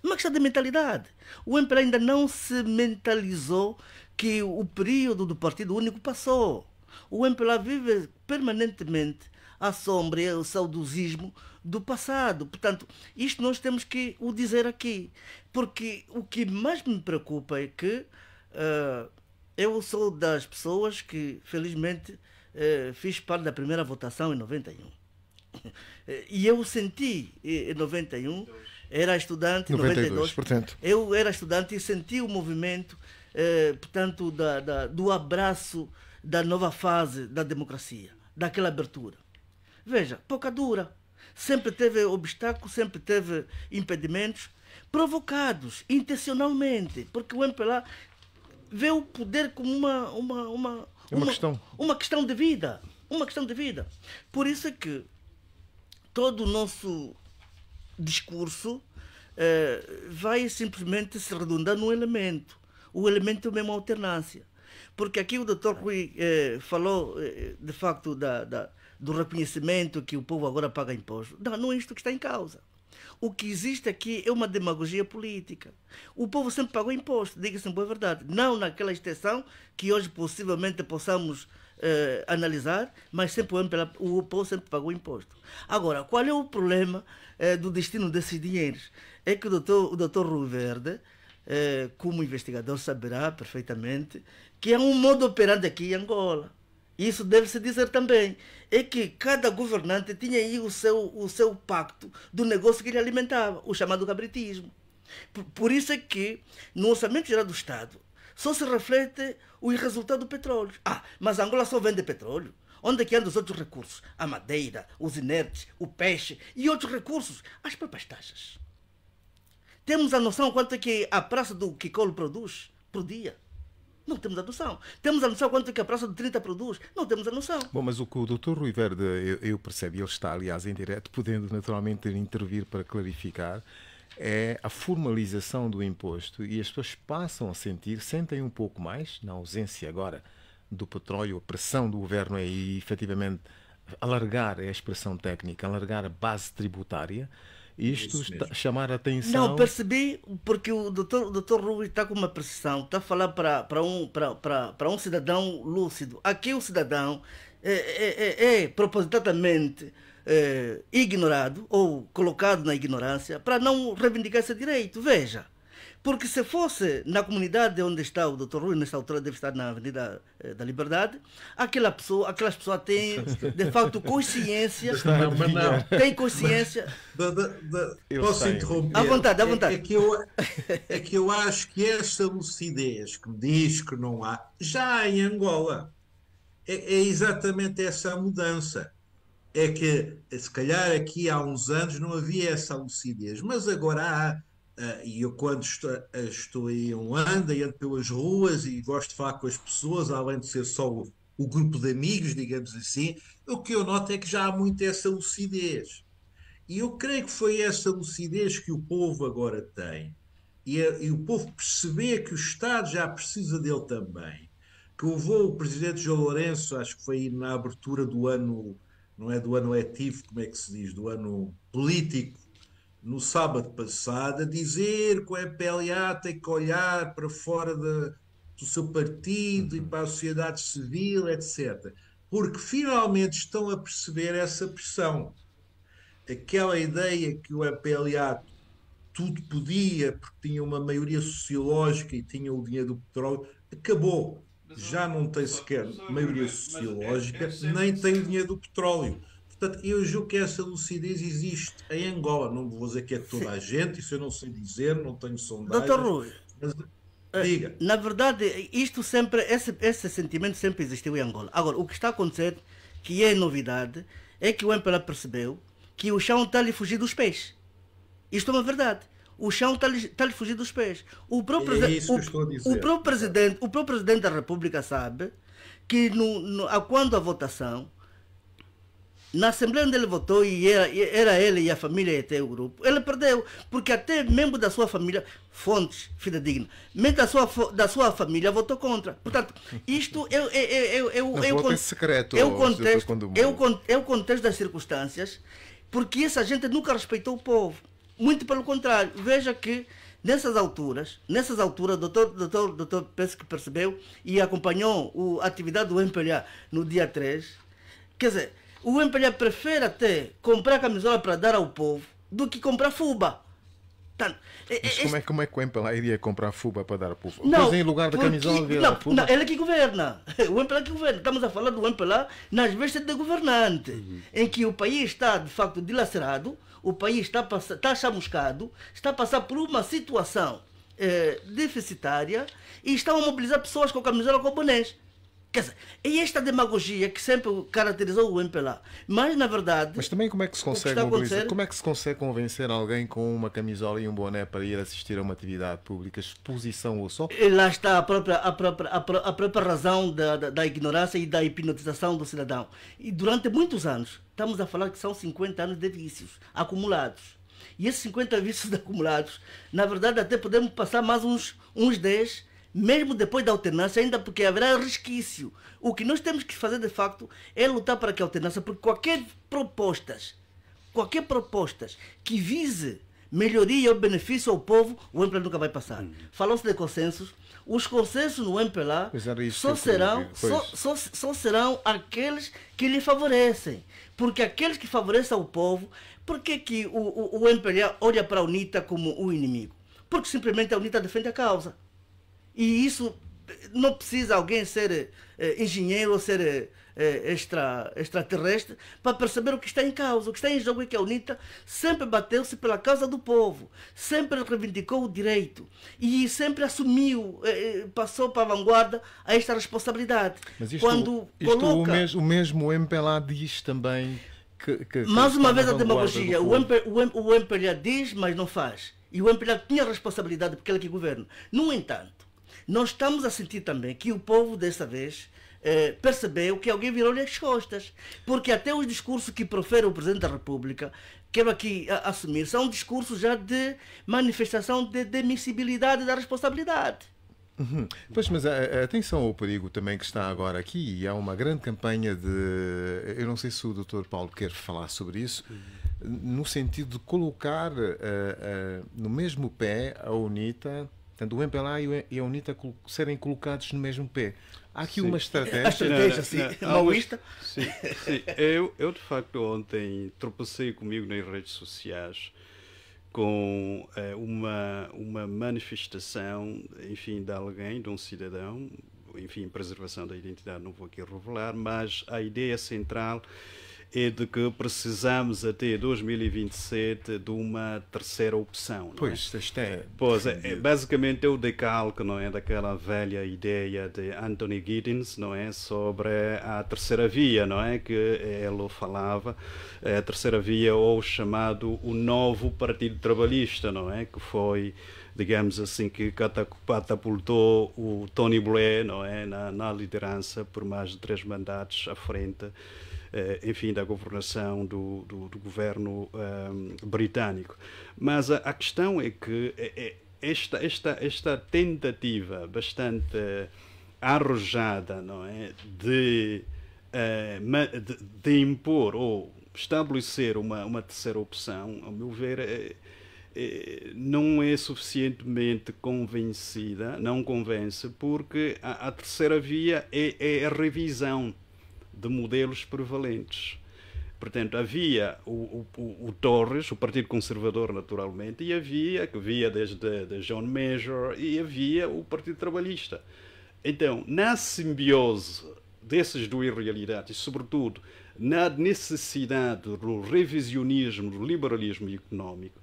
Uma questão de mentalidade. O MPLA ainda não se mentalizou que o período do Partido Único passou. O MPLA vive permanentemente à sombra e ao saudosismo do passado. Portanto, isto nós temos que o dizer aqui. Porque o que mais me preocupa é que uh, eu sou das pessoas que, felizmente, é, fiz parte da primeira votação em 91. (laughs) É, e eu senti em 91, era estudante, 92, 92 portanto. Eu era estudante e senti o movimento, é, portanto, da, da, do abraço da nova fase da democracia, daquela abertura. Veja, pouca dura, sempre teve obstáculos, sempre teve impedimentos provocados intencionalmente, porque o MPLA vê o poder como uma, uma, uma, uma, uma, questão. Uma questão de vida. Uma questão de vida. Por isso é que todo o nosso discurso eh, vai simplesmente se redundar num elemento. O elemento é mesmo alternância. Porque aqui o doutor Rui eh, falou, eh, de facto, da, da, do reconhecimento que o povo agora paga imposto. Não, não é isto que está em causa. O que existe aqui é uma demagogia política. O povo sempre pagou imposto, diga-se em boa verdade. Não naquela extensão que hoje possivelmente possamos eh, analisar, mas sempre o, povo sempre pagou imposto. Agora, qual é o problema eh, do destino desses dinheiros? É que o doutor, o doutor Rui Verde, eh, como investigador, saberá perfeitamente que há um modo operando aqui em Angola isso deve-se dizer também. É que cada governante tinha aí o seu, o seu pacto do negócio que ele alimentava, o chamado cabritismo. Por, por isso é que no Orçamento Geral do Estado só se reflete o resultado do petróleo. Ah, mas Angola só vende petróleo. Onde é que andam os outros recursos? A madeira, os inertes, o peixe e outros recursos? As próprias taxas. Temos a noção quanto é que a praça do Kikolo produz por dia. Não temos a noção. Temos a noção quanto que a Praça de 30 produz? Não temos a noção. Bom, mas o que o doutor Rui Verde, eu, eu percebo, ele está, aliás, em direto, podendo naturalmente intervir para clarificar, é a formalização do imposto e as pessoas passam a sentir, sentem um pouco mais, na ausência agora do petróleo, a pressão do governo é efetivamente alargar é a expressão técnica, alargar a base tributária. É isto está, chamar a atenção. Não, percebi, porque o doutor, o doutor Rui está com uma pressão, está a falar para, para, um, para, para, para um cidadão lúcido. Aqui o cidadão é, é, é, é propositadamente é, ignorado ou colocado na ignorância para não reivindicar esse direito. Veja. Porque se fosse na comunidade onde está o Dr. Rui, nesta altura deve estar na Avenida eh, da Liberdade, aquela pessoa, aquelas pessoas têm, de facto, consciência. tem consciência. Da, da, da, posso sei. interromper? À vontade, à é vontade. É, é, que eu, é que eu acho que esta lucidez que me diz que não há, já há em Angola. É, é exatamente essa a mudança. É que, se calhar, aqui há uns anos não havia essa lucidez, mas agora há Uh, e eu, quando estou, ah, estou aí ando e ando pelas ruas e gosto de falar com as pessoas, além de ser só o, o, grupo de amigos, digamos assim, o que eu noto é que já há muito essa lucidez. E eu creio que foi essa lucidez que o povo agora tem. E, a, eh, e o povo perceber que o Estado já precisa dele também. Que levou o presidente João Lourenço, acho que foi na abertura do ano, não é do ano letivo, como é que se diz, do ano político no sábado passado a dizer que o MPLA tem que olhar para fora de, do seu partido e uhum. para a sociedade civil, etc. Porque finalmente estão a perceber essa pressão. Aquela ideia que o MPLA tudo podia, porque tinha uma maioria sociológica e tinha o dinheiro do petróleo, acabou. Já não tem sequer maioria é, sociológica, é nem tem o assim. dinheiro do petróleo. Portanto, eu julgo que essa lucidez existe em Angola. Não vou dizer que é toda a gente, isso eu não sei dizer, não tenho sondagem. Doutor Rui, mas, eh, diga. na verdade, isto sempre, esse, esse sentimento sempre existiu em Angola. Agora, o que está acontecendo, que é novidade, é que o MPLA percebeu que o chão está-lhe fugir dos pés. Isto é uma verdade. O chão está-lhe tá fugir dos pés. O próprio, é isso o, estou a dizer. O próprio, presidente, o próprio presidente da República sabe que no, no, quando a votação na Assembleia onde ele votou, e era, era ele e a família e até o grupo, ele perdeu, porque até membro da sua família, fontes fidedigna, membro da sua, da sua família votou contra. Portanto, isto é, é, é, é, o, é, o, é secreto, é, o, contexto, é, o, é o contexto das circunstâncias, porque essa gente nunca respeitou o povo. Muito pelo contrário, veja que Nessas alturas, nessas alturas, o doutor, doutor, doutor penso que percebeu e acompanhou o, a atividade do MPLA no dia 3. Quer dizer, o MPLA prefere até comprar camisola para dar ao povo do que comprar fuba. Mas como, é, como é que o MPLA iria comprar fuba para dar ao povo? Não, em lugar da camisola porque, não, fuba? Não, ele é que governa. (laughs) O MPLA é que governa. Estamos a falar do MPLA nas vestes de governante, uhum. em que o país está, de facto, dilacerado, o país está, está chamuscado, está a passar por uma situação eh, deficitária e estão a mobilizar pessoas com camisola com bonés. Quer dizer, e é esta demagogia que sempre caracterizou o MPLA. Mas, na verdade. Mas também como é que se consegue que Como é que se consegue convencer alguém com uma camisola e um boné para ir assistir a uma atividade pública, exposição ou só? E lá está a própria, a própria, a própria, a própria razão da, da, da, ignorância e da hipnotização do cidadão. E durante muitos anos, estamos a falar que são 50 anos de vícios acumulados. E esses 50 vícios (laughs) acumulados, na verdade, até podemos passar mais uns, uns 10 mesmo depois da alternância, ainda porque haverá resquício. O que nós temos que fazer de facto é lutar para que a alternância, porque qualquer propostas, qualquer propostas que vise melhoria ou benefício ao povo, o MPLA nunca vai passar. Hum. Falou-se de consensos. Os consensos no MPLA só serão, só, só, só serão aqueles que lhe favorecem. Porque aqueles que favorecem ao povo, por que, que o, o, o MPLA olha para a UNITA como o inimigo? Porque simplesmente a UNITA defende a causa. E isso não precisa alguém ser eh, engenheiro ou ser eh, extra, extraterrestre para perceber o que está em causa. O que está em jogo é que a UNITA sempre bateu-se pela causa do povo, sempre reivindicou o direito e sempre assumiu, eh, eh passou para a vanguarda a esta responsabilidade. Mas isto, Quando isto coloca... o, mes, o mesmo MPLA diz também que. que Mais uma vez a demagogia. O, MP, o, o MPLA diz, mas não faz. E o MPLA tinha responsabilidade porque ele é que governa. No entanto nós estamos a sentir também que o povo, dessa vez, eh, percebeu que alguém virou-lhe as costas. Porque até os discursos que profere o Presidente da República, quero aqui a, assumir, são discursos já de manifestação de demissibilidade da responsabilidade. Uhum. Pois, mas a, a, atenção ao perigo também que está agora aqui, e há uma grande campanha de. Eu não sei se o Dr. Paulo quer falar sobre isso, no sentido de colocar uh, uh, no mesmo pé a UNITA Portanto, o MPLA e a UNITA serem colocados no mesmo pé. Há aqui sim. uma estratégia. estratégia, Maoísta. Sim, sim. Eu, eu, de facto, ontem tropecei comigo nas redes sociais com eh, uma, uma manifestação, enfim, de alguém, de um cidadão, enfim, preservação da identidade, não vou aqui revelar, mas a ideia central e é de que precisamos até 2027 de uma terceira opção. É? Pois, é? isto é. Pois, é, basicamente é o decalque, não é? Daquela velha ideia de Anthony Giddens, não é? Sobre a terceira via, não é? Que ele falava, a terceira via ou chamado o novo Partido Trabalhista, não é? Que foi digamos assim, que catapultou o Tony Blair não é, na, na liderança por mais de três mandatos à frente eh, enfim, da governação do, do, do governo ehm, britânico. Mas a, a, questão é que é, é, esta, esta, esta tentativa bastante arrojada não é, de, eh, de, de impor ou estabelecer uma, uma terceira opção, ao meu ver, é, é, não é suficientemente convencida, não convence, porque a, a terceira via é, é a revisão de modelos prevalentes. Portanto, havia o, o, o, Torres, o Partido Conservador, naturalmente, e havia, que via desde de John Major, e havia o Partido Trabalhista. Então, na simbiose dessas duas realidades, sobretudo na necessidade do revisionismo, do liberalismo econômico,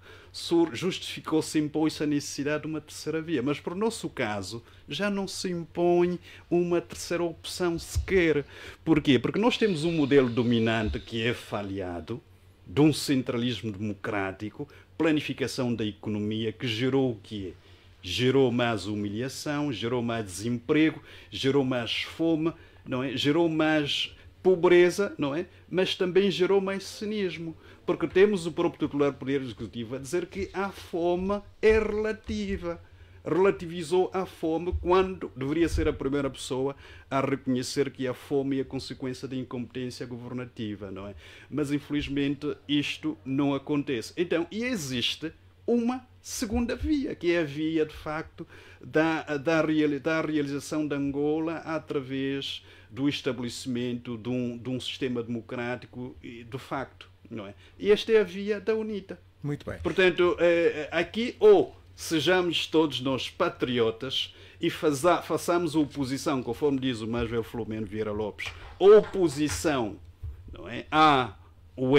justificou-se impôs-se a necessidade de uma terceira via. Mas, para o nosso caso, já não se impõe uma terceira opção sequer. Porquê? Porque nós temos um modelo dominante que é falhado, de um centralismo democrático, planificação da economia, que gerou o quê? Gerou mais humilhação, gerou mais desemprego, gerou mais fome, não é? gerou mais pobreza, não é? mas também gerou mais cinismo porque temos o próprio titular do Poder Executivo a dizer que a fome é relativa. Relativizou a fome quando deveria ser a primeira pessoa a reconhecer que a fome é a consequência da incompetência governativa, não é? Mas infelizmente isto não acontece. Então, e existe uma segunda via, que é a via de facto da, da, reali da realização de Angola através do estabelecimento de um, de um sistema democrático de facto não é? E esta é a via da UNITA. Muito bem. Portanto, eh, eh, aqui ou sejamos todos nós patriotas e faza, façamos oposição, conforme diz o Manuel Flumeno Vieira Lopes, oposição não é, a o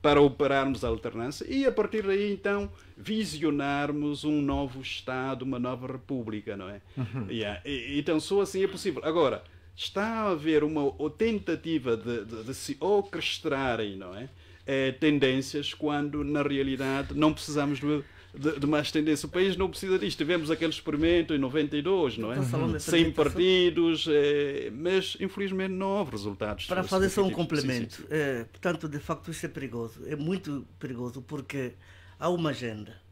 para operarmos a alternância e a partir daí então visionarmos um novo Estado, uma nova República, não é? Uhum. Yeah. E, então só assim é possível. Agora, está a haver uma tentativa de, de, de se orquestrarem não é? é? tendências quando, na realidade, não precisamos de, de, mais tendência. O país não precisa disto. Tivemos aquele experimento em 92, não é? Uhum. Sem partidos, é, mas infelizmente não houve resultados. Para fazer só um complemento, é, portanto, de facto, isso é perigoso. É muito perigoso porque há uma agenda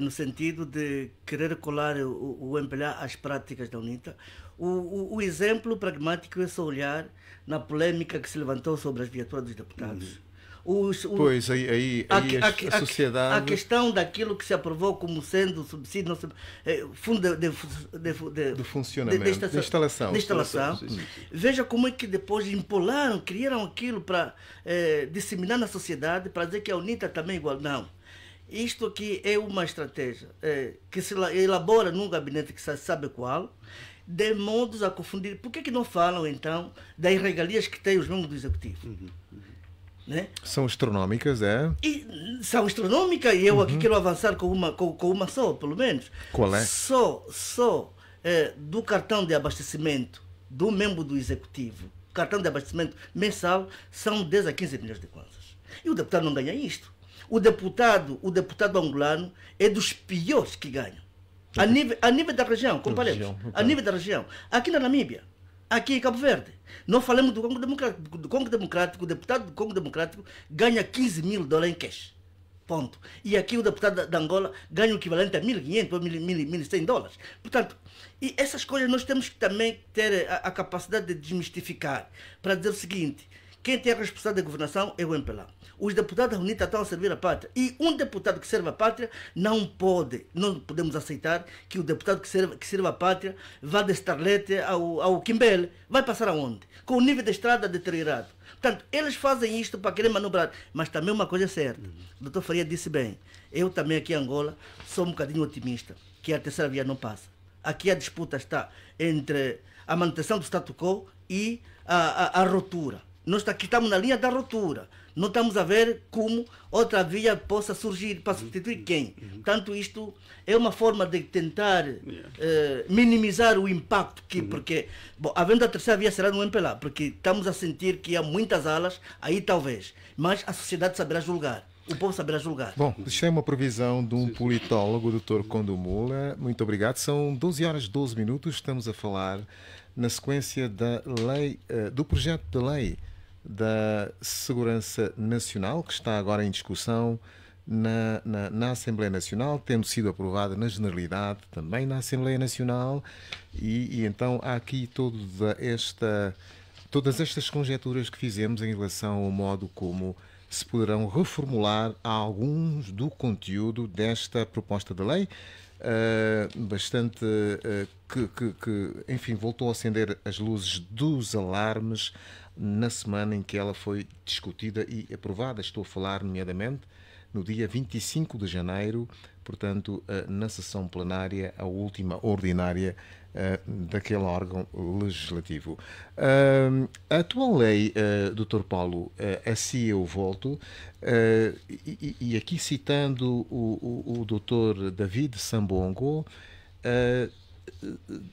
no sentido de querer colar o, o MPLA às práticas da UNITA o, o, o, exemplo pragmático é só olhar na polêmica que se levantou sobre as viaturas dos deputados. Uhum. Os, o, pois, aí, aí, a, aí a, a, a, sociedade... A questão daquilo que se aprovou como sendo subsídio sub, eh, fundo de, de, de, de funcionamento, de, de instalação. De instalação. Veja como é que depois empolaram, criaram aquilo para eh, disseminar na sociedade, para dizer que a UNITA também é igual. Não. Isto aqui é uma estratégia eh, que se elabora num gabinete que sabe qual, de modos a confundir. Por que, que não falam, então, das regalias que têm os membros do Executivo? Uhum, uhum, Né? São astronômicas, é? E, são astronômicas e eu uhum. aqui quero avançar com uma, com, com, uma só, pelo menos. Qual é? Só, só é, do cartão de abastecimento do membro do Executivo, cartão de abastecimento mensal, são 10 a 15 milhões de contas. E o deputado não ganha isto. O deputado, o deputado angolano é dos piores que ganham. A nível, a nível da região, comparemos. A nível da região. Aqui na Namíbia, aqui em Cabo Verde. Não falamos do Congo Democrático. Do Congo Democrático, o deputado do Congo Democrático ganha 15 mil dólares em cash. Ponto. E aqui o deputado da Angola ganha o equivalente a 1.500 ou 1.100 dólares. Portanto, e essas coisas nós temos que também ter a, a capacidade de desmistificar para dizer o seguinte: quem tem a responsabilidade da governação é o MPLA. Os deputados UNITA estão a servir a pátria. E um deputado que serve a pátria não pode, não podemos aceitar que o deputado que serve, que serve a pátria vá de Starlete ao, ao Quimbele. Vai passar aonde? Com o nível da estrada deteriorado. Portanto, eles fazem isto para querer manobrar. Mas também uma coisa é certa. O uhum. doutor Faria disse bem. Eu também aqui em Angola sou um bocadinho otimista que a terceira via não passa. Aqui a disputa está entre a manutenção do status quo e a, a, a rotura. Nós aqui estamos na linha da ruptura. Não estamos a ver como outra via possa surgir para substituir uhum. quem. Portanto, uhum. isto é uma forma de tentar eh, minimizar o impacto que, uhum. porque, bom, havendo a terceira via será no MPLA, porque estamos a sentir que há muitas alas, aí talvez, mas a sociedade saberá julgar. O povo saberá julgar. Bom, deixei uma previsão de um politólogo, doutor Condomula. Muito obrigado. São 12 horas 12 minutos. Estamos a falar na sequência da lei, eh, do projeto de lei da Segurança Nacional, que está agora em discussão na, na, na, Assembleia Nacional, tendo sido aprovada na Generalidade também na Assembleia Nacional, e, e então há aqui toda esta, todas estas conjecturas que fizemos em relação ao modo como se poderão reformular alguns do conteúdo desta proposta de lei. Uh, bastante uh, que, que, que, enfim, voltou a acender as luzes dos alarmes na semana em que ela foi discutida e aprovada. Estou a falar, nomeadamente, no dia 25 de janeiro, portanto, eh, na sessão plenária, a última ordinária eh, daquele órgão legislativo. Eh, a atual lei, Dr. Paulo, assim eu volto, e aqui citando o, doutor Dr. David Sambongo,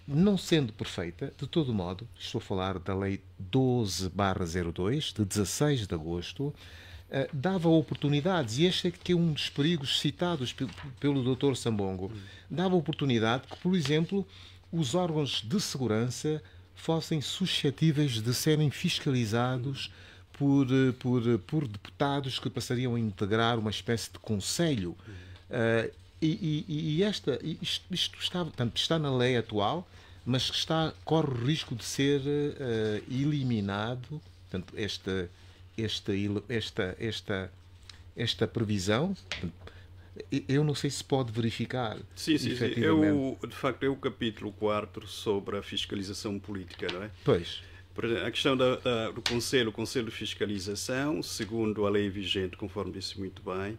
não sendo perfeita, de todo modo, estou a falar da Lei 12-02, de 16 de agosto, eh, dava oportunidades, e este é que é um dos perigos citados pelo Dr. Sambongo, dava oportunidade que, por exemplo, os órgãos de segurança fossem suscetíveis de serem fiscalizados por, por, por deputados que passariam a integrar uma espécie de conselho. Uh, e, e, e esta, isto, isto, está, portanto, está na lei atual, mas está, corre o risco de ser uh, eliminado, tanto esta, esta, esta, esta, esta previsão. Eu não sei se pode verificar. Sim, sim, sim. Eu, de facto, é o capítulo 4 sobre a fiscalização política, não é? Pois. A questão da, da, do Conselho, o Conselho de Fiscalização, segundo a lei vigente, conforme disse muito bem,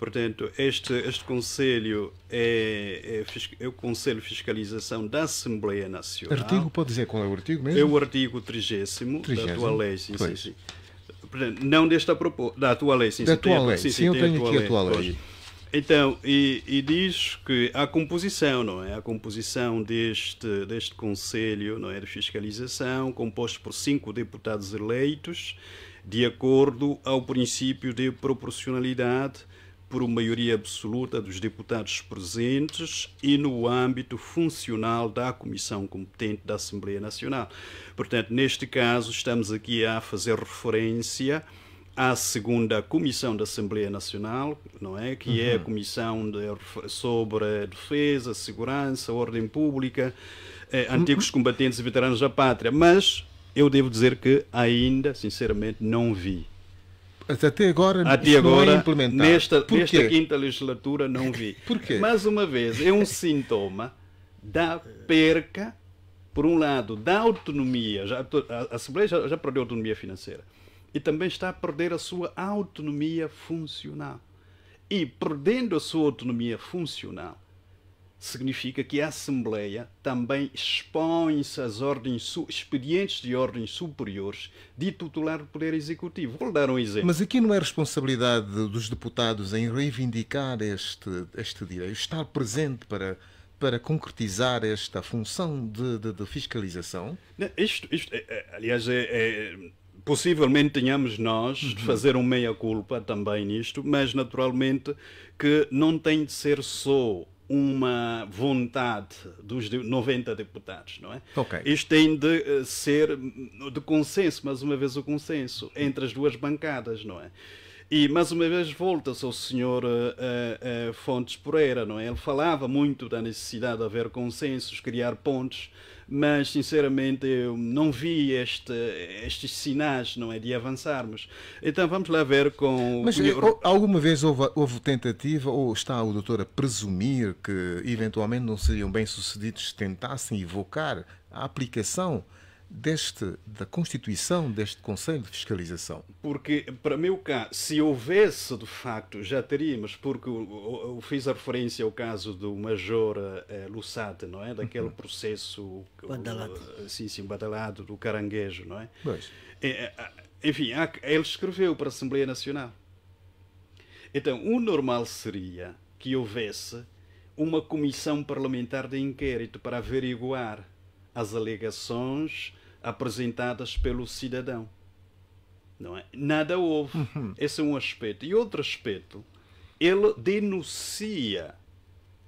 Portanto, este, este Conselho é, é, é, o Conselho de Fiscalização da Assembleia Nacional. Artigo, pode dizer qual é o artigo mesmo? É o artigo 30, da atual lei, sim, sim, Não desta proposta, da atual lei, sim, da sim. Atual lei. Sim, sim, eu tenho aqui a atual lei. lei. Então, e, e, diz que a composição, não é? A composição deste, deste Conselho não é? de Fiscalização, composto por cinco deputados eleitos, de acordo ao princípio de proporcionalidade por maioria absoluta dos deputados presentes e no âmbito funcional da Comissão Competente da Assembleia Nacional. Portanto, neste caso, estamos aqui a fazer referência à segunda comissão da Assembleia Nacional, não é, que uhum. é a uhum. comissão de, sobre defesa, segurança, ordem pública, eh, uhum. antigos combatentes e veteranos da pátria, mas eu devo dizer que ainda, sinceramente, não vi até agora, até agora não é implementado. Nesta, nesta quinta legislatura não vi. (laughs) Porquê? Mais uma vez, é um sintoma da perca, por um lado, da autonomia. Já, a Assembleia já, já perdeu autonomia financeira. E também está a perder a sua autonomia funcional. E perdendo a sua autonomia funcional, significa que a Assembleia também expõe-se às ordens expedientes de ordens superiores de titular do Poder Executivo. Vou dar um exemplo. Mas aqui não é responsabilidade dos deputados em reivindicar este, este direito, estar presente para para concretizar esta função de, de, de fiscalização? isto, isto é, é, aliás, é, é possivelmente tenhamos nós uhum. de fazer um meia-culpa também nisto, mas naturalmente que não tem de ser só uma vontade dos 90 deputados, não é? Okay. Isto tem de eh, ser de consenso, mais uma vez o consenso, entre as duas bancadas, não é? E mais uma vez volta-se ao senhor uh, uh, Fontes Pereira, não é? Ele falava muito da necessidade de haver consensos, criar pontes mas sinceramente eu não vi este, estes sinais não é, de avançarmos. Então vamos lá ver com. Mas o... Eh, alguma vez houve, houve, tentativa, ou está o doutor a presumir que eventualmente não seriam bem sucedidos se tentassem evocar a aplicação? deste, da constituição deste Conselho de Fiscalização? Porque, para meu caso se houvesse de facto, já teríamos, porque eu, fiz a referência ao caso do Major eh, Lussate, não é? Daquele uhum. processo. Badalado. O, sim, sim, badalado do caranguejo, não é? Pois. É, é enfim, ele escreveu para a Assembleia Nacional. Então, o normal seria que houvesse uma comissão parlamentar de inquérito para averiguar as alegações apresentadas pelo cidadão. Não é? Nada houve. Uhum. Esse é um aspecto. E outro aspecto, ele denuncia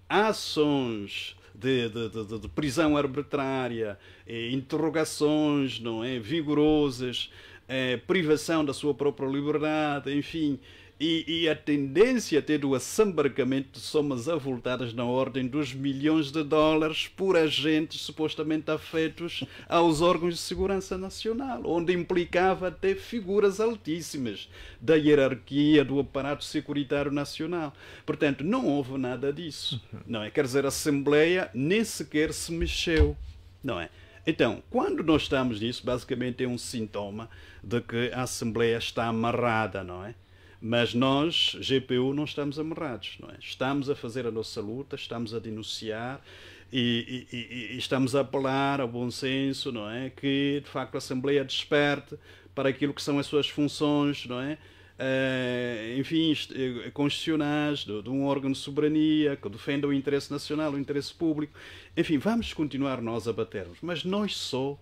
ações de, de, de, de, prisão arbitrária, eh, interrogações não é, vigorosas, eh, privação da sua própria liberdade, enfim, e, e a tendência a é ter o assambarcamento de somas avultadas na ordem dos milhões de dólares por agentes supostamente afetos aos órgãos de segurança nacional, onde implicava até figuras altíssimas da hierarquia do aparato securitário nacional. Portanto, não houve nada disso. Não é? Quer dizer, a Assembleia nem sequer se mexeu. Não é? Então, quando nós estamos nisso, basicamente é um sintoma de que a Assembleia está amarrada, não é? Mas nós, GPU, não estamos amarrados, não é? Estamos a fazer a nossa luta, estamos a denunciar e, e, e, e estamos a apelar ao bom senso, não é? Que, de facto, a Assembleia desperte para aquilo que são as suas funções, não é? Eh, enfim, eh, constitucionais, de, de, um órgão de soberania, que defenda o interesse nacional, o interesse público. Enfim, vamos continuar nós a batermos, mas nós só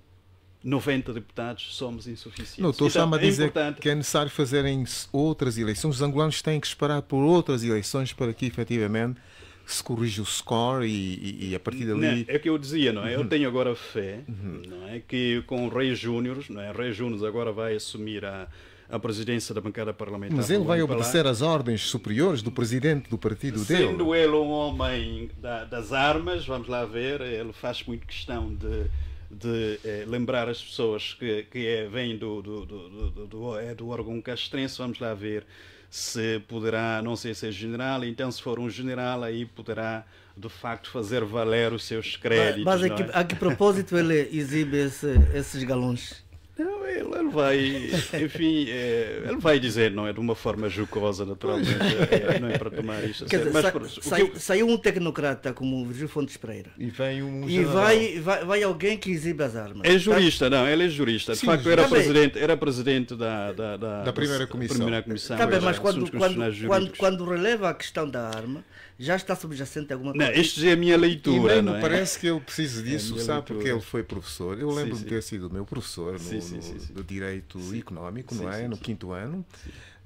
90 deputados somos insuficientes. Não, estou então, só a é dizer é importante... que é necessário fazerem outras eleições. Os angolanos têm que esperar por outras eleições para que efetivamente se corrija o score e, e, e a partir dali. Não, é o que eu dizia, não é? Uhum. Eu tenho agora fé, uhum. não é? Que com o Rei Júnior, não é? O Rei Júnior agora vai assumir a a presidência da bancada parlamentar. Mas ele vai obedecer às ordens superiores do presidente do partido Sendo dele. Sendo ele um homem da, das armas, vamos lá ver, ele faz muito questão de de eh, lembrar as pessoas que, que é, vem do, do, do, do, é do órgão castrense, vamos lá ver se poderá, não sei se é general, então se for um general aí poderá de facto fazer valer os seus créditos. Mas, mas a, que, é? a, que, propósito ele exibe esse, esses galões? Não, ele, ele vai, enfim, é, ele vai dizer, não é de uma forma jocosa, naturalmente, é, é não é para tomar isto a sério. Mas, por, sai, eu... Saiu um tecnocrata como o Gil Fontes Pereira. E vem um. E vai, vai, vai, alguém que exibe as armas. É tá? jurista, tá? não, ele é jurista. De Sim, facto, era tá presidente, era presidente da, da, da, da primeira comissão. Da primeira comissão tá bem, mas quando, quando, quando, quando releva a questão da arma já está subjacente alguma coisa. Não, isto já é a minha leitura. E não é? parece que ele precisa é disso, é sabe? Porque ele foi professor. Eu lembro me de ter sido meu professor sim, no, sim, do Direito Económico, não é? no quinto ano.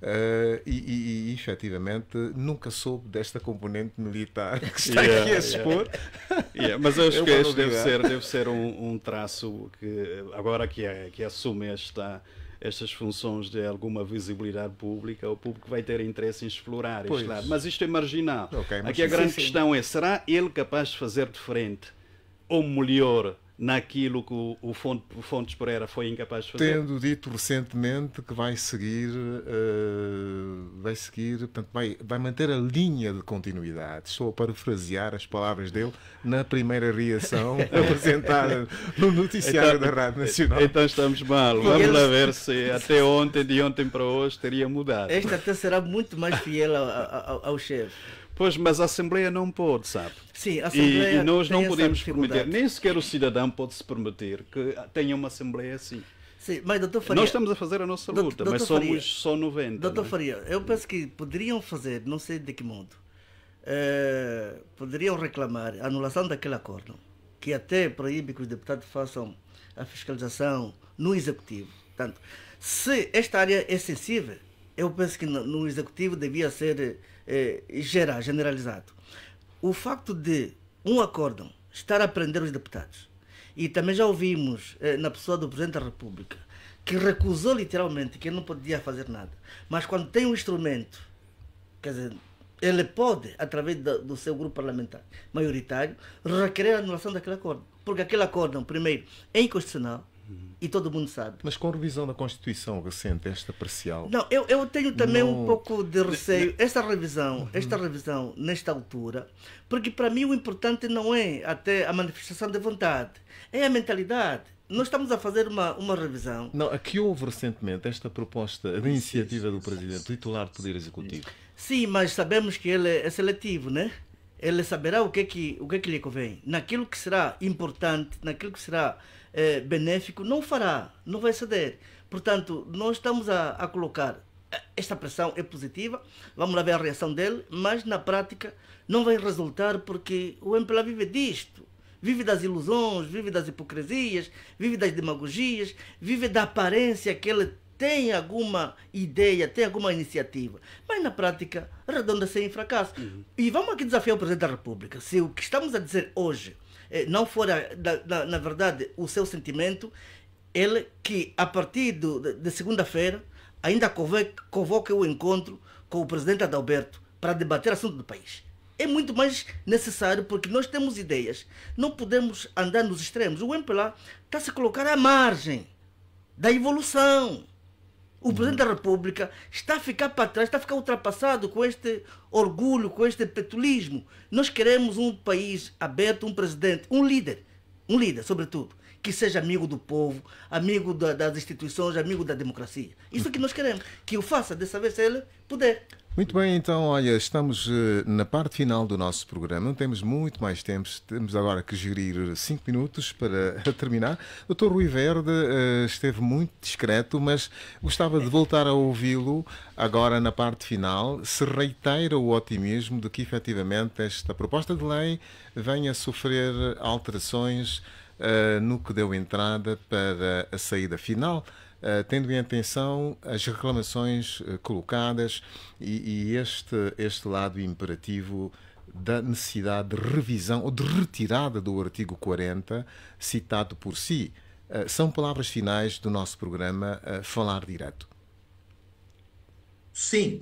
Uh, e, e, e, efetivamente nunca soube desta componente militar que está yeah, aqui a expor. Yeah. yeah, mas acho (laughs) eu que é este deve ser, deve ser um, um traço que agora que, é, que assume é esta estas funções de alguma visibilidade pública, o público vai ter interesse em explorar pois. este lado. Mas isto é marginal. Okay, Aqui a grande sim. questão é: será ele capaz de fazer diferente ou melhor naquilo que o, o Fontes Pereira foi incapaz de fazer? Tendo dito recentemente que vai seguir, uh, vai seguir, portanto, vai, vai manter a linha de continuidade. Estou a parafrasear as palavras dele na primeira reação (laughs) apresentada no noticiário então, da Rádio Nacional. Então estamos mal. Vamos lá ver se até ontem, de ontem para hoje, teria mudado. Esta até será muito mais fiel ao, ao, ao chefe. Pois, mas a Assembleia não pode, sabe? Sim, a Assembleia. E, e nós não podemos permitir, nem sequer o cidadão pode se permitir que tenha uma Assembleia assim. Sim, mas doutor Faria, Nós estamos a fazer a nossa luta, doutor, mas doutor somos Faria, só 90. Doutor né? Faria, eu penso que poderiam fazer, não sei de que modo, eh, poderiam reclamar a anulação daquele acordo, que até proíbe que os deputados façam a fiscalização no Executivo. Portanto, se esta área é sensível, eu penso que no, no Executivo devia ser eh, é, geral, generalizado. O facto de um acórdão estar a prender os deputados, e também já ouvimos eh, na pessoa do Presidente da República, que recusou literalmente que ele não podia fazer nada, mas quando tem um instrumento, quer dizer, ele pode, através do, do seu grupo parlamentar maioritário, requerer a anulação daquele acordo. Porque aquele acordo, primeiro, é inconstitucional, e todo mundo sabe. Mas com a revisão da Constituição recente, esta parcial. Não, eu, eu tenho também não... um pouco de receio. Esta revisão, esta revisão, nesta altura, porque para mim o importante não é até a manifestação de vontade, é a mentalidade. Nós estamos a fazer uma, uma revisão. Não, aqui houve recentemente esta proposta de iniciativa do Presidente, titular do Poder Executivo. Sim, mas sabemos que ele é seletivo, né? Ele saberá o que é que, o que, é que lhe convém, naquilo que será importante, naquilo que será eh, benéfico, não fará, não vai ceder. Portanto, nós estamos a, a colocar eh, esta pressão é positiva, vamos lá ver a reação dele, mas na prática não vai resultar porque o MPLA vive disto. Vive das ilusões, vive das hipocrisias, vive das demagogias, vive da aparência que ele tem alguma ideia, tem alguma iniciativa, mas na prática redonda-se em fracasso. Uhum. E vamos aqui desafiar o Presidente da República. Se o que estamos a dizer hoje eh, não for, na, na verdade, o seu sentimento, ele que a partir do, de segunda-feira ainda convoque o encontro com o presidente Adalberto para debater assunto do país. É muito mais necessário porque nós temos ideias. Não podemos andar nos extremos. O MPLA está se colocar à margem da evolução o uhum. Presidente da República está a ficar para trás, está a ficar ultrapassado com este orgulho, com este petulismo. Nós queremos um país aberto, um presidente, um líder, um líder, sobretudo, que seja amigo do povo, amigo da, das instituições, amigo da democracia. Isso é que nós queremos, que o faça dessa vez se ele puder. Muito bem, então, olha, estamos eh, na parte final do nosso programa, não temos muito mais tempo, temos agora que gerir cinco minutos para (laughs) terminar. Dr. Rui Verde eh, esteve muito discreto, mas gostava de voltar a ouvi-lo agora na parte final, se reitera o otimismo de que efetivamente esta proposta de lei venha a sofrer alterações eh, no que deu entrada para a saída final eh, tendo em atenção as reclamações eh, colocadas e, e este, este lado imperativo da necessidade de revisão ou de retirada do artigo 40, citado por si. Eh, são palavras finais do nosso programa Falar Direto. Sim,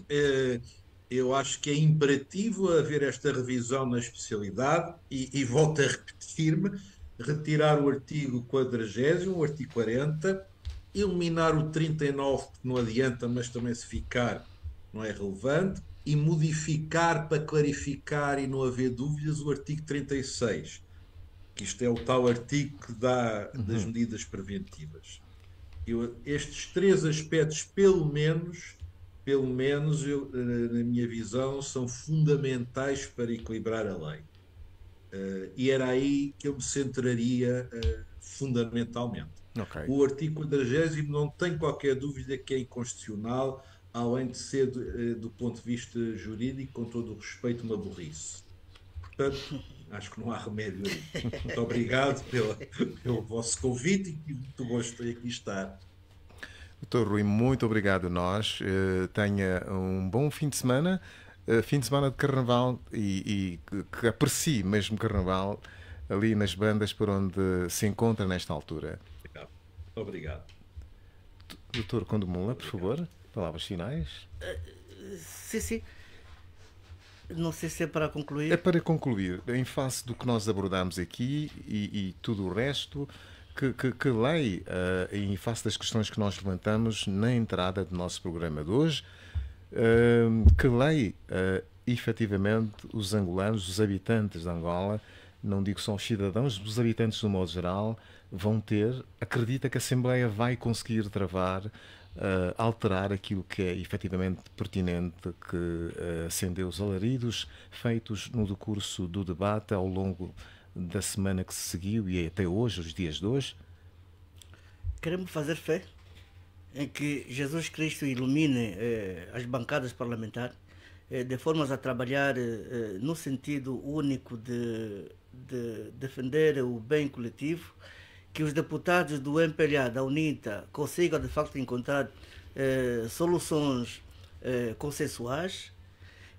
eu acho que é imperativo haver esta revisão na especialidade e, e volto a repetir-me, retirar o artigo 40, o artigo 40, eliminar o 39, que não adianta, mas também se ficar não é relevante, e modificar para clarificar e não haver dúvidas o artigo 36, que isto é o tal artigo que dá uhum. das medidas preventivas. Eu, estes três aspectos, pelo menos, pelo menos eu, eh, na minha visão, são fundamentais para equilibrar a lei. Uh, e era aí que eu me centraria uh, fundamentalmente. Okay. O artigo 40 não tem qualquer dúvida que é inconstitucional, além de ser, do, eh, do ponto de vista jurídico, com todo o respeito, uma burrice. Portanto, acho que não há remédio aí. Muito obrigado pela, pelo vosso convite e muito gosto de aqui estar. Doutor Rui, muito obrigado a nós. Eh, tenha um bom fim de semana, eh, fim de semana de carnaval e, e que aprecie mesmo carnaval ali nas bandas por onde se encontra nesta altura. Obrigado. Doutor Condomula, por favor, palavras finais. Uh, sim, sim. Não sei se é para concluir. É para concluir. Em face do que nós abordámos aqui e, e tudo o resto, que, que, que lei, uh, em face das questões que nós levantamos na entrada do nosso programa de hoje, uh, que lei, uh, efetivamente, os angolanos, os habitantes de Angola, não digo só os cidadãos, os habitantes de um modo geral, vão ter, acredita que a Assembleia vai conseguir travar, uh, alterar aquilo que é efetivamente pertinente, que uh, acendeu os alaridos feitos no decurso do debate ao longo da semana que se seguiu e até hoje, os dias de hoje? Queremos fazer fé em que Jesus Cristo ilumine eh, as bancadas parlamentares eh, de formas a trabalhar eh, eh no sentido único de, de defender o bem coletivo que os deputados do MPLA, da UNITA, consigam de facto encontrar eh, soluções eh, consensuais.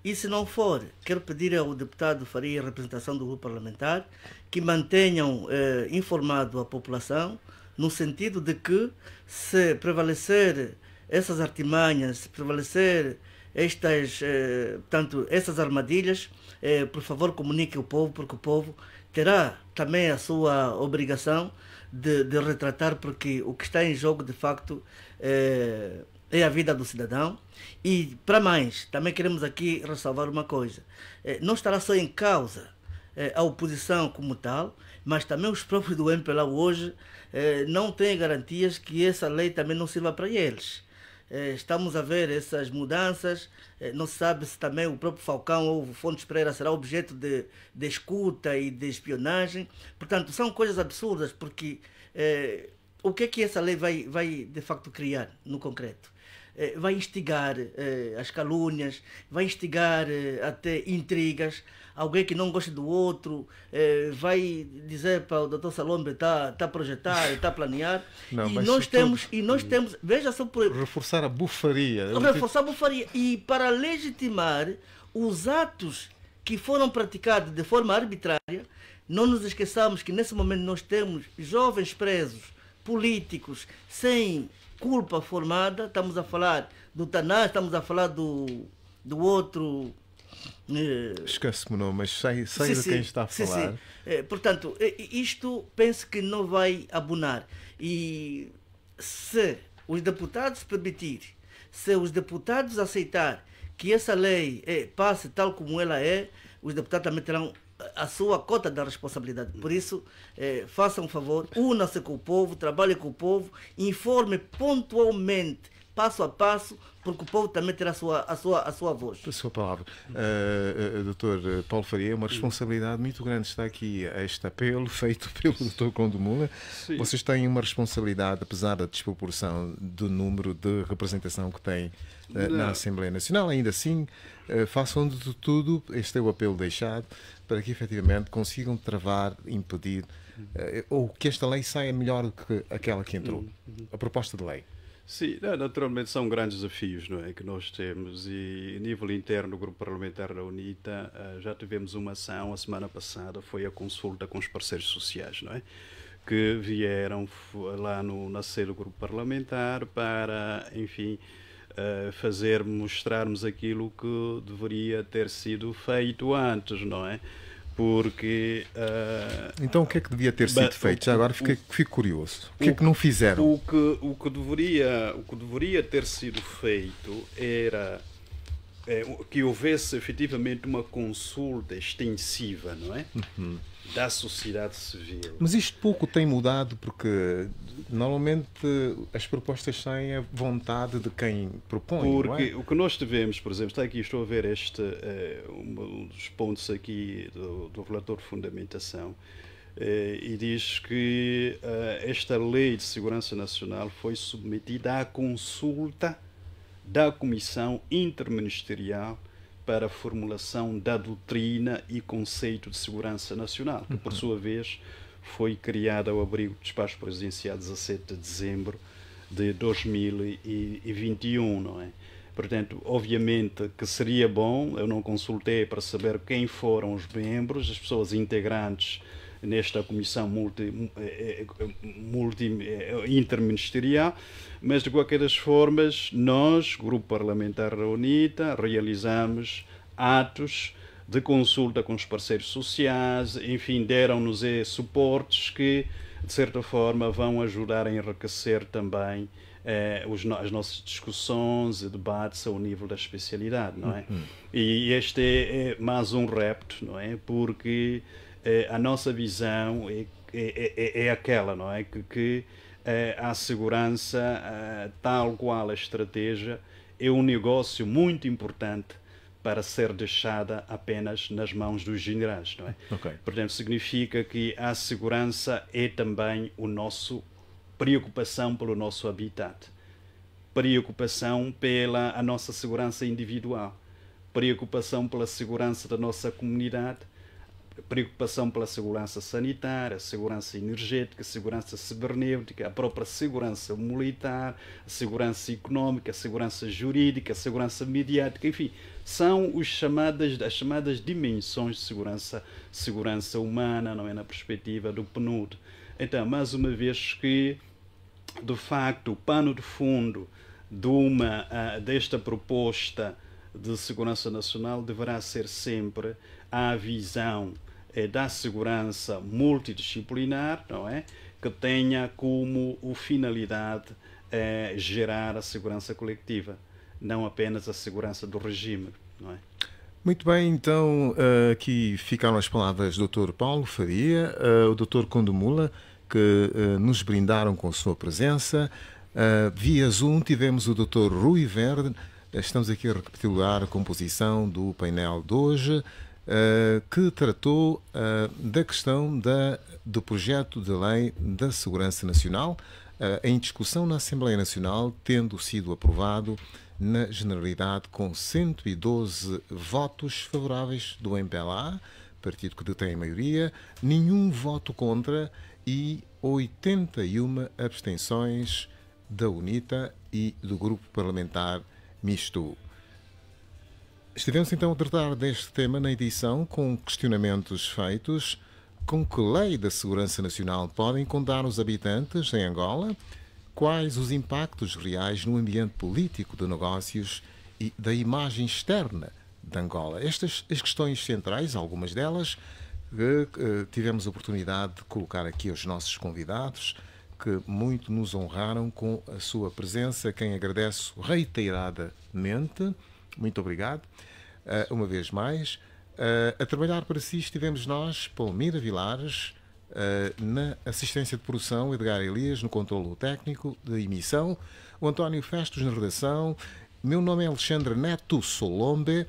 E se não for, quero pedir ao deputado Faria, representação do grupo parlamentar, que mantenham eh, informado a população, no sentido de que, se prevalecer essas artimanhas, se prevalecer estas, eh, essas armadilhas, eh, por favor comunique o povo, porque o povo terá também a sua obrigação de, de, retratar, porque o que está em jogo, de facto, é, é a vida do cidadão. E, para mais, também queremos aqui ressalvar uma coisa: é, não estará só em causa é, a oposição como tal, mas também os próprios do MPLA hoje não têm garantias que essa lei também não sirva para eles. Eh, estamos a ver essas mudanças. Eh, não se sabe se também o próprio Falcão ou o Fontes Pereira será objeto de, de escuta e de espionagem. Portanto, são coisas absurdas, porque eh, o que é que essa lei vai, vai de facto criar no concreto? vai instigar as calúnias, vai instigar até intrigas alguém que não gosta do outro é, vai dizer para o doutor Salombe está tá a tá projetar, está a planear. (laughs) Não, e nós temos, e nós hum. temos, veja só por... Reforçar a bufaria. Reforçar a bufaria. E para legitimar os atos que foram praticados de forma arbitrária, não nos esqueçamos que nesse momento nós temos jovens presos, políticos, sem culpa formada, estamos a falar do Tanás, estamos a falar do, do outro eh, Esquece-me não nome, mas sei, sei sim, de quem está a falar. Sim, sim. Eh, portanto, eh, isto penso que não vai abonar. E se os deputados permitirem, se os deputados aceitarem que essa lei passe tal como ela é, os deputados também terão a sua cota da responsabilidade. Por isso, façam um favor, una-se com o povo, trabalhe com o povo, informe pontualmente, passo a passo, porque o povo também terá a sua, a sua, a sua voz. A sua palavra. Uh, doutor Paulo Faria, é uma responsabilidade muito grande. Está aqui este apelo (laughs) feito pelo doutor Condomula. Vocês têm uma responsabilidade, apesar da desproporção do número de representação que têm na Assembleia Nacional, ainda assim, façam de tudo, este é o apelo deixado, para que efetivamente consigam travar, impedir, ou que esta lei saia melhor do que aquela que entrou. Uhum, uhum. A proposta de lei. Sim, naturalmente são grandes desafios não é, que nós temos e a nível interno do Grupo Parlamentar da UNITA ah, já tivemos uma ação a semana passada, foi a consulta com os parceiros sociais, não é? que vieram lá no nascer do Grupo Parlamentar para, enfim, ah, fazer, mostrarmos aquilo que deveria ter sido feito antes, não é? porque. Uh, então o que é que devia ter sido feito? Já agora fico, fico curioso. O, o que é que não fizeram? O que, o, que deveria, o que deveria ter sido feito era é, que houvesse efetivamente uma consulta extensiva, não é? Uhum. Da sociedade civil. Mas isto pouco tem mudado, porque normalmente as propostas saem à vontade de quem propõe. É? Porque é? o que nós tivemos, por exemplo, está aqui, estou a ver este, é, um dos pontos aqui do, do relator de fundamentação, eh, e diz que eh, esta lei de segurança nacional foi submetida à consulta da Comissão Interministerial para a Formulação da Doutrina e Conceito de Segurança Nacional, que, por uhum. sua vez, foi criada ao abrigo do despacho presidencial 17 de dezembro de 2021, não é? Portanto, obviamente que seria bom, eu não consultei para saber quem foram os membros, as pessoas integrantes nesta comissão multi, multi, eh, interministerial, mas de qualquer das formas, nós, Grupo Parlamentar da UNITA, realizamos atos de consulta com os parceiros sociais, enfim, deram-nos eh, suportes que, de certa forma, vão ajudar a enriquecer também eh, os, as nossas discussões e debates ao nível da especialidade, não é? Uhum. E este é, é mais um repto, não é? Porque é, a nossa visão é é, é, é, é, aquela, não é? Que, que a segurança, tal qual a estratégia, é um negócio muito importante para ser deixada apenas nas mãos dos generais, não é? Okay. Portanto, significa que a segurança é também o nosso preocupação pelo nosso habitat, preocupação pela a nossa segurança individual, preocupação pela segurança da nossa comunidade, preocupação pela segurança sanitária, segurança energética, segurança cibernética, a própria segurança militar, segurança económica, segurança jurídica, segurança mediática, enfim, são os chamadas, as chamadas dimensões de segurança, segurança humana, não é na perspectiva do PNUD. Então, mais uma vez que, de facto, o pano de fundo de uma, uh, desta proposta de segurança nacional deverá ser sempre a visão é, da segurança multidisciplinar, não é? que tenha como finalidade é, gerar a segurança coletiva, não apenas a segurança do regime. Não é? Muito bem, então eh, aqui ficaram as palavras do Dr. Paulo Faria, eh, o Dr. Condomula, que eh, nos brindaram com a sua presença. Via Zoom tivemos o Dr. Rui Verde, estamos aqui a recapitular a composição do painel de hoje. Eh, que tratou eh, da questão da, do projeto de lei da segurança nacional eh, em discussão na Assembleia Nacional, tendo sido aprovado na generalidade com 112 votos favoráveis do MPLA, partido que detém a maioria, nenhum voto contra e 81 abstenções da UNITA e do Grupo Parlamentar Misto. Estivemos então a tratar deste tema na edição com questionamentos feitos. Com que lei da segurança nacional podem contar os habitantes em Angola? Quais os impactos reais no ambiente político de negócios e da imagem externa de Angola? Estas as questões centrais, algumas delas, que eh, tivemos a oportunidade de colocar aqui aos nossos convidados, que muito nos honraram com a sua presença, quem agradeço reiteradamente muito obrigado, uh, uma vez mais. Uh, a trabalhar para si estivemos nós, Palmira Vilares, uh, na assistência de produção, Edgar Elias, no controlo técnico da emissão, o António Festos na redação, meu nome é Alexandre Neto Solombe.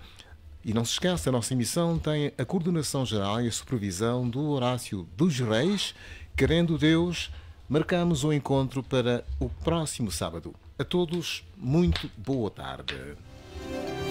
E não se esqueça, a nossa emissão tem a coordenação geral e a supervisão do Horácio dos Reis. Querendo Deus, marcamos o um encontro para o próximo sábado. A todos, muito boa tarde. Thank you.